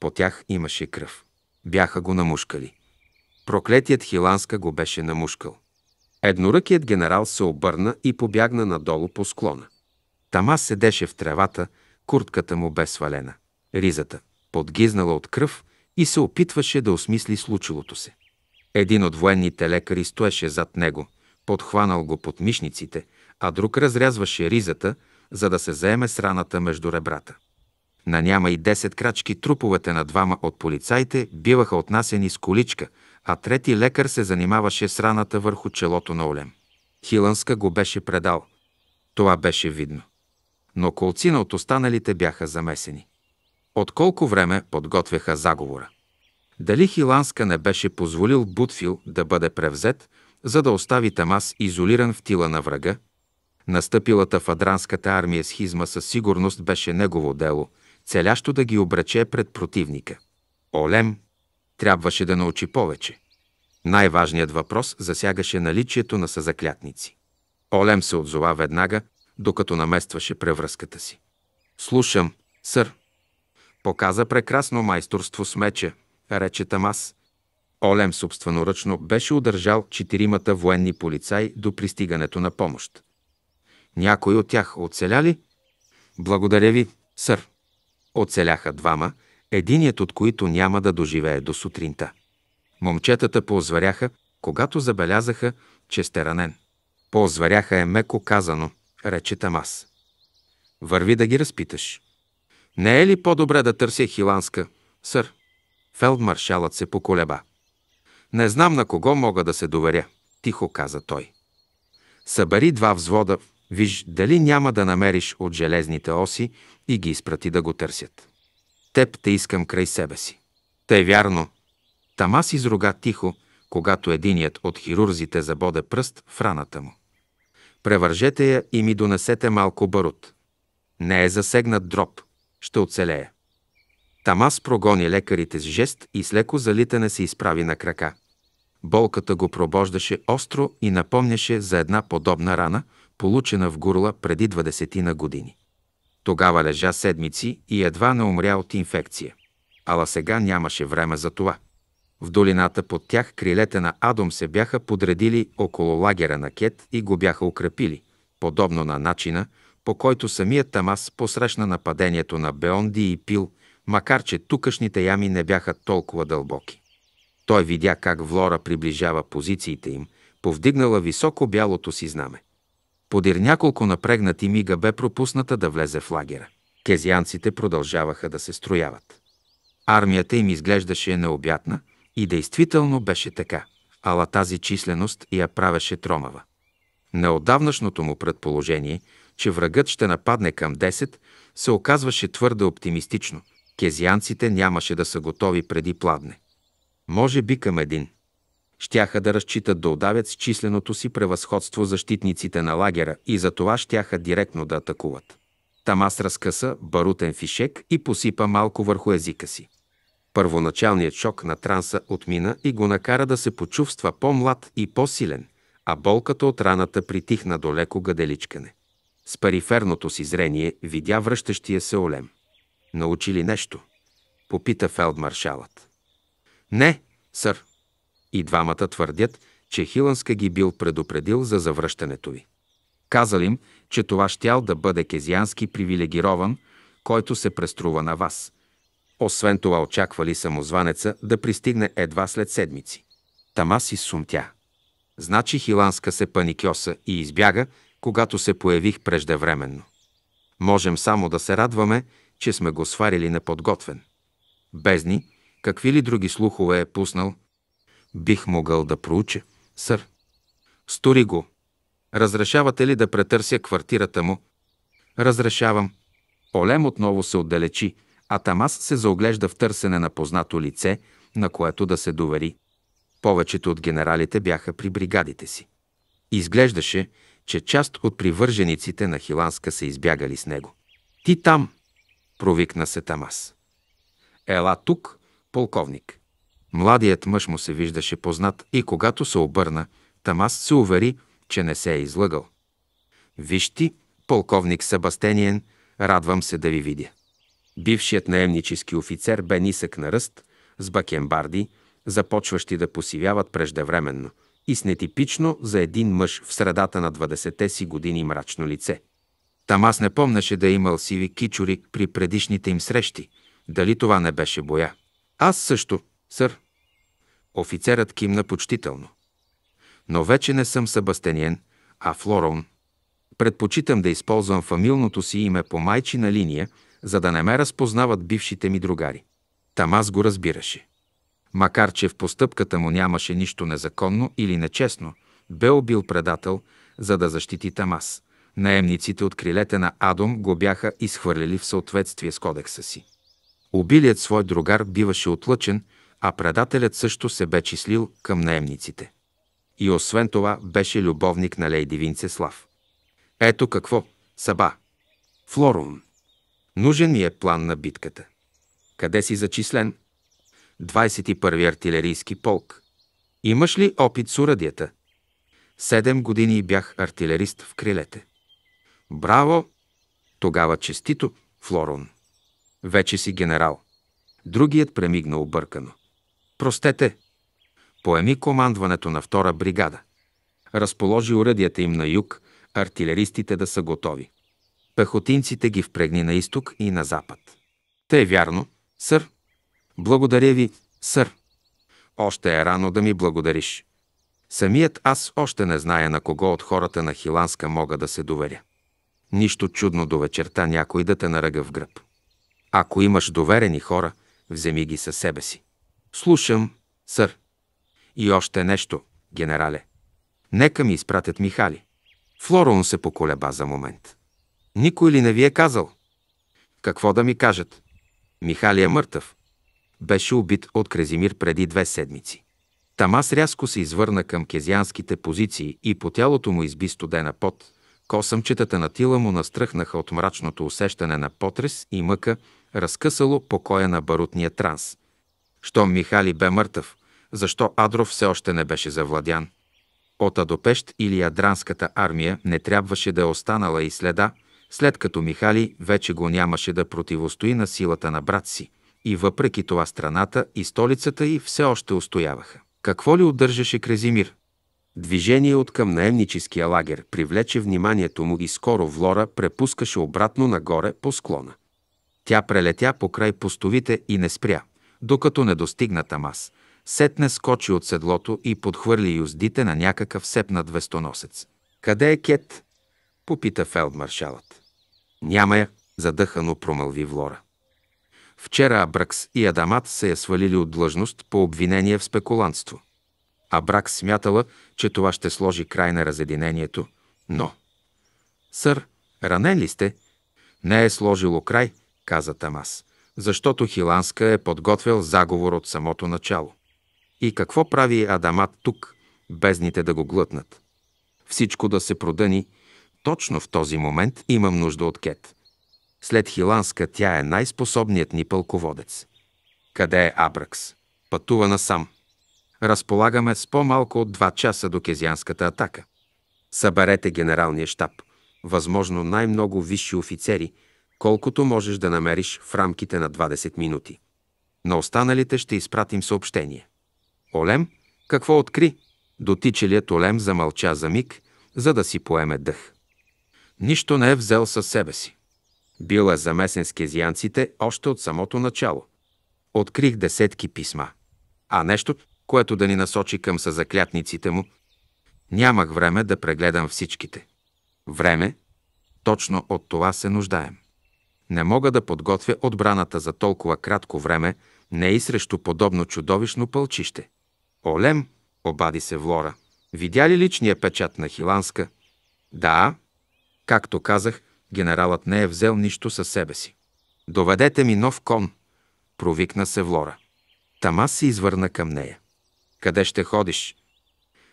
По тях имаше кръв. Бяха го намушкали. Проклетият Хиланска го беше намушкал. Едноръкият генерал се обърна и побягна надолу по склона. Тама седеше в тревата, куртката му бе свалена. Ризата, подгизнала от кръв, и се опитваше да осмисли случилото се. Един от военните лекари стоеше зад него, подхванал го под мишниците, а друг разрязваше ризата, за да се заеме с раната между ребрата. На няма и 10 крачки труповете на двама от полицаите биваха отнасени с количка, а трети лекар се занимаваше с раната върху челото на Олем. Хиланска го беше предал. Това беше видно. Но колцина от останалите бяха замесени. От колко време подготвяха заговора? Дали Хиланска не беше позволил Бутфил да бъде превзет, за да остави Тамас изолиран в тила на врага? Настъпилата в адранската армия схизма със сигурност беше негово дело, целящо да ги обрече пред противника. Олем трябваше да научи повече. Най-важният въпрос засягаше наличието на съзаклятници. Олем се отзова веднага, докато наместваше превръзката си. «Слушам, сър», Показа прекрасно майсторство с меча, рече Тамас. Олем собственоръчно беше удържал четиримата военни полицаи до пристигането на помощ. Някой от тях оцеляли? Благодаря ви, сър. Оцеляха двама, единият от които няма да доживее до сутринта. Момчетата поозверяха, когато забелязаха, че сте ранен. Поозверяха е меко казано, рече Тамас. Върви да ги разпиташ. Не е ли по-добре да търся хиланска, сър? Фелдмаршалът се поколеба. Не знам на кого мога да се доверя, тихо каза той. Събери два взвода, виж дали няма да намериш от железните оси и ги изпрати да го търсят. Теб те искам край себе си. Тъй е вярно. Тамас изруга тихо, когато единият от хирурзите забоде пръст в раната му. Превържете я и ми донесете малко барут. Не е засегнат дроб ще оцелее. Тамас прогони лекарите с жест и с леко залитане се изправи на крака. Болката го пробождаше остро и напомняше за една подобна рана, получена в гурла преди 20 на години. Тогава лежа седмици и едва не умря от инфекция. Ала сега нямаше време за това. В долината под тях крилете на Адом се бяха подредили около лагера на Кет и го бяха укрепили, подобно на начина, по който самият Тамас посрещна нападението на Беонди и Пил, макар че тукашните ями не бяха толкова дълбоки. Той видя как Влора приближава позициите им, повдигнала високо бялото си знаме. Подир няколко напрегнати мига бе пропусната да влезе в лагера. Кезианците продължаваха да се строяват. Армията им изглеждаше необятна и действително беше така, ала тази численост я правеше тромава. Неодавнашното му предположение – че врагът ще нападне към 10, се оказваше твърде оптимистично. Кезианците нямаше да са готови преди пладне. Може би към един. Щяха да разчитат да удавят с численото си превъзходство защитниците на лагера и за това щяха директно да атакуват. Тамас разкъса барутен фишек и посипа малко върху езика си. Първоначалният шок на транса отмина и го накара да се почувства по-млад и по-силен, а болката от раната притихна до леко гаделичкане. С париферното си зрение видя връщащия се Олем. Научи ли нещо? Попита фелдмаршалът. Не, сър. И двамата твърдят, че Хиланска ги бил предупредил за завръщането ви. Казал им, че това щял да бъде кезиански привилегирован, който се преструва на вас. Освен това очаквали самозванеца да пристигне едва след седмици. Тамас и сумтя. Значи Хиланска се паникьоса и избяга, когато се появих преждевременно. Можем само да се радваме, че сме го сварили неподготвен. Без ни, какви ли други слухове е пуснал, бих могъл да проуча, сър. Стори го. Разрешавате ли да претърся квартирата му? Разрешавам. Олем отново се отдалечи, а Тамас се заоглежда в търсене на познато лице, на което да се довери. Повечето от генералите бяха при бригадите си. Изглеждаше, че част от привържениците на Хиланска са избягали с него. Ти там, провикна се Тамас. Ела тук, полковник. Младият мъж му се виждаше познат и когато се обърна, Тамас се увери, че не се е излъгал. Виж ти, полковник Себастениен, радвам се да ви видя. Бившият наемнически офицер бе нисък на ръст, с бакенбарди, започващи да посивяват преждевременно – и с нетипично за един мъж в средата на 20-те си години мрачно лице. Там аз не помнеше да е имал сиви кичури при предишните им срещи. Дали това не беше боя? Аз също, сър. Офицерът кимна почтително. Но вече не съм Събастениен, а Флорон. Предпочитам да използвам фамилното си име по майчина линия, за да не ме разпознават бившите ми другари. Там аз го разбираше макар че в постъпката му нямаше нищо незаконно или нечестно, бе убил предател, за да защити Тамас. Наемниците от крилете на Адом го бяха изхвърлили в съответствие с кодекса си. Убилият свой другар биваше отлъчен, а предателят също се бе числил към наемниците. И освен това беше любовник на Лейди Винцеслав. Ето какво, Саба. Флорум. Нужен ми е план на битката. Къде си зачислен? 21 артилерийски полк. Имаш ли опит с урадията? Седем години бях артилерист в крилете. Браво! Тогава честито, Флорон. Вече си генерал. Другият премигна объркано. Простете. Поеми командването на втора бригада. Разположи уръдията им на юг, артилеристите да са готови. Пехотинците ги впрегни на изток и на запад. Те е вярно, сър, благодаря ви, сър. Още е рано да ми благодариш. Самият аз още не зная на кого от хората на Хиланска мога да се доверя. Нищо чудно до вечерта някой да те наръга в гръб. Ако имаш доверени хора, вземи ги със себе си. Слушам, сър. И още нещо, генерале. Нека ми изпратят Михали. Флорон се поколеба за момент. Никой ли не ви е казал? Какво да ми кажат? Михали е мъртъв, беше убит от Крезимир преди две седмици. Тамас рязко се извърна към кезианските позиции и по тялото му изби студена пот. Косъмчетата на тила му настръхнаха от мрачното усещане на потрес и мъка, разкъсало покоя на барутния транс. Щом Михали бе мъртъв, защо Адров все още не беше завладян? От Адопещ или Адранската армия не трябваше да е останала и следа, след като Михали вече го нямаше да противостои на силата на брат си и въпреки това страната и столицата й все още устояваха. Какво ли удържаше Крезимир? Движение от към наемническия лагер привлече вниманието му и скоро Влора препускаше обратно нагоре по склона. Тя прелетя покрай постовите и не спря, докато не достигна Тамас. Сетне скочи от седлото и подхвърли юздите на някакъв сепнат вестоносец. «Къде е Кет?» – попита фелдмаршалът. «Няма я», задъхано промълви Влора. Вчера Абракс и Адамат се я е свалили от длъжност по обвинение в спекулантство. Абракс смятала, че това ще сложи край на разединението, но... Сър, ранен ли сте? Не е сложило край, каза Тамас, защото Хиланска е подготвил заговор от самото начало. И какво прави Адамат тук, безните да го глътнат? Всичко да се продъни, точно в този момент имам нужда от Кет. След Хиланска тя е най-способният ни пълководец. Къде е Абракс? Пътува насам. Разполагаме с по-малко от 2 часа до Кезианската атака. Съберете генералния щаб, възможно най-много висши офицери, колкото можеш да намериш в рамките на 20 минути. На останалите ще изпратим съобщение. Олем, какво откри? Дотичелият Олем замълча за миг, за да си поеме дъх. Нищо не е взел със себе си. Бил е замесен с кезианците още от самото начало. Открих десетки писма. А нещо, което да ни насочи към съзаклятниците му, нямах време да прегледам всичките. Време? Точно от това се нуждаем. Не мога да подготвя отбраната за толкова кратко време, не и срещу подобно чудовищно пълчище. Олем, обади се Влора. Видя ли личния печат на Хиланска? Да. Както казах, Генералът не е взел нищо със себе си. Доведете ми нов кон, провикна се Влора. Тамас се извърна към нея. Къде ще ходиш?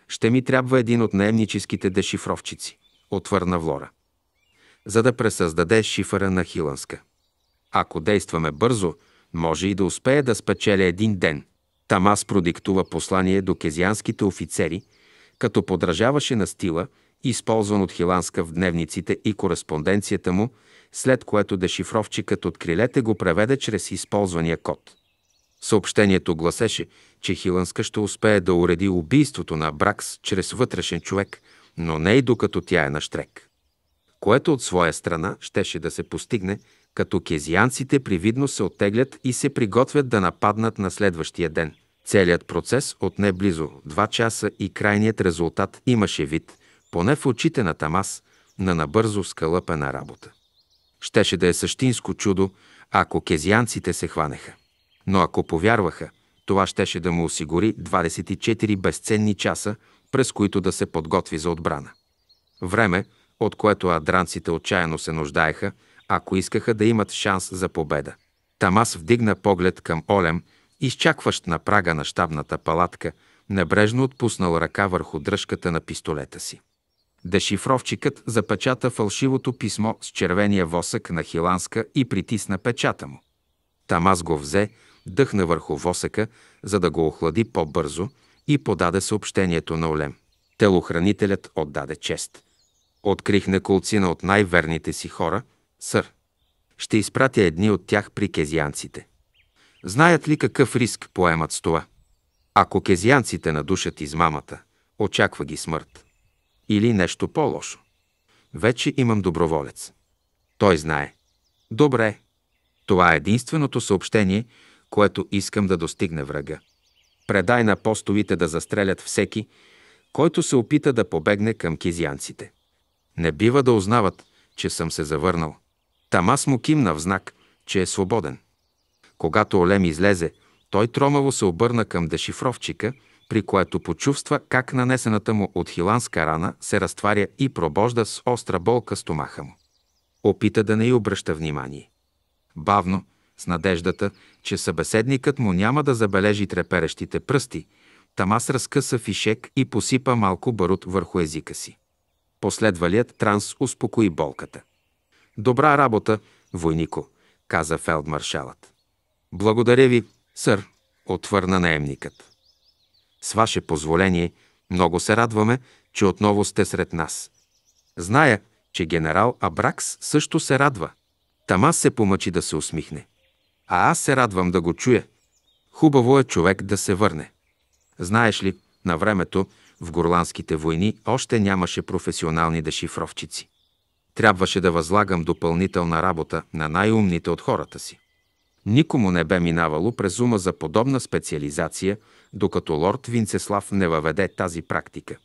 Ще ми трябва един от наемническите дешифровчици, отвърна Влора. За да пресъздаде шифъра на Хиланска. Ако действаме бързо, може и да успее да спечеля един ден. Тамас продиктува послание до кезианските офицери, като подражаваше на стила – използван от Хиланска в дневниците и кореспонденцията му, след което дешифровчикът от крилете го преведе чрез използвания код. Съобщението гласеше, че Хиланска ще успее да уреди убийството на Бракс чрез вътрешен човек, но не и докато тя е на штрек. Което от своя страна щеше да се постигне, като кезианците привидно се оттеглят и се приготвят да нападнат на следващия ден. Целият процес отне близо 2 часа и крайният резултат имаше вид – поне в очите на Тамас, на набързо скалъпена работа. Щеше да е същинско чудо, ако кезианците се хванеха. Но ако повярваха, това щеше да му осигури 24 безценни часа, през които да се подготви за отбрана. Време, от което адранците отчаяно се нуждаеха, ако искаха да имат шанс за победа. Тамас вдигна поглед към Олем, изчакващ на прага на щабната палатка, небрежно отпуснал ръка върху дръжката на пистолета си. Дешифровчикът запечата фалшивото писмо с червения восък на Хиланска и притисна печата му. Тамаз го взе, дъхна върху восъка, за да го охлади по-бързо и подаде съобщението на Олем. Телохранителят отдаде чест. Открих неколцина от най-верните си хора, сър. Ще изпратя едни от тях при кезианците. Знаят ли какъв риск поемат с това? Ако кезианците надушат измамата, очаква ги смърт. Или нещо по-лошо. Вече имам доброволец. Той знае. Добре. Това е единственото съобщение, което искам да достигне врага. Предай на постовите да застрелят всеки, който се опита да побегне към кизианците. Не бива да узнават, че съм се завърнал. Тамас му кимна в знак, че е свободен. Когато Олем излезе, той тромаво се обърна към дешифровчика – при което почувства как нанесената му от хиланска рана се разтваря и пробожда с остра болка стомаха му. Опита да не й обръща внимание. Бавно, с надеждата, че събеседникът му няма да забележи треперещите пръсти, Тамас разкъса фишек и посипа малко барут върху езика си. Последвалият транс успокои болката. Добра работа, войнико, каза фелдмаршалът. Благодаря ви, сър, отвърна наемникът. С ваше позволение, много се радваме, че отново сте сред нас. Зная, че генерал Абракс също се радва. Тама се помъчи да се усмихне. А аз се радвам да го чуя. Хубаво е човек да се върне. Знаеш ли, на времето в горландските войни още нямаше професионални дешифровчици. Трябваше да възлагам допълнителна работа на най-умните от хората си. Никому не бе минавало през ума за подобна специализация – докато лорд Винцеслав не въведе тази практика.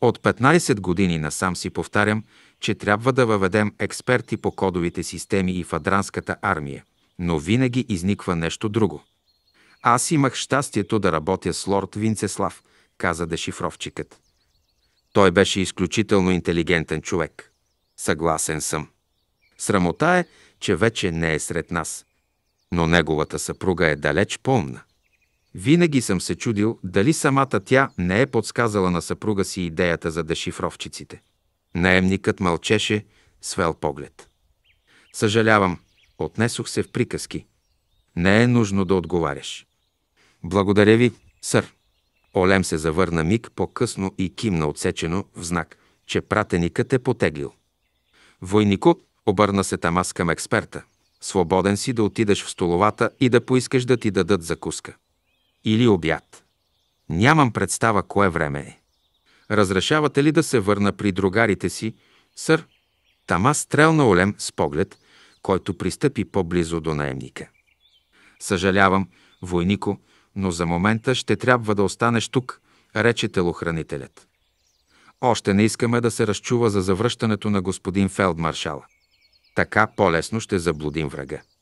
От 15 години насам си повтарям, че трябва да въведем експерти по кодовите системи и в адранската армия, но винаги изниква нещо друго. Аз имах щастието да работя с лорд Винцеслав, каза дешифровчикът. Той беше изключително интелигентен човек. Съгласен съм. Срамота е, че вече не е сред нас. Но неговата съпруга е далеч помна. Винаги съм се чудил дали самата тя не е подсказала на съпруга си идеята за дешифровчиците. Наемникът мълчеше, свел поглед. Съжалявам, отнесох се в приказки. Не е нужно да отговаряш. Благодаря ви, сър. Олем се завърна миг по-късно и кимна отсечено в знак, че пратеникът е потеглил. Войнико обърна се Тамас към експерта. Свободен си да отидеш в столовата и да поискаш да ти дадат закуска или обяд. Нямам представа кое време е. Разрешавате ли да се върна при другарите си, сър? Тама стрелна Олем с поглед, който пристъпи по-близо до наемника. Съжалявам, войнико, но за момента ще трябва да останеш тук, рече телохранителят. Още не искаме да се разчува за завръщането на господин Фелдмаршала. Така по-лесно ще заблудим врага.